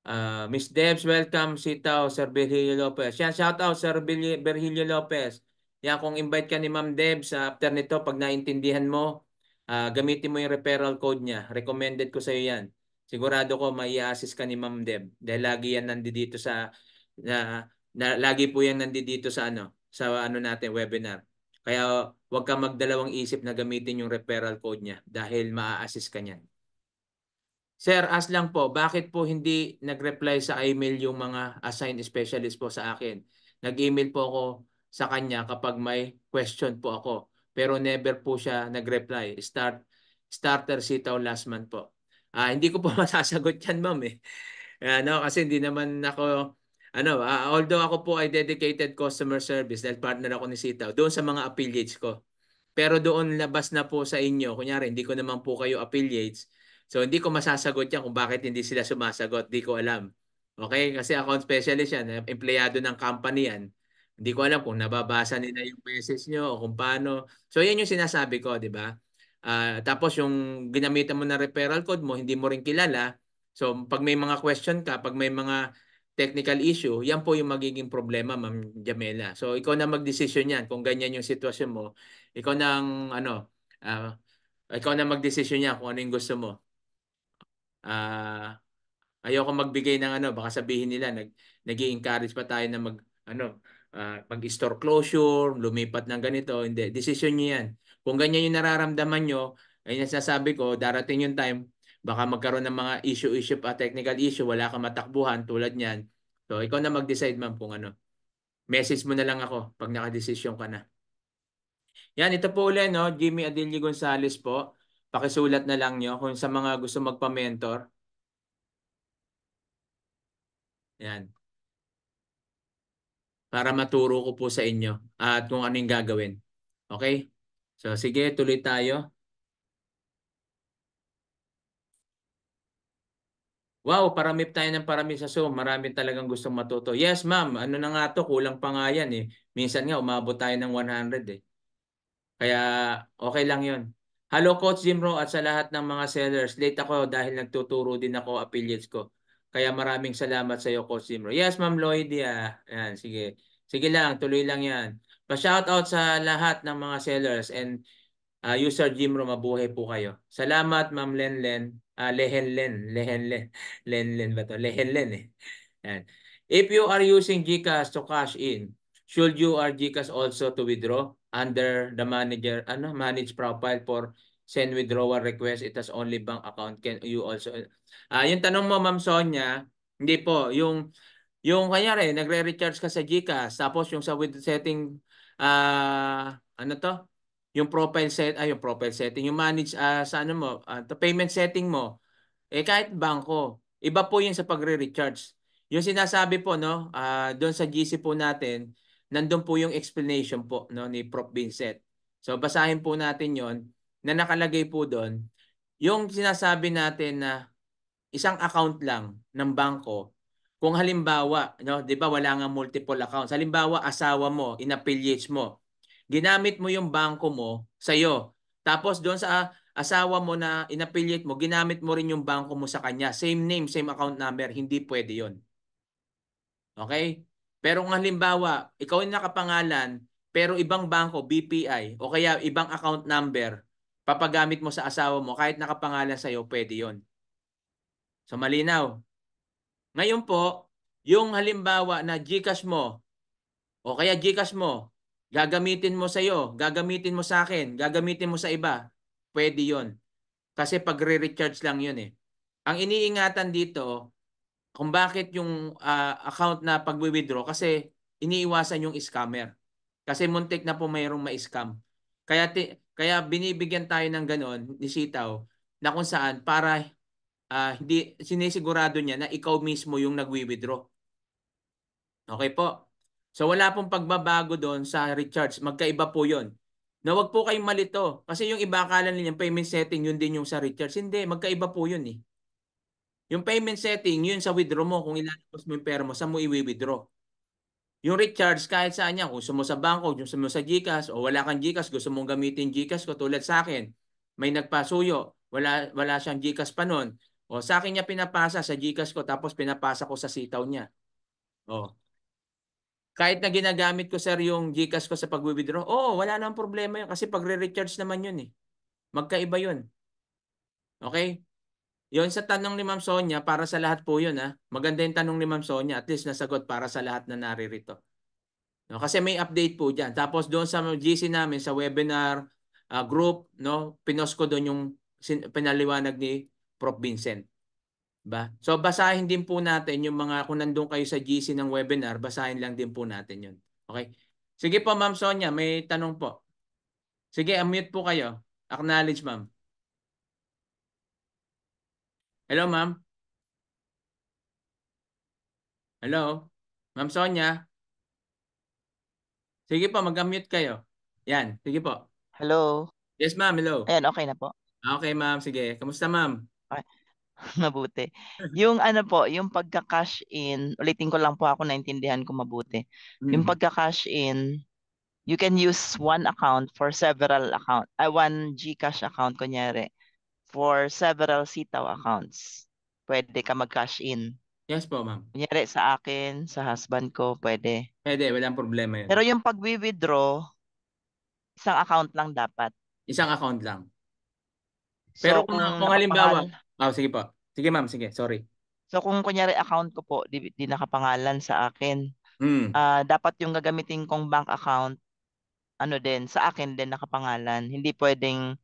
Uh, Miss Debs, welcome Sitaw, Sir Virgilio Lopez. Yan, shout out Sir Virgilio Lopez. Yan, kung invite ka ni Ma'am Debs, uh, after nito, pag naintindihan mo, uh, gamitin mo yung referral code niya. Recommended ko sa iyo yan. Sigurado ko, may assist ka ni Ma'am Deb. Dahil lagi yan nandito sa, na, na, lagi po yan nandito sa ano, sa ano natin, webinar. Kaya huwag ka magdalawang isip na gamitin yung referral code niya dahil maa-assist ka niyan. Sir, as lang po, bakit po hindi nag-reply sa email yung mga assigned specialist po sa akin? Nag-email po ako sa kanya kapag may question po ako. Pero never po siya nag-reply. Start, starter sitaw last month po. Ah, hindi ko po [LAUGHS] masasagot yan, ma'am. Eh. Ano, kasi hindi naman ako, ano, uh, although ako po ay dedicated customer service dahil partner ako ni Sitaw, doon sa mga affiliates ko. Pero doon labas na po sa inyo, kunyari hindi ko naman po kayo affiliates, So hindi ko masasagot yan kung bakit hindi sila sumasagot. Hindi ko alam. Okay? Kasi account specialist yan. Empleyado ng company yan. Hindi ko alam kung nababasa nila yung message nyo o kung paano. So yan yung sinasabi ko, di ba? Uh, tapos yung ginamitan mo na referral code mo, hindi mo rin kilala. So pag may mga question ka, pag may mga technical issue, yan po yung magiging problema, Ma'am Jamela. So ikaw na magdesisyon yan kung ganyan yung sitwasyon mo. Ikaw na ang, ano, uh, ikaw na magdesisyon yan kung ano yung gusto mo uh, ayoko magbigay ng ano, baka sabihin nila nag nag-encourage pa tayo na mag ano, uh, mag-store closure, lumipat ng ganito, hindi decision niyo 'yan. Kung ganyan yung nararamdaman nyo, ay nasasabi ko, darating yung time, baka magkaroon ng mga issue-issue pa, technical issue, wala kang matakbuhan tulad niyan. So, ikaw na mag-decide ma'am kung ano. Message mo na lang ako pag naka nakadesisyon ka na. Yan, ito po ulit, no? Jimmy Adelio Gonzales po. Pakisulat na lang nyo kung sa mga gusto magpa-mentor. Yan. Para maturo ko po sa inyo at kung ano yung gagawin. Okay? So sige, tuloy tayo. Wow, paramip tayo ng paramip sa Zoom. Marami talagang gustong matuto. Yes, ma'am. Ano na nga to? Kulang pa nga yan eh. Minsan nga, umabot tayo ng 100 eh. Kaya okay lang yon Hello Coach Jimro at sa lahat ng mga sellers. Late ako dahil nagtuturo din ako affiliates ko. Kaya maraming salamat sa iyo Coach Jimro. Yes, Ma'am Lloyd. Ah. Ayun, sige. Sige lang, tuloy lang 'yan. Pa-shout out sa lahat ng mga sellers and uh, ah, user Jimro mabuhay po kayo. Salamat Ma'am Lenlen. Uh, ah, Lehenlen, Lehenlen. [LAUGHS] Lenlen ba 'to? Lehenlen eh. Ayan. If you are using GCash to cash in, should you are GCash also to withdraw? under the manager ano manage profile for send withdrawal request it has only bank account can you also ah uh, yung tanong mo ma'am Sonya hindi po yung yung kanya kanyari nagre-recharge ka sa GCash tapos yung sa with setting uh, ano to yung profile set ay yung profile setting yung manage uh, sa ano mo uh, ah, to payment setting mo eh kahit bangko iba po yung sa pagre-recharge yung sinasabi po no uh, doon sa GC po natin nandun po yung explanation po no, ni Prof. Vincent. So basahin po natin yon na nakalagay po doon yung sinasabi natin na isang account lang ng bangko kung halimbawa, no, 'di ba, wala nga multiple accounts. Halimbawa, asawa mo, inaffiliates mo. Ginamit mo yung bangko mo sa iyo. Tapos doon sa asawa mo na inaffiliate mo, ginamit mo rin yung bangko mo sa kanya. Same name, same account number, hindi pwede 'yon. Okay? Pero kung halimbawa, ikaw yung nakapangalan, pero ibang bangko, BPI, o kaya ibang account number, papagamit mo sa asawa mo, kahit nakapangalan sa'yo, pwede yon. So malinaw. Ngayon po, yung halimbawa na Gcash mo, o kaya Gcash mo, gagamitin mo sa'yo, gagamitin mo sa akin, gagamitin mo sa iba, pwede yon. Kasi pag re recharge lang yun eh. Ang iniingatan dito, kung bakit yung uh, account na pagwi-withdraw kasi iniiwasan yung scammer. Kasi muntik na po mayroong ma-scam. Kaya kaya binibigyan tayo ng ganoon ni Sitaw na kung saan para uh, hindi sinisigurado niya na ikaw mismo yung nagwi-withdraw. Okay po. So wala pong pagbabago doon sa recharge. Magkaiba po 'yon. Na wag po kayong malito kasi yung iba akala nilang payment setting yun din yung sa recharge. Hindi, magkaiba po 'yun eh. Yung payment setting, yun sa withdraw mo, kung ilalabas mo yung pera mo, saan mo i-withdraw? Yung recharge, kahit saan niya, kung gusto mo sa banko, gusto mo sa GCash, o wala kang GCash, gusto mong gamitin GCash ko tulad sa akin, may nagpasuyo, wala, wala siyang GCash pa nun. O sa akin niya pinapasa sa GCash ko, tapos pinapasa ko sa sitaw niya. O. Kahit na ginagamit ko sir yung GCash ko sa pag-withdraw, oo, oh, wala nang problema yun kasi pagre-recharge naman yun eh. Magkaiba yun. Okay? Yon sa tanong ni Ma'am Sonia, para sa lahat po 'yon Ha? Maganda yung tanong ni Ma'am Sonia, at least nasagot para sa lahat na naririto. No, kasi may update po diyan. Tapos doon sa GC namin sa webinar uh, group, no, pinost ko doon yung pinaliwanag ni Prof Vincent. Ba? So basahin din po natin yung mga kung nandoon kayo sa GC ng webinar, basahin lang din po natin 'yon. Okay? Sige po Ma'am Sonia, may tanong po. Sige, unmute po kayo. Acknowledge ma'am. Hello, ma'am. Hello? Ma'am Sonia? Sige po, mag mute kayo. Yan, sige po. Hello? Yes, ma'am. Hello. Ayan, okay na po. Okay, ma'am. Sige. Kamusta, ma'am? Okay. [LAUGHS] Mabuti. Yung ano po, yung pagka-cash in, ulitin ko lang po ako naintindihan ko mabuti. Mm-hmm. Yung pagka-cash in, you can use one account for several account, uh, one GCash account kunyari for several sitaw accounts. Pwede ka mag-cash in. Yes po, ma'am. Kunyari sa akin, sa husband ko, pwede. Pwede, walang problema yun. Pero yung pag-withdraw, isang account lang dapat. Isang account lang. So, Pero kung, kung, kung halimbawa, oh, sige po. Sige ma'am, sige, sorry. So kung kunyari account ko po, di, di nakapangalan sa akin, mm. uh, dapat yung gagamitin kong bank account, ano din, sa akin din nakapangalan. Hindi pwedeng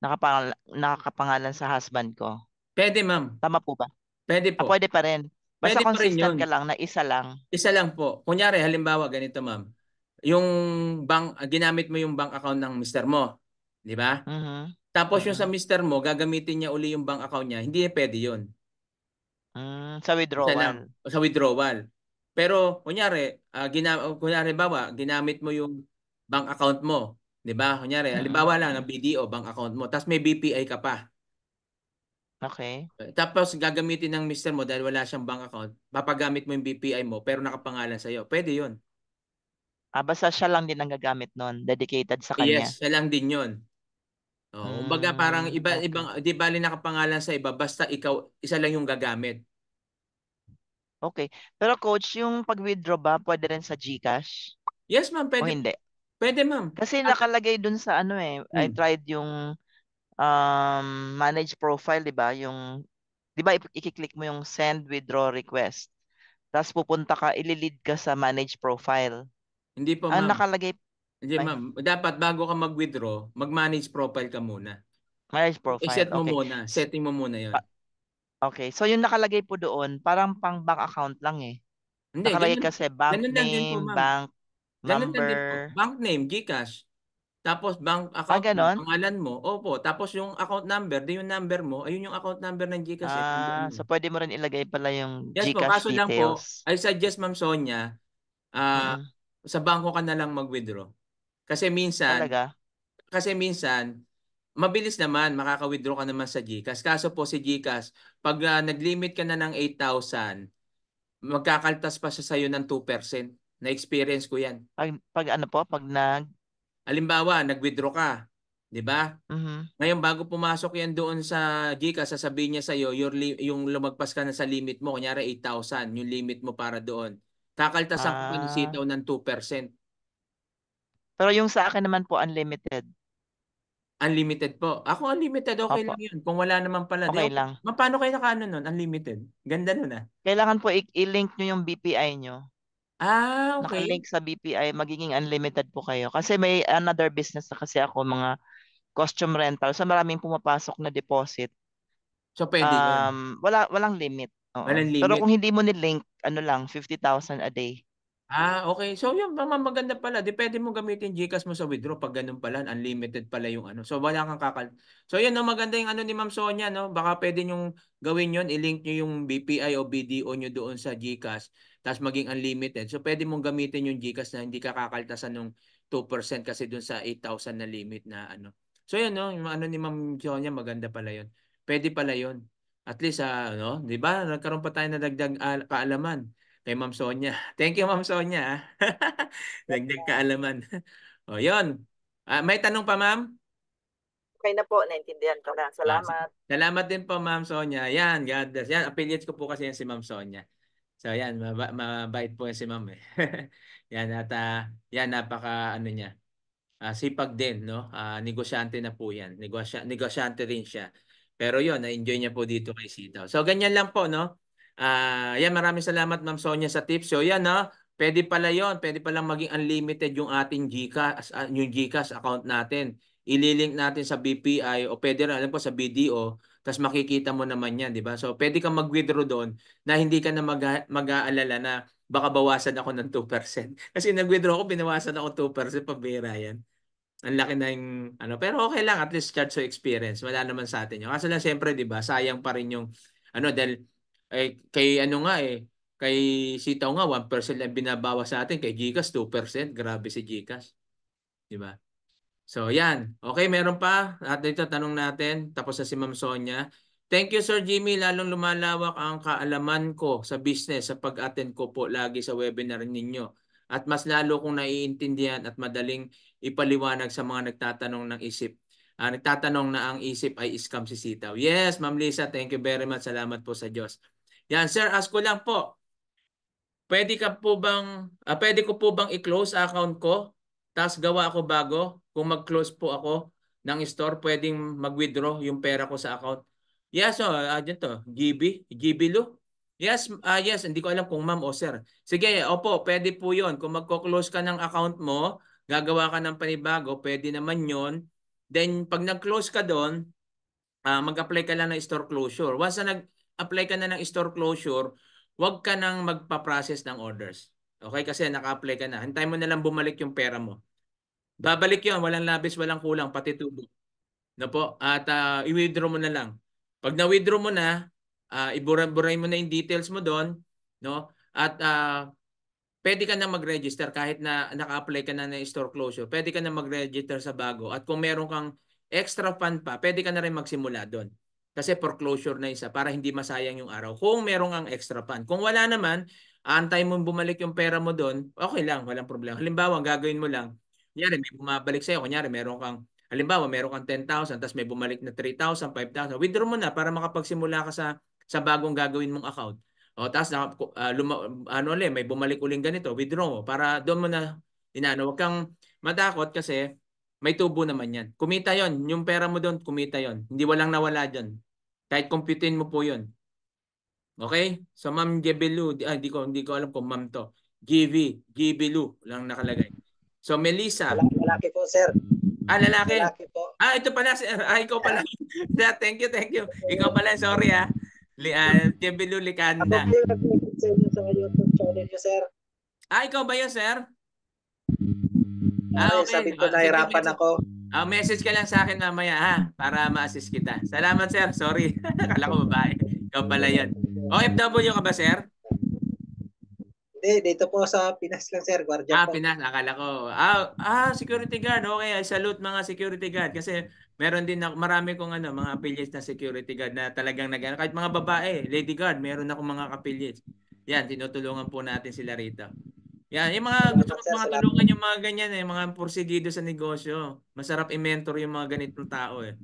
nakapangalan, nakakapangalan sa husband ko. Pwede, ma'am. Tama po ba? Pwede po. Ah, pwede pa rin. Basta pwede consistent ka lang na isa lang. Isa lang po. Kunyari, halimbawa, ganito, ma'am. Yung bank, ah, ginamit mo yung bank account ng mister mo. Di ba? Uh-huh. Tapos uh-huh. yung mm-hmm. sa mister mo, gagamitin niya uli yung bank account niya. Hindi eh, pwede yun. Mm, sa withdrawal. Sa, sa withdrawal. Pero kunyari, uh, gina, kunyari bawa, ginamit mo yung bank account mo 'Di ba? Kunyari, Mm. halimbawa lang ng BDO bank account mo, tapos may BPI ka pa. Okay. Tapos gagamitin ng mister mo dahil wala siyang bank account, papagamit mo yung BPI mo pero nakapangalan sa iyo. Pwede 'yun. Ah, basta siya lang din ang gagamit noon, dedicated sa kanya? Yes, siya lang din 'yun. Oo, oh, kumbaga hmm, parang iba okey. ibang 'di bale nakapangalan sa iba basta ikaw isa lang yung gagamit. Okay. Pero coach, yung pag-withdraw ba pwede rin sa GCash? Yes ma'am, pwede po. hindi? Pwede, ma'am. Kasi nakalagay dun sa ano eh, I hmm. tried yung um, manage profile, di ba? Yung, di ba i- click mo yung send withdraw request. Tapos pupunta ka, ililid ka sa manage profile. Hindi po, Ah, ma'am. nakalagay Hindi, ma'am. Dapat bago ka mag-withdraw, mag-manage profile ka muna. manage profile. I-set mo okay. muna. Setting mo muna yun. Okay. So yung nakalagay po doon, parang pang bank account lang eh. Hindi, Nakalagay ganun, kasi bank ganun po, bank Number? Bank name, Gcash. Tapos bank account, ah, ganun? pangalan mo. Opo, tapos yung account number, din yung number mo, ayun yung account number ng Gcash. Eh, ah, so pwede mo rin ilagay pala yung yes, Gcash po, kaso details. lang po, I suggest Ma'am Sonia, uh, hmm. sa bangko ka na lang mag-withdraw. Kasi minsan, Talaga? kasi minsan, mabilis naman, makaka-withdraw ka naman sa Gcash. Kaso po si Gcash, pag uh, nag-limit ka na ng 8,000, magkakaltas pa siya sa'yo ng 2%. Na-experience ko 'yan. Pag, pag ano po, pag nag Halimbawa, nag-withdraw ka, 'di ba? Mhm. Ngayon bago pumasok 'yan doon sa GCash, sasabihin niya sa iyo your li- yung lumagpas ka na sa limit mo, kunyari 8,000 yung limit mo para doon. Kakaltasan ka ng ah. sitaw ng 2%. Pero yung sa akin naman po unlimited. Unlimited po. Ako unlimited okay Opo. lang 'yun. Kung wala naman pala, Okay di, lang. Ma, paano kayo nakaano nun? Unlimited. Ganda nun ah. Kailangan po i- i-link nyo yung BPI nyo. Ah, okay. naka sa BPI, magiging unlimited po kayo. Kasi may another business na kasi ako, mga costume rental. So maraming pumapasok na deposit. So pwede yun. Um, wala, walang limit. Oo. Walang Pero kung hindi mo nilink, ano lang, 50,000 a day. Ah, okay. So yun, ma- maganda pala. Depende mo gamitin GCash mo sa withdraw pag ganun pala, unlimited pala yung ano. So wala kang kakal. So yun, no, maganda yung ano ni Ma'am Sonia, no. Baka pwede yung gawin yun, i-link niyo yung BPI o BDO niyo doon sa GCash, tapos maging unlimited. So pwede mong gamitin yung GCash na hindi ka kakaltasan ng 2% kasi doon sa 8,000 na limit na ano. So yun, no, yung ano ni Ma'am Sonia, maganda pala yun. Pwede pala yun. At least, uh, ah, no, 'di ba? Nagkaroon pa tayo na dagdag uh, kaalaman kay Ma'am Sonia. Thank you Ma'am Sonia. Dagdag ah. [LAUGHS] kaalaman. O yun. Uh, may tanong pa Ma'am? Okay na po, naintindihan ko na. Salamat. Salamat din po Ma'am Sonia. Yan, God bless. Yan, affiliates ko po kasi yan si Ma'am Sonia. So yan, mab- mabait po yan si Ma'am eh. [LAUGHS] yan at uh, ah, yan napaka ano niya. Uh, sipag din, no? Uh, negosyante na po yan. Negosya- negosyante rin siya. Pero yon na-enjoy niya po dito kay Sitaw. So ganyan lang po, no? Uh, yan, maraming salamat Ma'am Sonia sa tips. So yan, no? Ah, pwede pala yon Pwede palang maging unlimited yung ating GCash, uh, yung GCash account natin. Ililink natin sa BPI o pwede rin, alam ko, sa BDO. Tapos makikita mo naman yan, di ba? So pwede kang mag-withdraw doon na hindi ka na mag- mag-aalala na baka bawasan ako ng 2%. [LAUGHS] Kasi nag-withdraw ako, binawasan ako 2%, pabira yan. Ang laki na yung, ano, pero okay lang, at least charge so experience. Wala naman sa atin yun. Kaso lang, siyempre, di ba, sayang pa rin yung, ano, dahil eh, kay ano nga eh, kay Sitaw nga 1% lang binabawas sa atin, kay Gcash 2%, grabe si Gcash. 'Di ba? So yan. Okay, meron pa at dito tanong natin tapos sa si Ma'am Sonia. Thank you Sir Jimmy, lalong lumalawak ang kaalaman ko sa business sa pag-attend ko po lagi sa webinar ninyo. At mas lalo kong naiintindihan at madaling ipaliwanag sa mga nagtatanong ng isip uh, nagtatanong na ang isip ay scam si Sitaw. Yes, Ma'am Lisa, thank you very much. Salamat po sa Diyos. Yan, sir, ask ko lang po. Pwede ka po bang uh, pwede ko po bang i-close account ko? Tapos gawa ako bago. Kung mag-close po ako ng store, pwedeng mag-withdraw yung pera ko sa account. Yes, oh, uh, ah, dito, Gibi, Gibi Lu. Yes, uh, yes, hindi ko alam kung ma'am o sir. Sige, opo, pwede po 'yon. Kung magko-close ka ng account mo, gagawa ka ng panibago, pwede naman 'yon. Then pag nag-close ka doon, uh, mag-apply ka lang ng store closure. Once na nag apply ka na ng store closure, huwag ka nang magpa-process ng orders. Okay? Kasi naka-apply ka na. Hintay mo na lang bumalik yung pera mo. Babalik yon Walang labis, walang kulang, pati tubo. No po? At uh, i-withdraw mo na lang. Pag na-withdraw mo na, uh, ibura-buray mo na yung details mo doon. No? At uh, pwede ka na mag-register kahit na naka-apply ka na ng store closure. Pwede ka na mag-register sa bago. At kung meron kang extra fund pa, pwede ka na rin magsimula doon. Kasi foreclosure na isa para hindi masayang yung araw. Kung merong ang extra fund. Kung wala naman, antay mo bumalik yung pera mo doon, okay lang, walang problema. Halimbawa, gagawin mo lang, kunyari may bumabalik sa'yo, kunyari meron kang, halimbawa meron kang 10,000, tapos may bumalik na 3,000, 5,000, withdraw mo na para makapagsimula ka sa, sa bagong gagawin mong account. O tapos uh, ah, luma, ano ulit, may bumalik uling ganito, withdraw mo para doon mo na inaano, wag kang matakot kasi may tubo naman yan. Kumita yon Yung pera mo doon, kumita yon Hindi walang nawala dyan. Kahit computein mo po yon Okay? So Ma'am Gebelu, ah, ko, hindi ko alam kung Ma'am to. Givi, Gibelu lang nakalagay. So Melissa. Lalaki po, sir. Ah, lalaki. Lalaki po. Ah, ito pala, sir. Ah, ikaw pala. Yeah. [LAUGHS] thank you, thank you. Ikaw pala, sorry ah. Li, uh, ah, Gebelu Likanda. Ako po yung nag-message sa YouTube sir. Ah, ikaw ba yun, sir? Ah, okay. Sabi ko, ah, nahirapan ako. Ah, message ka lang sa akin mamaya ha, para ma-assist kita. Salamat sir, sorry. [LAUGHS] Akala ko babae. Ikaw pala yan. OFW ka ba sir? Hindi, dito po sa Pinas lang sir, guardian Ah, po. Pinas, akala ko. Ah, ah, security guard. Okay, I salute mga security guard kasi meron din ako, marami kong ano, mga affiliates na security guard na talagang nag kahit mga babae, lady guard, meron ako mga affiliates. Yan, tinutulungan po natin sila rito. Yan, yung mga gusto ano ko mga tulungan yung mga ganyan eh, mga porsigido sa negosyo. Masarap i-mentor yung mga ganitong tao eh.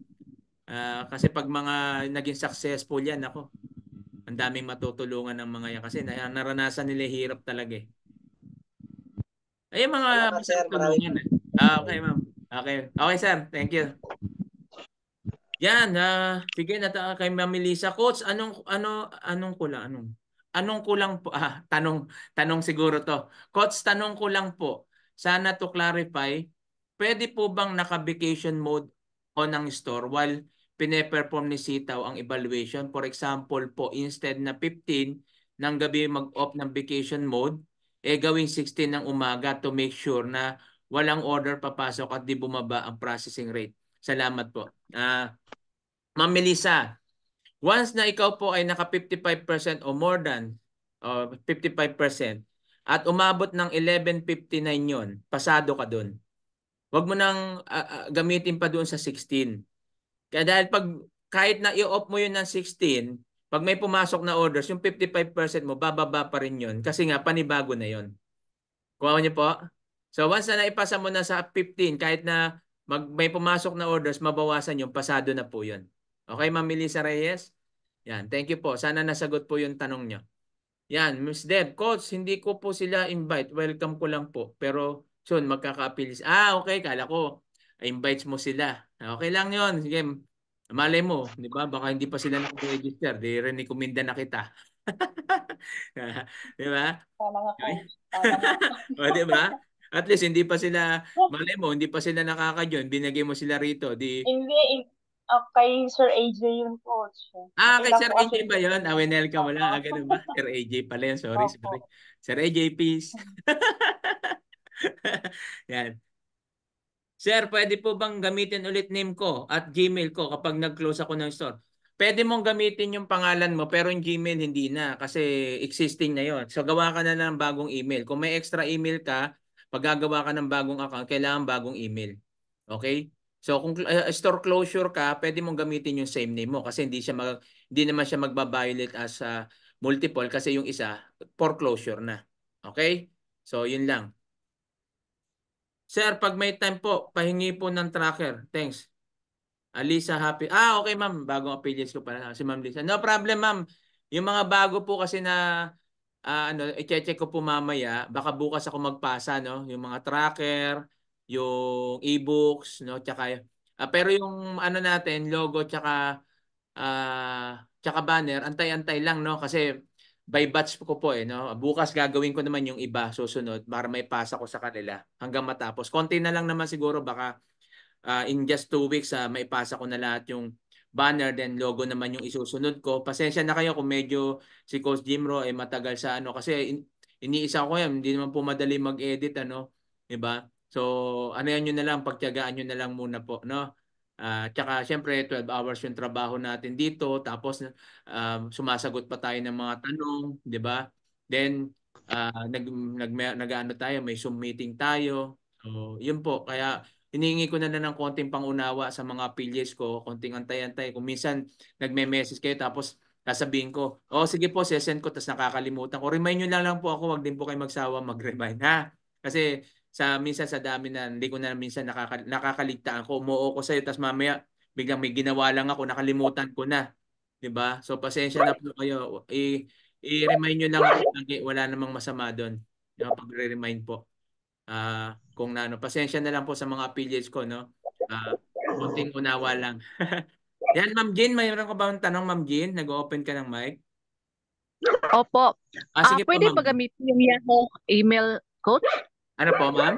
Uh, kasi pag mga naging successful yan, ako, ang daming matutulungan ng mga yan kasi naranasan nila hirap talaga eh. Ay, mga Salamat, tulungan eh. Ah, okay, ma'am. Okay. Okay, sir. Thank you. Yan, ah, uh, sige na kay Ma'am Melissa. Coach, anong ano anong kula, anong anong kulang po, [LAUGHS] ah, tanong, tanong siguro to. Coach, tanong ko lang po, sana to clarify, pwede po bang naka-vacation mode on ang store while pine-perform ni Sitaw ang evaluation? For example po, instead na 15 ng gabi mag-off ng vacation mode, eh gawing 16 ng umaga to make sure na walang order papasok at di bumaba ang processing rate. Salamat po. Ah, uh, Ma'am Melissa, Once na ikaw po ay naka 55% o more than o 55% at umabot ng 11.59 yon, pasado ka doon. Huwag mo nang uh, uh, gamitin pa doon sa 16. Kaya dahil pag kahit na i-off mo yun ng 16, pag may pumasok na orders, yung 55% mo, bababa pa rin yon Kasi nga, panibago na yon. Kuha niyo po? So once na naipasa mo na sa 15, kahit na mag, may pumasok na orders, mabawasan yung pasado na po yun. Okay, Ma'am Melissa Reyes? Yan, thank you po. Sana nasagot po yung tanong nyo. Yan, Ms. Deb, Coach, hindi ko po sila invite. Welcome ko lang po. Pero soon magkakapilis. Ah, okay, kala ko. Invites mo sila. Okay lang yon Sige, malay mo. Di ba? Baka hindi pa sila nakapag-register. Di re-recommenda na kita. [LAUGHS] di ba? Okay. [LAUGHS] o, di ba? At least hindi pa sila, malay mo, hindi pa sila nakaka-join. Binagay mo sila rito. Di, hindi, Uh, kay Sir AJ yun coach. Ah, kay Sir AJ ba ah, yun? Ah, winelcome mo lang. Ah, ganun ba? Sir AJ pala yun. Sorry, sorry. Sir AJ, peace. [LAUGHS] Yan. Sir, pwede po bang gamitin ulit name ko at Gmail ko kapag nag-close ako ng store? Pwede mong gamitin yung pangalan mo pero yung Gmail hindi na kasi existing na yon. So gawa ka na lang ng bagong email. Kung may extra email ka, pag ka ng bagong account, kailangan bagong email. Okay? So kung uh, store closure ka, pwede mong gamitin yung same name mo kasi hindi siya mag, hindi naman siya magba-violate as uh, multiple kasi yung isa foreclosure na. Okay? So yun lang. Sir, pag may time po, pahingi po ng tracker. Thanks. Alisa Happy. Ah, okay ma'am. Bagong affiliates ko pala. Si ma'am Lisa. No problem ma'am. Yung mga bago po kasi na uh, ano, i-check ko po mamaya. Baka bukas ako magpasa, no? Yung mga tracker, yung e-books, no, tsaka uh, pero yung ano natin, logo tsaka uh, tsaka banner, antay-antay lang, no, kasi by batch ko po eh, no. Bukas gagawin ko naman yung iba susunod para may pasa ko sa kanila hanggang matapos. Konti na lang naman siguro baka uh, in just two weeks uh, may pasa ko na lahat yung banner then logo naman yung isusunod ko. Pasensya na kayo kung medyo si Coach Jimro ay eh, matagal sa ano kasi in, iniisa ko yan, hindi naman po madali mag-edit ano, 'di ba? So, ano yan nyo na lang, pagtiyagaan nyo na lang muna po, no? Uh, tsaka syempre 12 hours yung trabaho natin dito tapos uh, sumasagot pa tayo ng mga tanong, 'di ba? Then uh, ah, nag nag nag, nagaano tayo, may Zoom meeting tayo. So, 'yun po. Kaya hinihingi ko na lang ng konting pangunawa sa mga affiliates ko, konting antay-antay. Kung minsan nagme-message kayo tapos sasabihin ko, oh sige po, sesend ko, tapos nakakalimutan ko. Remind nyo lang lang po ako, wag din po kayo magsawa mag-remind ha. Kasi sa minsan sa dami na hindi ko na minsan nakaka, nakakaligtaan ko umuo ko sa'yo, iyo tapos mamaya biglang may ginawa lang ako nakalimutan ko na 'di ba so pasensya na po kayo i i-remind niyo lang ako wala namang masama doon yung pagre-remind po uh, kung ano pasensya na lang po sa mga affiliates ko no uh, ah, konting unawa lang [LAUGHS] yan ma'am Jean mayroon ka ba ang tanong ma'am Jean nag-open ka ng mic Opo. Ah, sige uh, pwede pa, gamitin yung Yahoo email ko? Ano po, ma'am?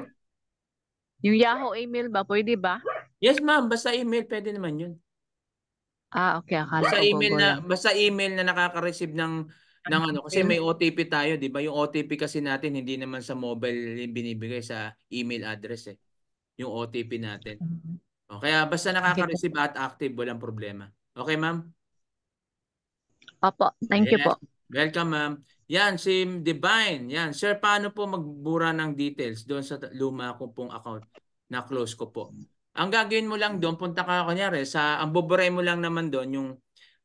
Yung Yahoo email ba? Pwede ba? Yes, ma'am. Basta email, pwede naman yun. Ah, okay. Akala Basta email na, basta email na nakaka-receive ng ng ano kasi may OTP tayo, 'di ba? Yung OTP kasi natin hindi naman sa mobile binibigay sa email address eh. Yung OTP natin. Mm-hmm. O, oh, kaya basta nakaka-receive at active walang problema. Okay, ma'am? Opo. Thank you po. Welcome, ma'am. Yan, si Divine. Yan. Sir, paano po magbura ng details doon sa luma ko pong account na close ko po? Ang gagawin mo lang doon, punta ka kunyari sa, ang buburay mo lang naman doon yung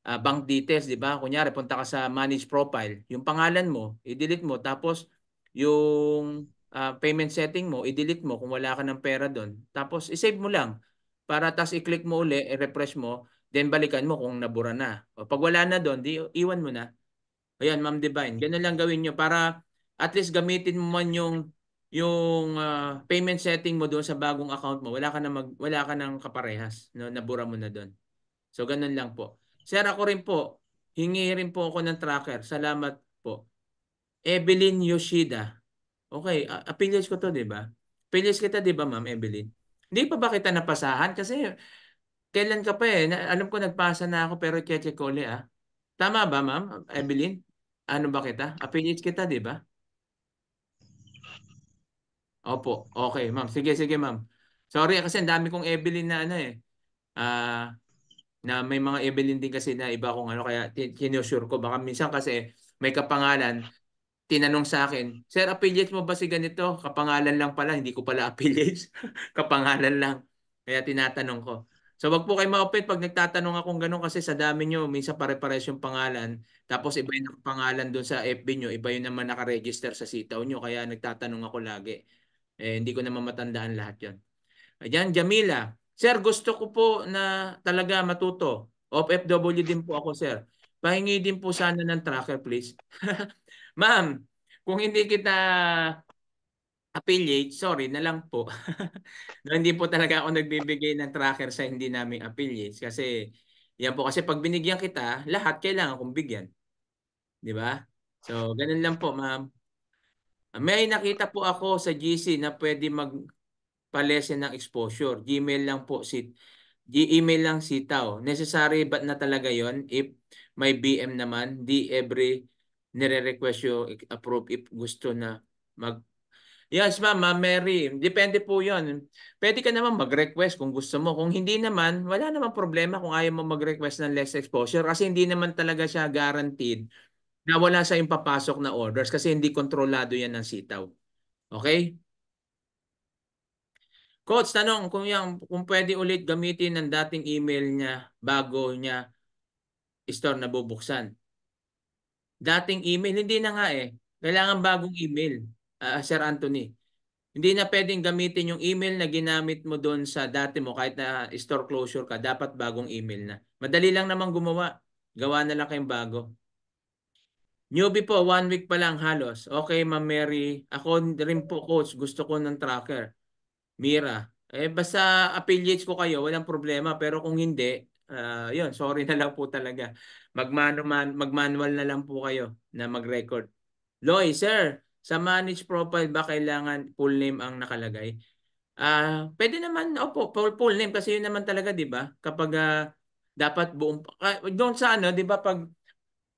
uh, bank details, di ba? Kunyari, punta ka sa manage profile. Yung pangalan mo, i-delete mo. Tapos, yung uh, payment setting mo, i-delete mo kung wala ka ng pera doon. Tapos, i-save mo lang. Para tas i-click mo uli, i-refresh mo, then balikan mo kung nabura na. O, pag wala na doon, iwan mo na. Ayan, Ma'am Divine. Ganun lang gawin nyo para at least gamitin mo man yung yung uh, payment setting mo doon sa bagong account mo. Wala ka na mag, wala ka nang kaparehas. No, nabura mo na doon. So ganun lang po. Sir, ako rin po. Hingi rin po ako ng tracker. Salamat po. Evelyn Yoshida. Okay, affiliates ko to, di ba? Affiliates kita, di ba, Ma'am Evelyn? Hindi pa ba kita napasahan? Kasi kailan ka pa eh? Na, alam ko nagpasa na ako pero check ko ulit ah. Tama ba, ma'am? Evelyn? Ano ba kita? Affiliate kita, di ba? Opo. Okay, ma'am. Sige, sige, ma'am. Sorry kasi ang dami kong Evelyn na ano eh. Ah, uh, na may mga Evelyn din kasi na iba kong ano kaya kinosure ko baka minsan kasi may kapangalan tinanong sa akin, Sir, affiliate mo ba si ganito? Kapangalan lang pala, hindi ko pala affiliate. [LAUGHS] Kapangalan lang. Kaya tinatanong ko. So wag po kayo ma-offend pag nagtatanong akong ganun kasi sa dami nyo, minsan pare-pares yung pangalan. Tapos iba yung pangalan doon sa FB nyo, iba yung naman nakaregister sa sitaw nyo. Kaya nagtatanong ako lagi. Eh, hindi ko naman matandaan lahat yon. Ayan, Jamila. Sir, gusto ko po na talaga matuto. OFW din po ako, sir. Pahingi din po sana ng tracker, please. [LAUGHS] Ma'am, kung hindi kita affiliate, sorry na lang po. [LAUGHS] no, hindi po talaga ako nagbibigay ng tracker sa hindi naming affiliates kasi yan po kasi pag binigyan kita, lahat kailangan kong bigyan. 'Di ba? So, ganun lang po, ma'am. May nakita po ako sa GC na pwede magpalesen ng exposure. Gmail lang po si G-email lang si Tao. Necessary but na talaga yon if may BM naman, di every nire-request yung approve if gusto na mag Yes, ma'am, ma'am Mary. Depende po yon. Pwede ka naman mag-request kung gusto mo. Kung hindi naman, wala naman problema kung ayaw mo mag-request ng less exposure kasi hindi naman talaga siya guaranteed na wala sa yung papasok na orders kasi hindi kontrolado yan ng sitaw. Okay? Coach, tanong kung, yung, kung pwede ulit gamitin ang dating email niya bago niya store na bubuksan. Dating email, hindi na nga eh. Kailangan bagong email uh, Sir Anthony. Hindi na pwedeng gamitin yung email na ginamit mo doon sa dati mo kahit na store closure ka. Dapat bagong email na. Madali lang naman gumawa. Gawa na lang kayong bago. Newbie po, one week pa lang halos. Okay, Ma'am Mary. Ako rin po, coach. Gusto ko ng tracker. Mira. Eh, basta affiliates ko kayo, walang problema. Pero kung hindi, uh, yun, sorry na lang po talaga. Mag-manual mag, -manual, na lang po kayo na mag-record. Loy, sir, sa manage profile ba kailangan full name ang nakalagay? Ah, uh, pwede naman opo, full, full name kasi yun naman talaga, 'di ba? Kapag uh, dapat buong uh, doon sa ano, 'di ba, pag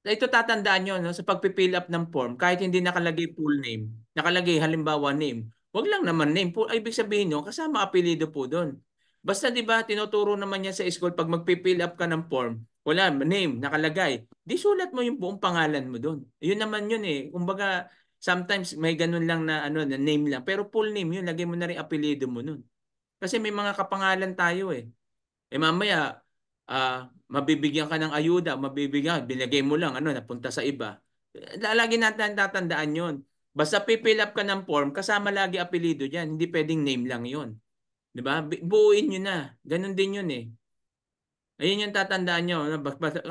ito tatandaan niyo no, sa pagpi-fill up ng form, kahit hindi nakalagay full name, nakalagay halimbawa name, wag lang naman name, full, ibig sabihin niyo kasama apelyido po doon. Basta 'di ba, tinuturo naman niya sa school pag magpi-fill up ka ng form, wala name nakalagay. Di sulat mo yung buong pangalan mo doon. Yun naman yun eh. Kumbaga Sometimes may ganun lang na ano na name lang pero full name yun lagay mo na rin apelyido mo nun. Kasi may mga kapangalan tayo eh. Eh mamaya uh, mabibigyan ka ng ayuda, mabibigyan, binigay mo lang ano napunta sa iba. Lagi natin tatandaan yun Basta pipill up ka ng form, kasama lagi apelyido diyan. Hindi pwedeng name lang yun 'Di ba? Buuin niyo na. Ganun din 'yun eh. Ayun yung tatandaan nyo. Ano,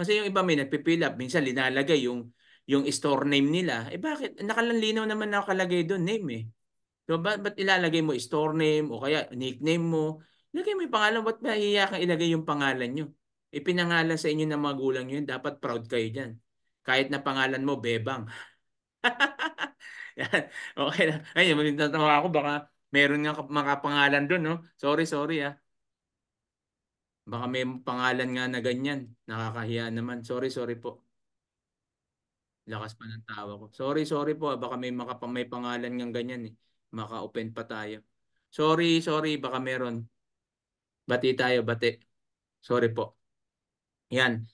kasi yung iba may nagpipilap. Minsan linalagay yung yung store name nila, eh bakit? Nakalanlinaw naman nakalagay doon name eh. So, ba ba't ilalagay mo store name o kaya nickname mo? Lagay mo yung pangalan. Ba't mahihiya kang ilagay yung pangalan nyo? Ipinangalan sa inyo ng magulang nyo yun. Dapat proud kayo dyan. Kahit na pangalan mo, Bebang. [LAUGHS] Okay na. Ayun, magtatawa ako baka meron nga makapangalan doon. No? Sorry, sorry ah. Baka may pangalan nga na ganyan. Nakakahiya naman. Sorry, sorry po. Lakas pa ng tawa ko. Sorry, sorry po. Ah. Baka may, makapa, may pangalan ng ganyan eh. Maka-open pa tayo. Sorry, sorry. Baka meron. Bati tayo, bati. Sorry po. Yan.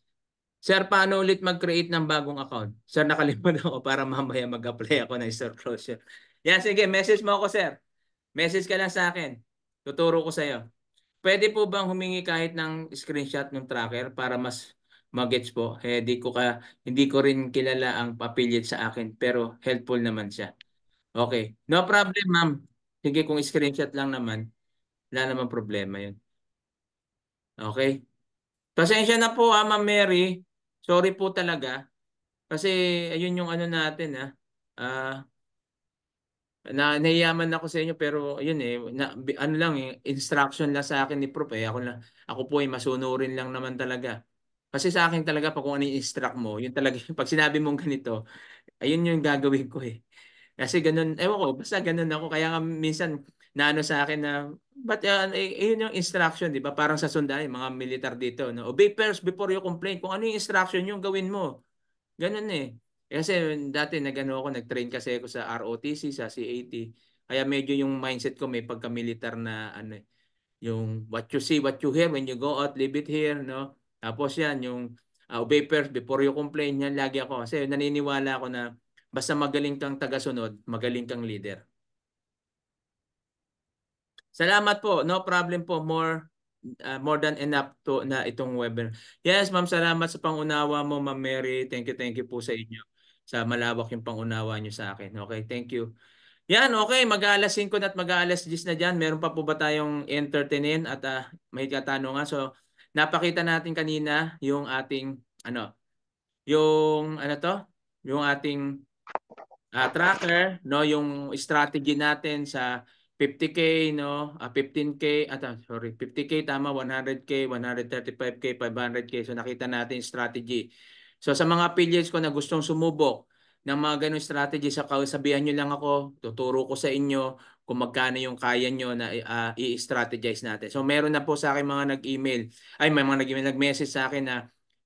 Sir, paano ulit mag-create ng bagong account? Sir, nakalimutan ako [LAUGHS] para mamaya mag-apply ako ng Sir closure. Yan, sige. Message mo ako, sir. Message ka lang sa akin. Tuturo ko sa'yo. Pwede po bang humingi kahit ng screenshot ng tracker para mas Magets po. Eh di ko ka hindi ko rin kilala ang affiliate sa akin pero helpful naman siya. Okay. No problem, ma'am. Sige kung screenshot lang naman. Wala naman problema 'yon. Okay. Pasensya na po ha, ah, Ma'am Mary. Sorry po talaga. Kasi ayun yung ano natin ha. Ah uh, na nahiyaman ako sa inyo pero ayun eh na, ano lang eh, instruction lang sa akin ni Prof eh ako lang ako po ay eh, masunurin lang naman talaga. Kasi sa akin talaga, pa kung ano yung instruct mo, yun talaga, pag sinabi mong ganito, ayun yung gagawin ko eh. Kasi ganun, ewan ko, basta ganun ako. Kaya nga minsan, naano sa akin na, but uh, ah, eh, yun yung instruction, di ba? Parang sa sundaan, mga militar dito, no? Obey first before you complain. Kung ano yung instruction yung gawin mo. Ganun eh. eh kasi dati na nagano ako, nag-train kasi ako sa ROTC, sa C80. Kaya medyo yung mindset ko may pagka-militar na ano eh, yung what you see, what you hear when you go out, leave it here, no? Tapos yan, yung uh, ah, vapors, before you complain, yan lagi ako. Kasi naniniwala ako na basta magaling kang tagasunod, magaling kang leader. Salamat po. No problem po. More uh, more than enough to na itong webinar. Yes, ma'am, salamat sa pangunawa mo, ma'am Mary. Thank you, thank you po sa inyo. Sa malawak yung pangunawa niyo sa akin. Okay, thank you. Yan, okay. Mag-aalas 5 na at mag-aalas 10 na dyan. Meron pa po ba tayong entertainin at uh, may katanungan? So, napakita natin kanina yung ating ano, yung ano to, yung ating uh, tracker, no, yung strategy natin sa 50k, no, uh, 15k, at uh, sorry, 50k tama, 100k, 135k, 500k. So nakita natin strategy. So sa mga affiliates ko na gustong sumubok ng mga ganung strategy, sa kausabihan niyo lang ako, tuturo ko sa inyo kung magkano yung kaya nyo na uh, i-strategize natin. So meron na po sa akin mga nag-email, ay may mga nag-email, nag-message sa akin na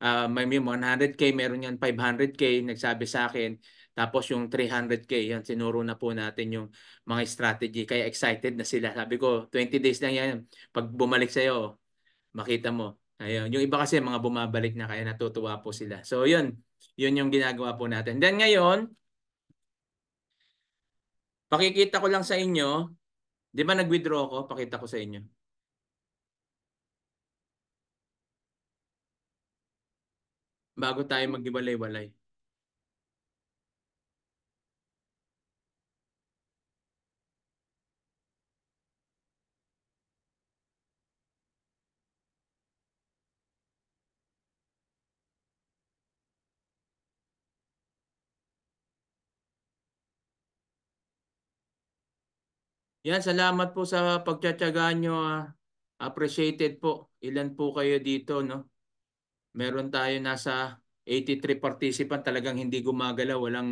uh, may 100k, meron yan 500k, nagsabi sa akin. Tapos yung 300k, yan sinuro na po natin yung mga strategy. Kaya excited na sila. Sabi ko, 20 days lang yan. Pag bumalik sa'yo, makita mo. Ayun. Yung iba kasi mga bumabalik na kaya natutuwa po sila. So yun, yun yung ginagawa po natin. Then ngayon, Pakikita ko lang sa inyo, 'di ba nag-withdraw ako? Pakita ko sa inyo. Bago tayo maghiwalay-walay. Yan, salamat po sa pagtsatsaga nyo. Uh, appreciated po. Ilan po kayo dito, no? Meron tayo nasa 83 participant talagang hindi gumagalaw, walang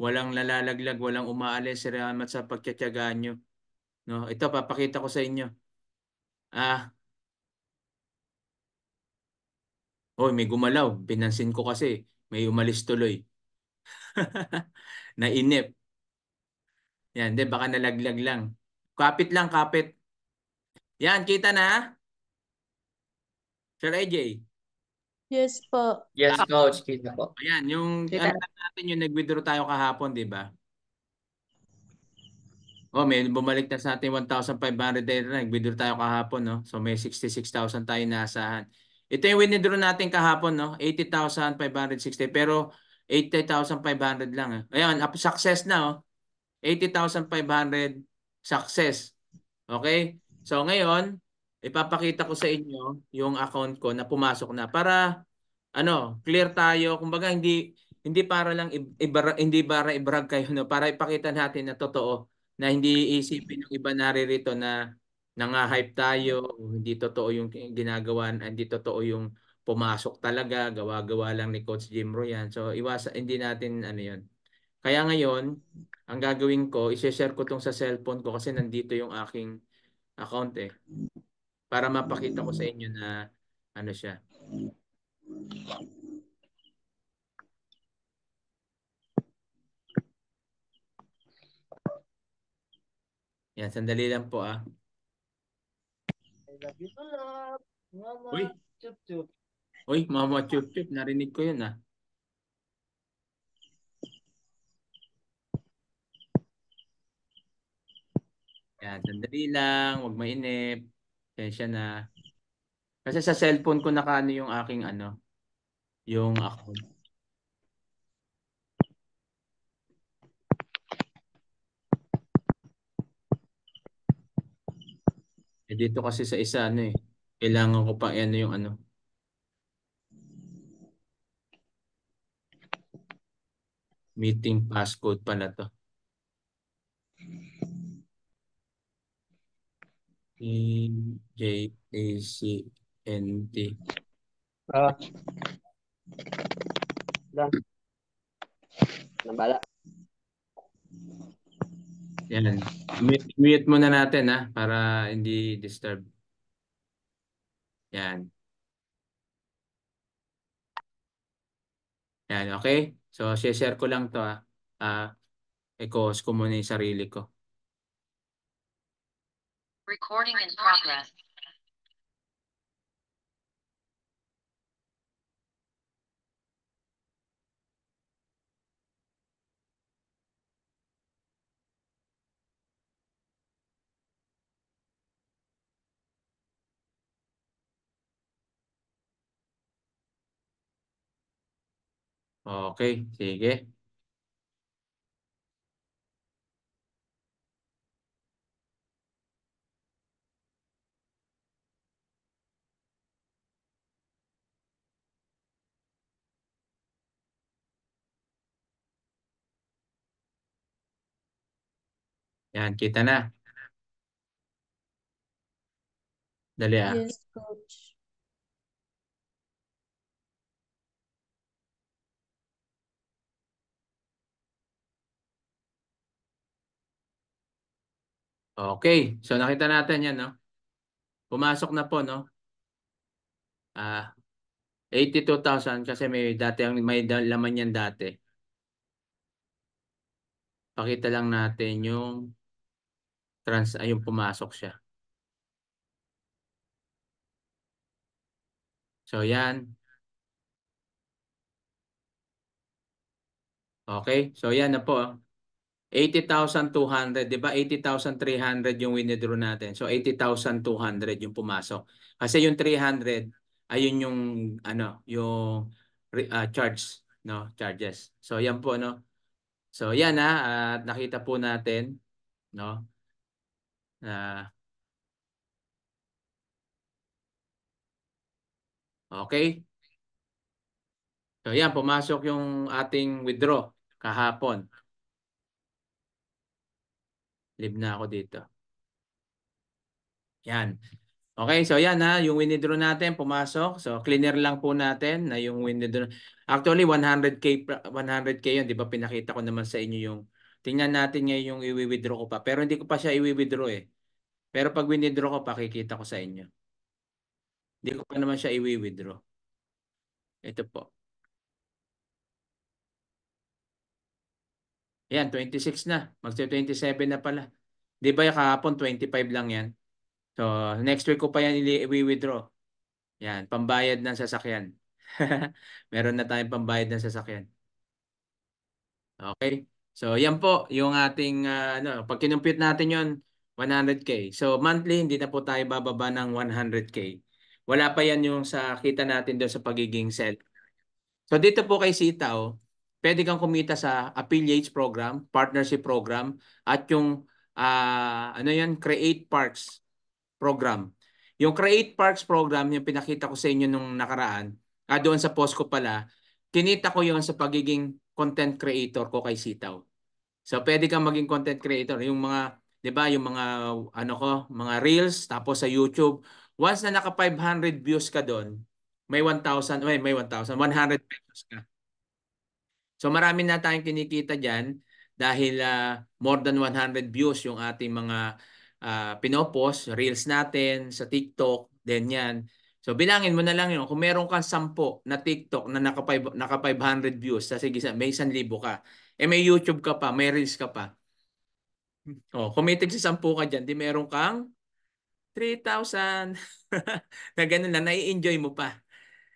walang nalalaglag, walang umaalis. Salamat sa pagtsatsaga nyo. No, ito papakita ko sa inyo. Ah. Hoy, may gumalaw. Pinansin ko kasi may umalis tuloy. [LAUGHS] Nainip. Yan, 'di baka nalaglag lang. Kapit lang, kapit. Yan, kita na? Sir AJ? Yes po. Yes, coach. Kita po. Ayan, yung kita. Ano natin yung nag-withdraw tayo kahapon, di ba? Oh, may bumalik na sa atin 1,500 dahil na nag-withdraw tayo kahapon, no? So may 66,000 tayo nasahan. Ito yung withdraw natin kahapon, no? 80,560 pero 80,500 lang. Eh. Ayun, success na, oh. 80,500 success. Okay? So ngayon, ipapakita ko sa inyo yung account ko na pumasok na para ano, clear tayo. Kumbaga hindi hindi para lang ibara, hindi para ibrag kayo no, para ipakita natin na totoo na hindi iisipin ng iba naririto na nanga-hype tayo, hindi totoo yung ginagawa, hindi totoo yung pumasok talaga, gawa-gawa lang ni Coach Jim Roy yan. So iwasan hindi natin ano 'yon kaya ngayon, ang gagawin ko, isi-share ko tong sa cellphone ko kasi nandito yung aking account eh. Para mapakita ko sa inyo na ano siya. Yan, sandali lang po ah. I love you, Uy. chup chup. Uy, mama chup chup. Narinig ko yun ah. Yan, sandali lang, wag mainip. Tensya na. Kasi sa cellphone ko nakaano yung aking ano, yung account. Eh dito kasi sa isa ano eh, kailangan ko pa ano yung ano. Meeting passcode pala to. P J A C N T. Ah. Dan. Nabala. Yan. Mute, mute muna natin ha ah, para hindi disturb. Yan. Yan, okay? So, share ko lang to ah. Uh, ah, i-cause ko muna yung sarili ko. Recording in progress. Oh, ok, sige. Yan, kita na. Dali ah. Yes, coach. Okay, so nakita natin yan, no? Pumasok na po, no? Ah, 82,000 kasi may dati ang may laman yan dati. Pakita lang natin yung trans ayun pumasok siya. So yan. Okay? So yan na po. 80,200, ah. 'di ba? 80,300 yung withdraw natin. So 80,200 yung pumasok. Kasi yung 300 ayun yung ano, yung uh, charge, no, charges. So yan po no. So yan ha, ah, at nakita po natin, no. Uh, okay? So yan, pumasok yung ating withdraw kahapon. Live na ako dito. Yan. Okay, so yan ha, yung withdraw natin pumasok. So cleaner lang po natin na yung withdraw. Actually 100k 100k yun. 'di ba? Pinakita ko naman sa inyo yung Tingnan natin ngayon yung i-withdraw ko pa. Pero hindi ko pa siya i-withdraw eh. Pero pag withdraw ko, pakikita ko sa inyo. Hindi ko pa naman siya i-withdraw. Ito po. Yan, 26 na. Magsa-27 na pala. Di ba kahapon 25 lang yan? So, next week ko pa yan i-withdraw. Yan, pambayad ng sasakyan. [LAUGHS] Meron na tayong pambayad ng sasakyan. Okay? So yan po yung ating uh, ano, pag kinumpute natin yon 100k. So monthly hindi na po tayo bababa ng 100k. Wala pa yan yung sa kita natin doon sa pagiging seller. So dito po kay Sitao, pwede kang kumita sa affiliates program, partnership program at yung uh, ano yan, create parks program. Yung create parks program yung pinakita ko sa inyo nung nakaraan, ah, doon sa post ko pala, kinita ko yon sa pagiging content creator ko kay Sitao. So pwede kang maging content creator. Yung mga, di ba, yung mga, ano ko, mga reels, tapos sa YouTube. Once na naka 500 views ka doon, may 1,000, may, may 1,000, 100 pesos ka. So marami na tayong kinikita dyan dahil uh, more than 100 views yung ating mga uh, ah, pinopos, reels natin sa TikTok, then yan. So bilangin mo na lang yun. Kung meron kang 10 na TikTok na naka, 5, naka 500 views, sa sige, may 1,000 ka. Eh may YouTube ka pa, may Reels ka pa. Oh, committed sa 10 ka diyan, di meron kang 3,000 [LAUGHS] na ganun na, nai-enjoy mo pa.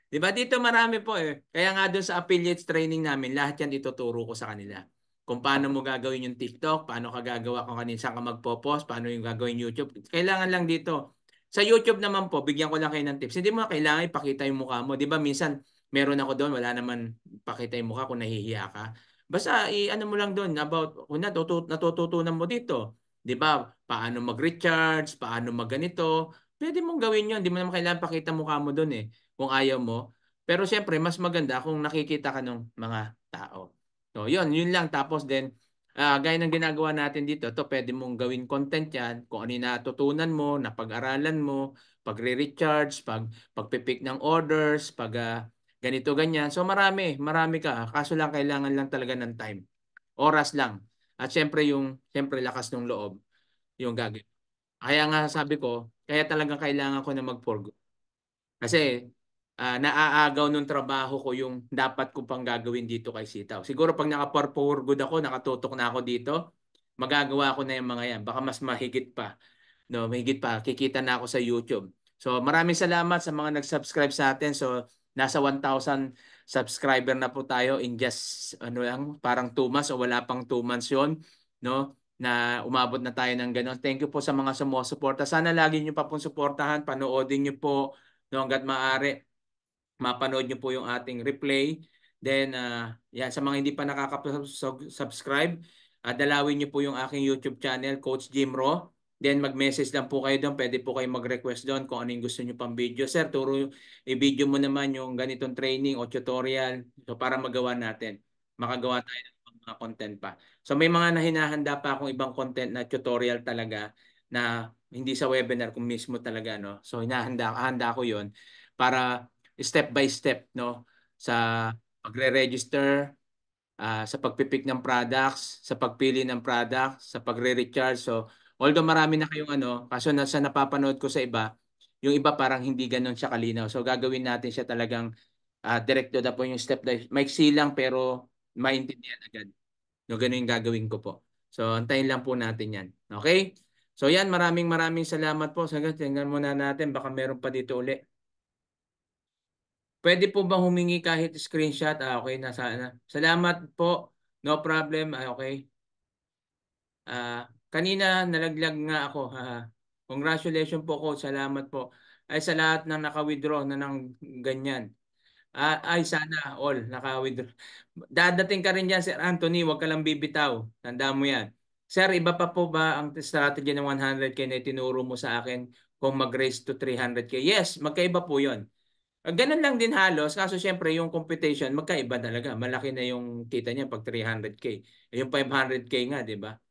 Di ba? Dito marami po eh. Kaya nga doon sa affiliates training namin, lahat yan ituturo ko sa kanila. Kung paano mo gagawin yung TikTok, paano ka gagawa kung kanina saan ka magpo-post, paano yung gagawin YouTube. Kailangan lang dito. Sa YouTube naman po, bigyan ko lang kayo ng tips. Hindi mo kailangan ipakita yung mukha mo. Di ba minsan, meron ako doon, wala naman pakita yung mukha kung nahihiya ka. Basta i-ano eh, mo lang doon about una natututunan mo dito, 'di ba? Paano mag-recharge, paano magganito. Pwede mong gawin 'yon, hindi mo naman kailangan pakita mukha mo doon eh kung ayaw mo. Pero siyempre, mas maganda kung nakikita ka ng mga tao. So, 'yon, 'yun lang tapos then uh, gaya ng ginagawa natin dito, to pwede mong gawin content 'yan, kung ano natutunan mo, napag-aralan mo, pagre-recharge, pag pagpipick ng orders, pag uh, ganito, ganyan. So marami, marami ka. Ah. Kaso lang kailangan lang talaga ng time. Oras lang. At syempre yung, syempre lakas ng loob yung gagawin. Kaya nga sabi ko, kaya talaga kailangan ko na mag-forgo. Kasi uh, naaagaw nung trabaho ko yung dapat ko pang gagawin dito kay Sitaw. Siguro pag naka-forgo ako, nakatutok na ako dito, magagawa ko na yung mga yan. Baka mas mahigit pa. No, mahigit pa. Kikita na ako sa YouTube. So maraming salamat sa mga nag-subscribe sa atin. So Nasa 1,000 subscriber na po tayo in just ano lang, parang 2 months o wala pang 2 months 'yon, no? na umabot na tayo ng gano'n. Thank you po sa mga sumusuporta. Sana lagi nyo pa pong suportahan, panoodin nyo po no, hanggat maaari. Mapanood nyo po yung ating replay. Then, uh, ah, yeah, sa mga hindi pa nakaka subscribe uh, dalawin nyo po yung aking YouTube channel, Coach Jim Ro. Then mag-message lang po kayo doon. Pwede po kayo mag-request doon kung ano gusto nyo pang video. Sir, turo, i-video mo naman yung ganitong training o tutorial so para magawa natin. Makagawa tayo ng mga content pa. So may mga nahinahanda pa akong ibang content na tutorial talaga na hindi sa webinar kung mismo talaga. No? So hinahanda handa ko yon para step by step no sa pagre-register, uh, sa pagpipick ng products, sa pagpili ng products, sa pagre-recharge. So Although marami na kayong ano, kaso na sa napapanood ko sa iba, yung iba parang hindi ganun siya kalinaw. So gagawin natin siya talagang uh, direct to the yung step by step. May silang pero maintindihan agad. No, ganun yung gagawin ko po. So antayin lang po natin yan. Okay? So yan, maraming maraming salamat po. Sagat, tingnan muna natin. Baka meron pa dito uli. Pwede po ba humingi kahit screenshot? Ah, okay, nasa na. Ano. Salamat po. No problem. Ah, okay. Ah, Kanina nalaglag nga ako. Ha? Congratulations po ko. Salamat po. Ay sa lahat ng naka-withdraw na ng ganyan. ay sana all naka-withdraw. Dadating ka rin diyan Sir Anthony, Huwag ka lang bibitaw. Tanda mo 'yan. Sir, iba pa po ba ang strategy ng 100k na tinuro mo sa akin kung mag-raise to 300k? Yes, magkaiba po 'yon. Ah, ganun lang din halos, kaso syempre yung competition, magkaiba talaga. Malaki na yung kita niya pag 300k. Eh, yung 500k nga, 'di ba?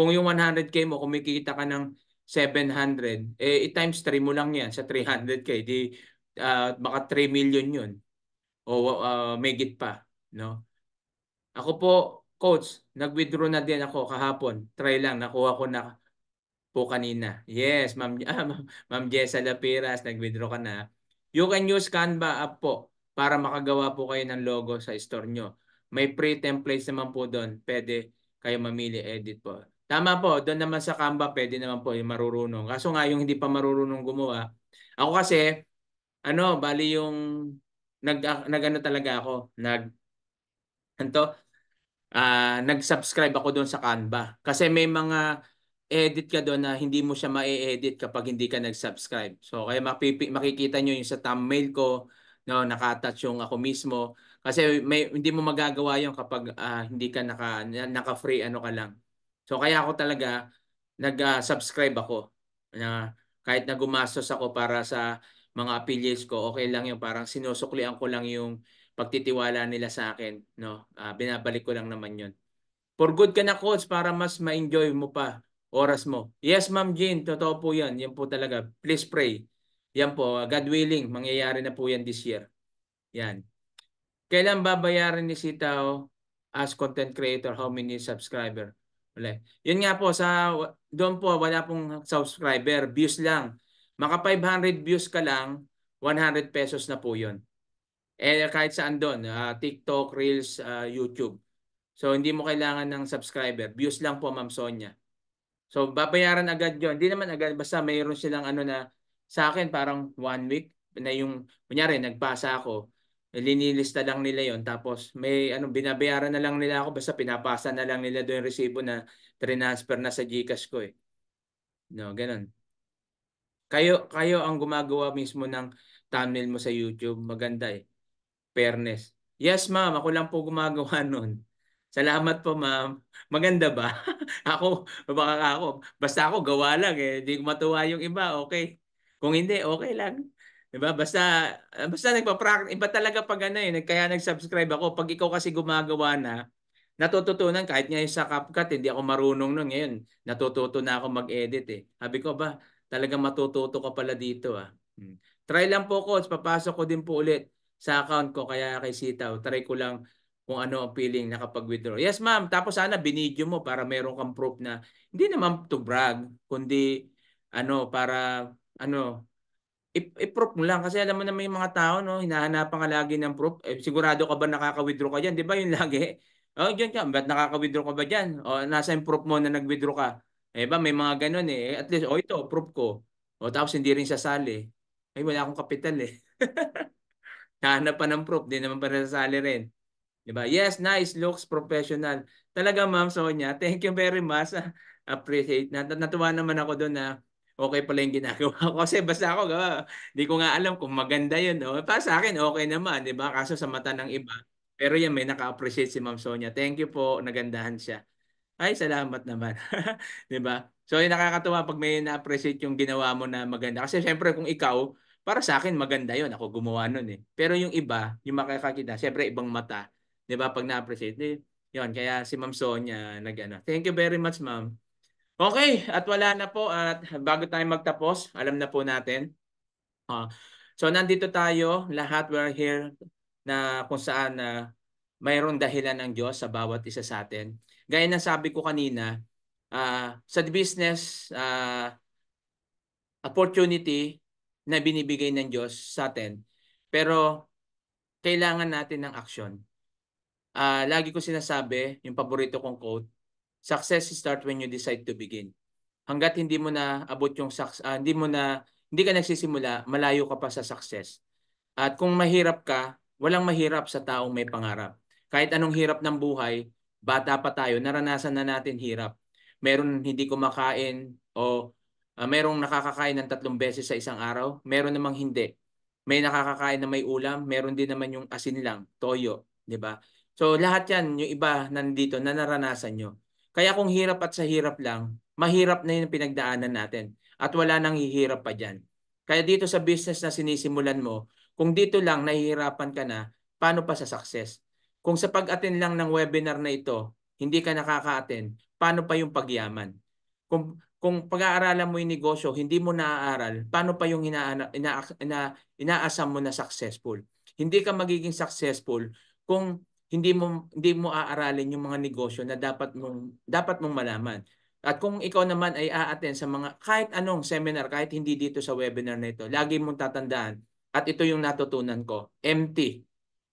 Kung yung 100k mo, kumikita ka ng 700, eh, i-times 3 mo lang yan sa 300k. Di, uh, baka 3 million yun. O uh, may git pa. No? Ako po, coach, nagwithdraw na din ako kahapon. Try lang, nakuha ko na po kanina. Yes, ma'am [LAUGHS] ah, ma'am ma Jessa Lapiras, nagwithdraw ka na. You can use Canva app po para makagawa po kayo ng logo sa store nyo. May pre-templates naman po doon. Pwede kayo mamili edit po. Tama po, doon naman sa Canva pwede naman po yung eh, marurunong. Kaso nga yung hindi pa marurunong gumawa. Ako kasi, ano, bali yung nag, ah, nag talaga ako, nag, anto, uh, ah, nag-subscribe ako doon sa Canva. Kasi may mga edit ka doon na hindi mo siya ma-edit kapag hindi ka nag-subscribe. So kaya mapipi, makikita nyo yung sa thumbnail ko, no, nakatouch yung ako mismo. Kasi may, hindi mo magagawa yun kapag uh, hindi ka naka, naka-free ano ka lang So kaya ako talaga nag-subscribe ako na kahit na gumastos ako para sa mga affiliates ko, okay lang yung parang sinusuklian ko lang yung pagtitiwala nila sa akin, no? Uh, binabalik ko lang naman yun. For good ka na coach para mas ma-enjoy mo pa oras mo. Yes, Ma'am Jean, totoo po 'yan. Yan po talaga. Please pray. Yan po, ah, God willing, mangyayari na po 'yan this year. Yan. Kailan babayaran ni Sitao as content creator how many subscriber? Wala. Yun nga po, sa, doon po wala pong subscriber, views lang. Maka 500 views ka lang, 100 pesos na po yun. Eh kahit saan doon, uh, TikTok, Reels, uh, YouTube. So hindi mo kailangan ng subscriber, views lang po Ma'am Sonia. So babayaran agad yon Hindi naman agad, basta mayroon silang ano na, sa akin parang one week na yung, kunyari nagpasa ako, linilista lang nila yon tapos may ano binabayaran na lang nila ako basta pinapasa na lang nila doon resibo na transfer na sa GCash ko eh. No, ganun. Kayo kayo ang gumagawa mismo ng thumbnail mo sa YouTube, maganda eh. Fairness. Yes, ma'am, ako lang po gumagawa [LAUGHS] noon. Salamat po, ma'am. Maganda ba? [LAUGHS] ako, baka ako. Basta ako, gawa lang eh. Hindi ko matuwa yung iba, okay. Kung hindi, okay lang. Diba? Basta, basta nagpa-practice. Iba talaga pag ano eh, kaya nag-subscribe ako. Pag ikaw kasi gumagawa na, natututunan kahit ngayon sa CapCut, hindi ako marunong nun ngayon. Natututo na ako mag-edit eh. Sabi ko ba, talaga matututo ka pala dito ah. Hmm. Try lang po coach, papasok ko din po ulit sa account ko kaya kay Sitaw. Try ko lang kung ano ang feeling nakapag-withdraw. Yes ma'am, tapos sana binidyo mo para meron kang proof na hindi naman to brag, kundi ano para ano i-proof mo lang kasi alam mo na may mga tao no hinahanapan ka lagi ng proof eh, sigurado ka ba nakaka-withdraw ka diyan 'di ba yun [LAUGHS] lagi oh diyan ka but nakaka-withdraw ka ba diyan o nasa yung proof mo na nag-withdraw ka eh ba may mga ganun eh at least oh ito proof ko o tapos hindi rin sasali ay wala akong kapital eh [LAUGHS] hanap pa ng proof din naman pa sasali rin 'di ba yes nice looks professional talaga ma'am Sonia thank you very much [LAUGHS] appreciate natuwa naman ako doon na ah okay pala yung ginagawa ko. [LAUGHS] Kasi basta ako, di ko nga alam kung maganda yun. No? Para sa akin, okay naman, di ba? Kaso sa mata ng iba. Pero yan, may naka-appreciate si Ma'am Sonia. Thank you po, nagandahan siya. Ay, salamat naman. [LAUGHS] di ba? So, yung nakakatuwa pag may na-appreciate yung ginawa mo na maganda. Kasi syempre, kung ikaw, para sa akin, maganda yon Ako gumawa nun eh. Pero yung iba, yung makakakita, syempre, ibang mata. Di ba? Pag na-appreciate, eh, yun. Kaya si Ma'am Sonia, nag-ano. Thank you very much, Ma'am. Okay, at wala na po at bago tayo magtapos, alam na po natin. Uh, so nandito tayo, lahat we're here na kung saan na uh, mayroon dahilan ng Diyos sa bawat isa sa atin. Gaya ng sabi ko kanina, uh, sa business uh, opportunity na binibigay ng Diyos sa atin, pero kailangan natin ng action. Uh, lagi ko sinasabi, yung paborito kong quote, Success start when you decide to begin. Hanggat hindi mo na abot yung success, uh, hindi mo na hindi ka nagsisimula, malayo ka pa sa success. At kung mahirap ka, walang mahirap sa taong may pangarap. Kahit anong hirap ng buhay, bata pa tayo, naranasan na natin hirap. Meron hindi kumakain o uh, merong nakakakain ng tatlong beses sa isang araw, meron namang hindi. May nakakakain na may ulam, meron din naman yung asin lang, toyo, 'di ba? So lahat 'yan, yung iba nandito na naranasan nyo. Kaya kung hirap at sa hirap lang, mahirap na yung pinagdaanan natin at wala nang hihirap pa dyan. Kaya dito sa business na sinisimulan mo, kung dito lang nahihirapan ka na, paano pa sa success? Kung sa pag-attend lang ng webinar na ito, hindi ka nakaka-attend, paano pa yung pagyaman? Kung, kung pag-aaralan mo yung negosyo, hindi mo naaaral, paano pa yung ina, ina, ina, inaasam mo na successful? Hindi ka magiging successful kung hindi mo hindi mo aaralin yung mga negosyo na dapat mong dapat mong malaman. At kung ikaw naman ay aaten sa mga kahit anong seminar, kahit hindi dito sa webinar na ito, lagi mong tatandaan at ito yung natutunan ko, empty.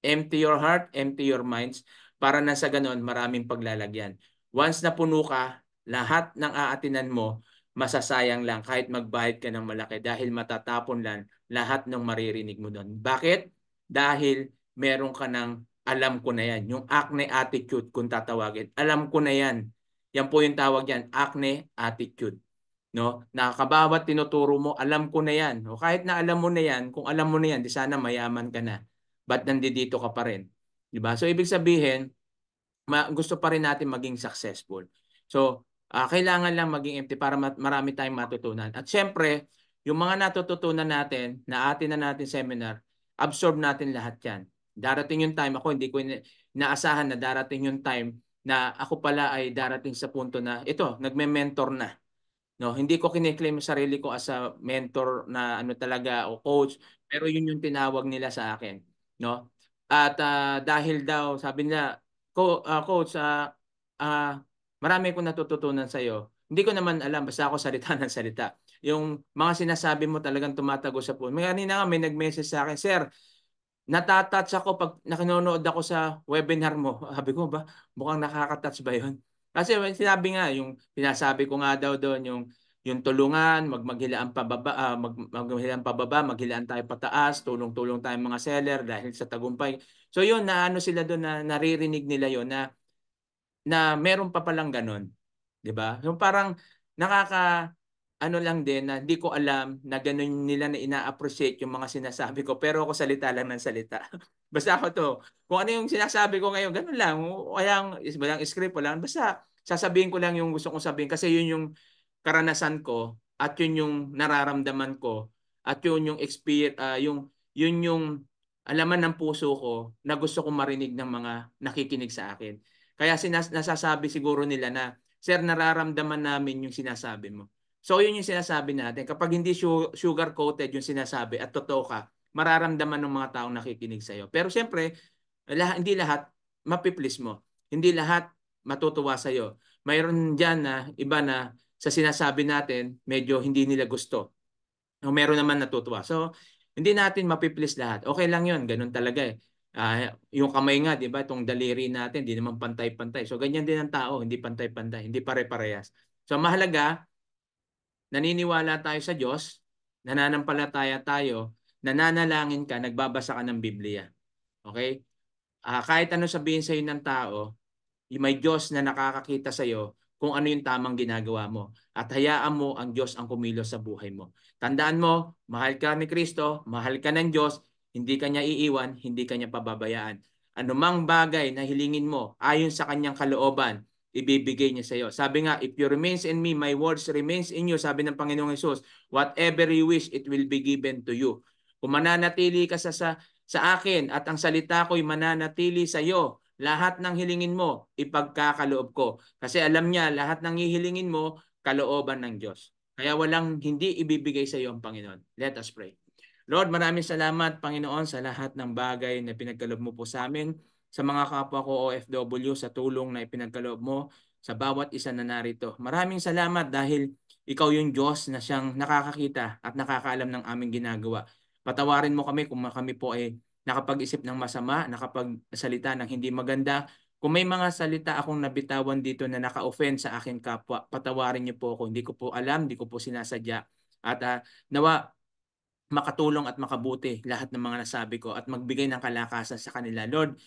Empty your heart, empty your minds para na sa ganun maraming paglalagyan. Once na puno ka, lahat ng aatinan mo masasayang lang kahit magbayad ka ng malaki dahil matatapon lang lahat ng maririnig mo doon. Bakit? Dahil meron ka ng alam ko na yan. Yung acne attitude kung tatawagin. Alam ko na yan. Yan po yung tawag yan, acne attitude. No? Nakakabawat tinuturo mo, alam ko na yan. O kahit na alam mo na yan, kung alam mo na yan, di sana mayaman ka na. Ba't nandito ka pa rin? Di ba? So ibig sabihin, ma- gusto pa rin natin maging successful. So uh, kailangan lang maging empty para mat- marami tayong matutunan. At syempre, yung mga natututunan natin na atin na natin seminar, absorb natin lahat yan darating yung time ako hindi ko naasahan na darating yung time na ako pala ay darating sa punto na ito nagme-mentor na no hindi ko kine-claim sarili ko as a mentor na ano talaga o coach pero yun yung tinawag nila sa akin no at uh, dahil daw sabi nila ko uh, ah, coach uh, uh, marami akong natututunan sa iyo hindi ko naman alam basta ako salita [LAUGHS] ng salita yung mga sinasabi mo talagang tumatago sa puso may kanina nga may nag-message sa akin sir natatouch ako pag nakinonood ako sa webinar mo. [LAUGHS] Sabi ko ba, mukhang nakakatouch ba yun? Kasi sinabi nga, yung sinasabi ko nga daw doon, yung, yung tulungan, mag maghilaan pababa, uh, ah, mag, maghilaan pababa, maghilaan tayo pataas, tulong-tulong tayong mga seller dahil sa tagumpay. So yun, naano sila doon na naririnig nila yon na na meron pa palang ganun. 'Di ba? Yung parang nakaka ano lang din na hindi ko alam na ganun nila na ina-appreciate yung mga sinasabi ko. Pero ako salita lang ng salita. [LAUGHS] basta ako to. Kung ano yung sinasabi ko ngayon, ganun lang. Walang, walang script, walang. Basta sasabihin ko lang yung gusto kong sabihin. Kasi yun yung karanasan ko at yun yung nararamdaman ko at yun yung experience, uh, ah, yung, yun yung alaman ng puso ko na gusto kong marinig ng mga nakikinig sa akin. Kaya sinas- nasasabi siguro nila na, Sir, nararamdaman namin yung sinasabi mo. So yun yung sinasabi natin. Kapag hindi sugar-coated yung sinasabi at totoo ka, mararamdaman ng mga taong nakikinig sa iyo. Pero siyempre, lah- hindi lahat mapiplis mo. Hindi lahat matutuwa sa iyo. Mayroon diyan na iba na sa sinasabi natin, medyo hindi nila gusto. O meron naman natutuwa. So, hindi natin mapiplis lahat. Okay lang yun. Ganun talaga eh. Uh, yung kamay nga, di ba? Itong daliri natin, hindi naman pantay-pantay. So, ganyan din ang tao. Hindi pantay-pantay. Hindi pare-parehas. So, mahalaga, naniniwala tayo sa Diyos, nananampalataya tayo, nananalangin ka, nagbabasa ka ng Biblia. Okay? Uh, kahit ano sabihin sa iyo ng tao, may Diyos na nakakakita sa iyo kung ano yung tamang ginagawa mo. At hayaan mo ang Diyos ang kumilos sa buhay mo. Tandaan mo, mahal ka ni Kristo, mahal ka ng Diyos, hindi ka niya iiwan, hindi ka niya pababayaan. Anumang bagay na hilingin mo ayon sa kanyang kalooban, ibibigay niya sa iyo. Sabi nga, if you remains in me, my words remains in you, sabi ng Panginoong Hesus, whatever you wish, it will be given to you. Kung mananatili ka sa, sa, sa akin at ang salita ko'y mananatili sa iyo, lahat ng hilingin mo, ipagkakaloob ko. Kasi alam niya, lahat ng hihilingin mo, kalooban ng Diyos. Kaya walang hindi ibibigay sa iyo ang Panginoon. Let us pray. Lord, maraming salamat Panginoon sa lahat ng bagay na pinagkaloob mo po sa amin sa mga kapwa ko OFW sa tulong na ipinagkaloob mo sa bawat isa na narito. Maraming salamat dahil ikaw yung Diyos na siyang nakakakita at nakakaalam ng aming ginagawa. Patawarin mo kami kung kami po ay nakapag-isip ng masama, nakapagsalita ng hindi maganda. Kung may mga salita akong nabitawan dito na naka-offend sa akin kapwa, patawarin niyo po ako. Hindi ko po alam, hindi ko po sinasadya. At uh, nawa, makatulong at makabuti lahat ng mga nasabi ko at magbigay ng kalakasan sa kanila. Lord,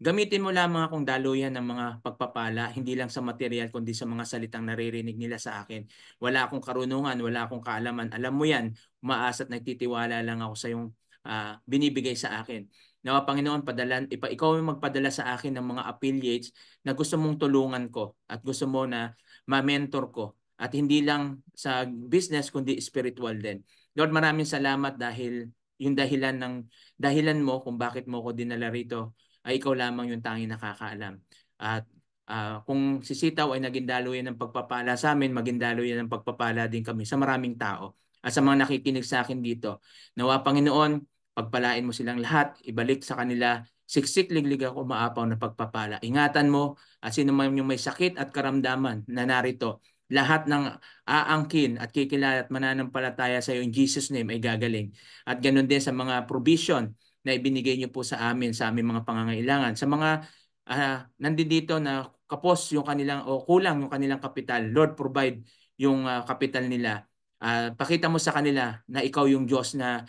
Gamitin mo lamang akong daluyan ng mga pagpapala, hindi lang sa material kundi sa mga salitang naririnig nila sa akin. Wala akong karunungan, wala akong kaalaman. Alam mo yan, maasa't nagtitiwala lang ako sa iyong uh, binibigay sa akin. Nawa Panginoon, padalan, ipa, ikaw ang magpadala sa akin ng mga affiliates na gusto mong tulungan ko at gusto mo na ma-mentor ko at hindi lang sa business kundi spiritual din. Lord, maraming salamat dahil yung dahilan ng dahilan mo kung bakit mo ko dinala rito ay ikaw lamang yung tanging nakakaalam. At uh, kung si Sitaw ay naging daluyan ng pagpapala sa amin, maging daluyan ng pagpapala din kami sa maraming tao. At sa mga nakikinig sa akin dito, nawa Panginoon, pagpalain mo silang lahat, ibalik sa kanila siksik liglig ako maapaw na pagpapala. Ingatan mo at sino man yung may sakit at karamdaman na narito. Lahat ng aangkin at kikilala at mananampalataya sa iyo in Jesus name ay gagaling. At ganoon din sa mga provision na ibinigay niyo po sa amin, sa aming mga pangangailangan. Sa mga uh, nandito na kapos yung kanilang o kulang yung kanilang kapital, Lord provide yung uh, kapital nila. Uh, pakita mo sa kanila na ikaw yung Diyos na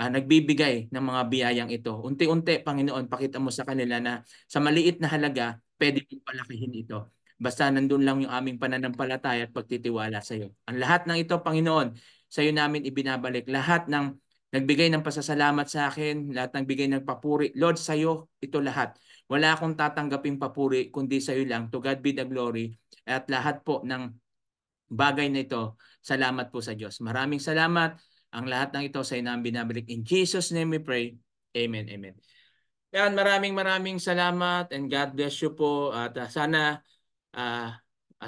uh, nagbibigay ng mga biyayang ito. Unti-unti, Panginoon, pakita mo sa kanila na sa maliit na halaga, pwede mong palakihin ito. Basta nandun lang yung aming pananampalataya at pagtitiwala sa iyo. Ang lahat ng ito, Panginoon, sa iyo namin ibinabalik. Lahat ng nagbigay ng pasasalamat sa akin, lahat ng bigay ng papuri. Lord, sa iyo ito lahat. Wala akong tatanggaping papuri kundi sa iyo lang. To God be the glory at lahat po ng bagay na ito. Salamat po sa Diyos. Maraming salamat. Ang lahat ng ito sa inang binabalik. In Jesus name we pray. Amen. Amen. Yan, maraming maraming salamat and God bless you po. At ah, sana uh,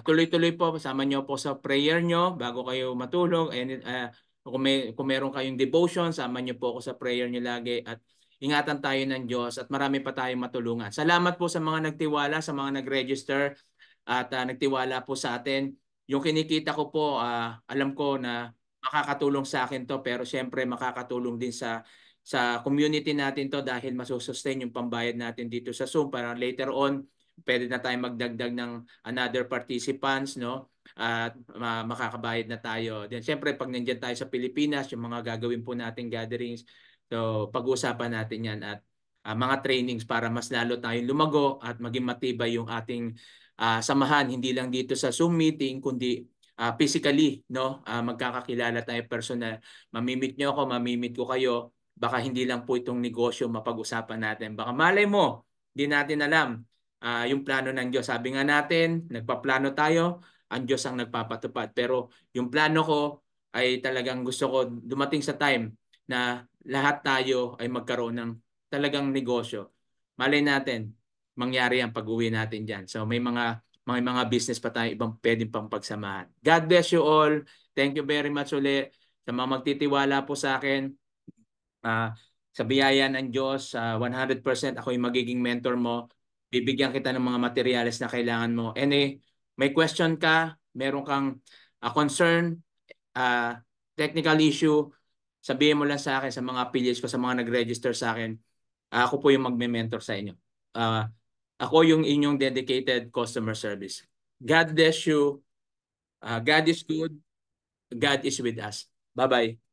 tuloy-tuloy po, kasama nyo po sa prayer nyo bago kayo matulog. And uh, kung, may, kung meron kayong devotion, sama niyo po ako sa prayer niyo lagi at ingatan tayo ng Diyos at marami pa tayong matulungan. Salamat po sa mga nagtiwala, sa mga nag-register at uh, nagtiwala po sa atin. Yung kinikita ko po, uh, alam ko na makakatulong sa akin to pero siyempre makakatulong din sa sa community natin to dahil masusustain yung pambayad natin dito sa Zoom para later on pwede na tayong magdagdag ng another participants no at uh, makakabayad na tayo. Then siyempre pag nandiyan tayo sa Pilipinas, yung mga gagawin po nating gatherings, so pag-usapan natin 'yan at uh, mga trainings para mas lalo tayong lumago at maging matibay yung ating uh, samahan hindi lang dito sa Zoom meeting kundi uh, physically no uh, magkakakilala tayo personal mamimit niyo ako mamimit ko kayo baka hindi lang po itong negosyo mapag-usapan natin baka malay mo hindi natin alam uh, yung plano ng Diyos sabi nga natin nagpaplano tayo ang Diyos ang nagpapatupad. Pero yung plano ko ay talagang gusto ko dumating sa time na lahat tayo ay magkaroon ng talagang negosyo. Malay natin, mangyari ang pag-uwi natin dyan. So may mga may mga business pa tayo ibang pwedeng pang pagsamahan. God bless you all. Thank you very much uli sa mga magtitiwala po sa akin. Uh, sa biyaya ng Diyos, uh, 100% ako yung magiging mentor mo. Bibigyan kita ng mga materials na kailangan mo. Any may question ka, meron kang uh, concern, uh, technical issue, sabihin mo lang sa akin sa mga affiliates ko, sa mga nag-register sa akin, uh, ako po yung magme-mentor sa inyo. Uh, ako yung inyong dedicated customer service. God bless you. Uh, God is good. God is with us. Bye-bye.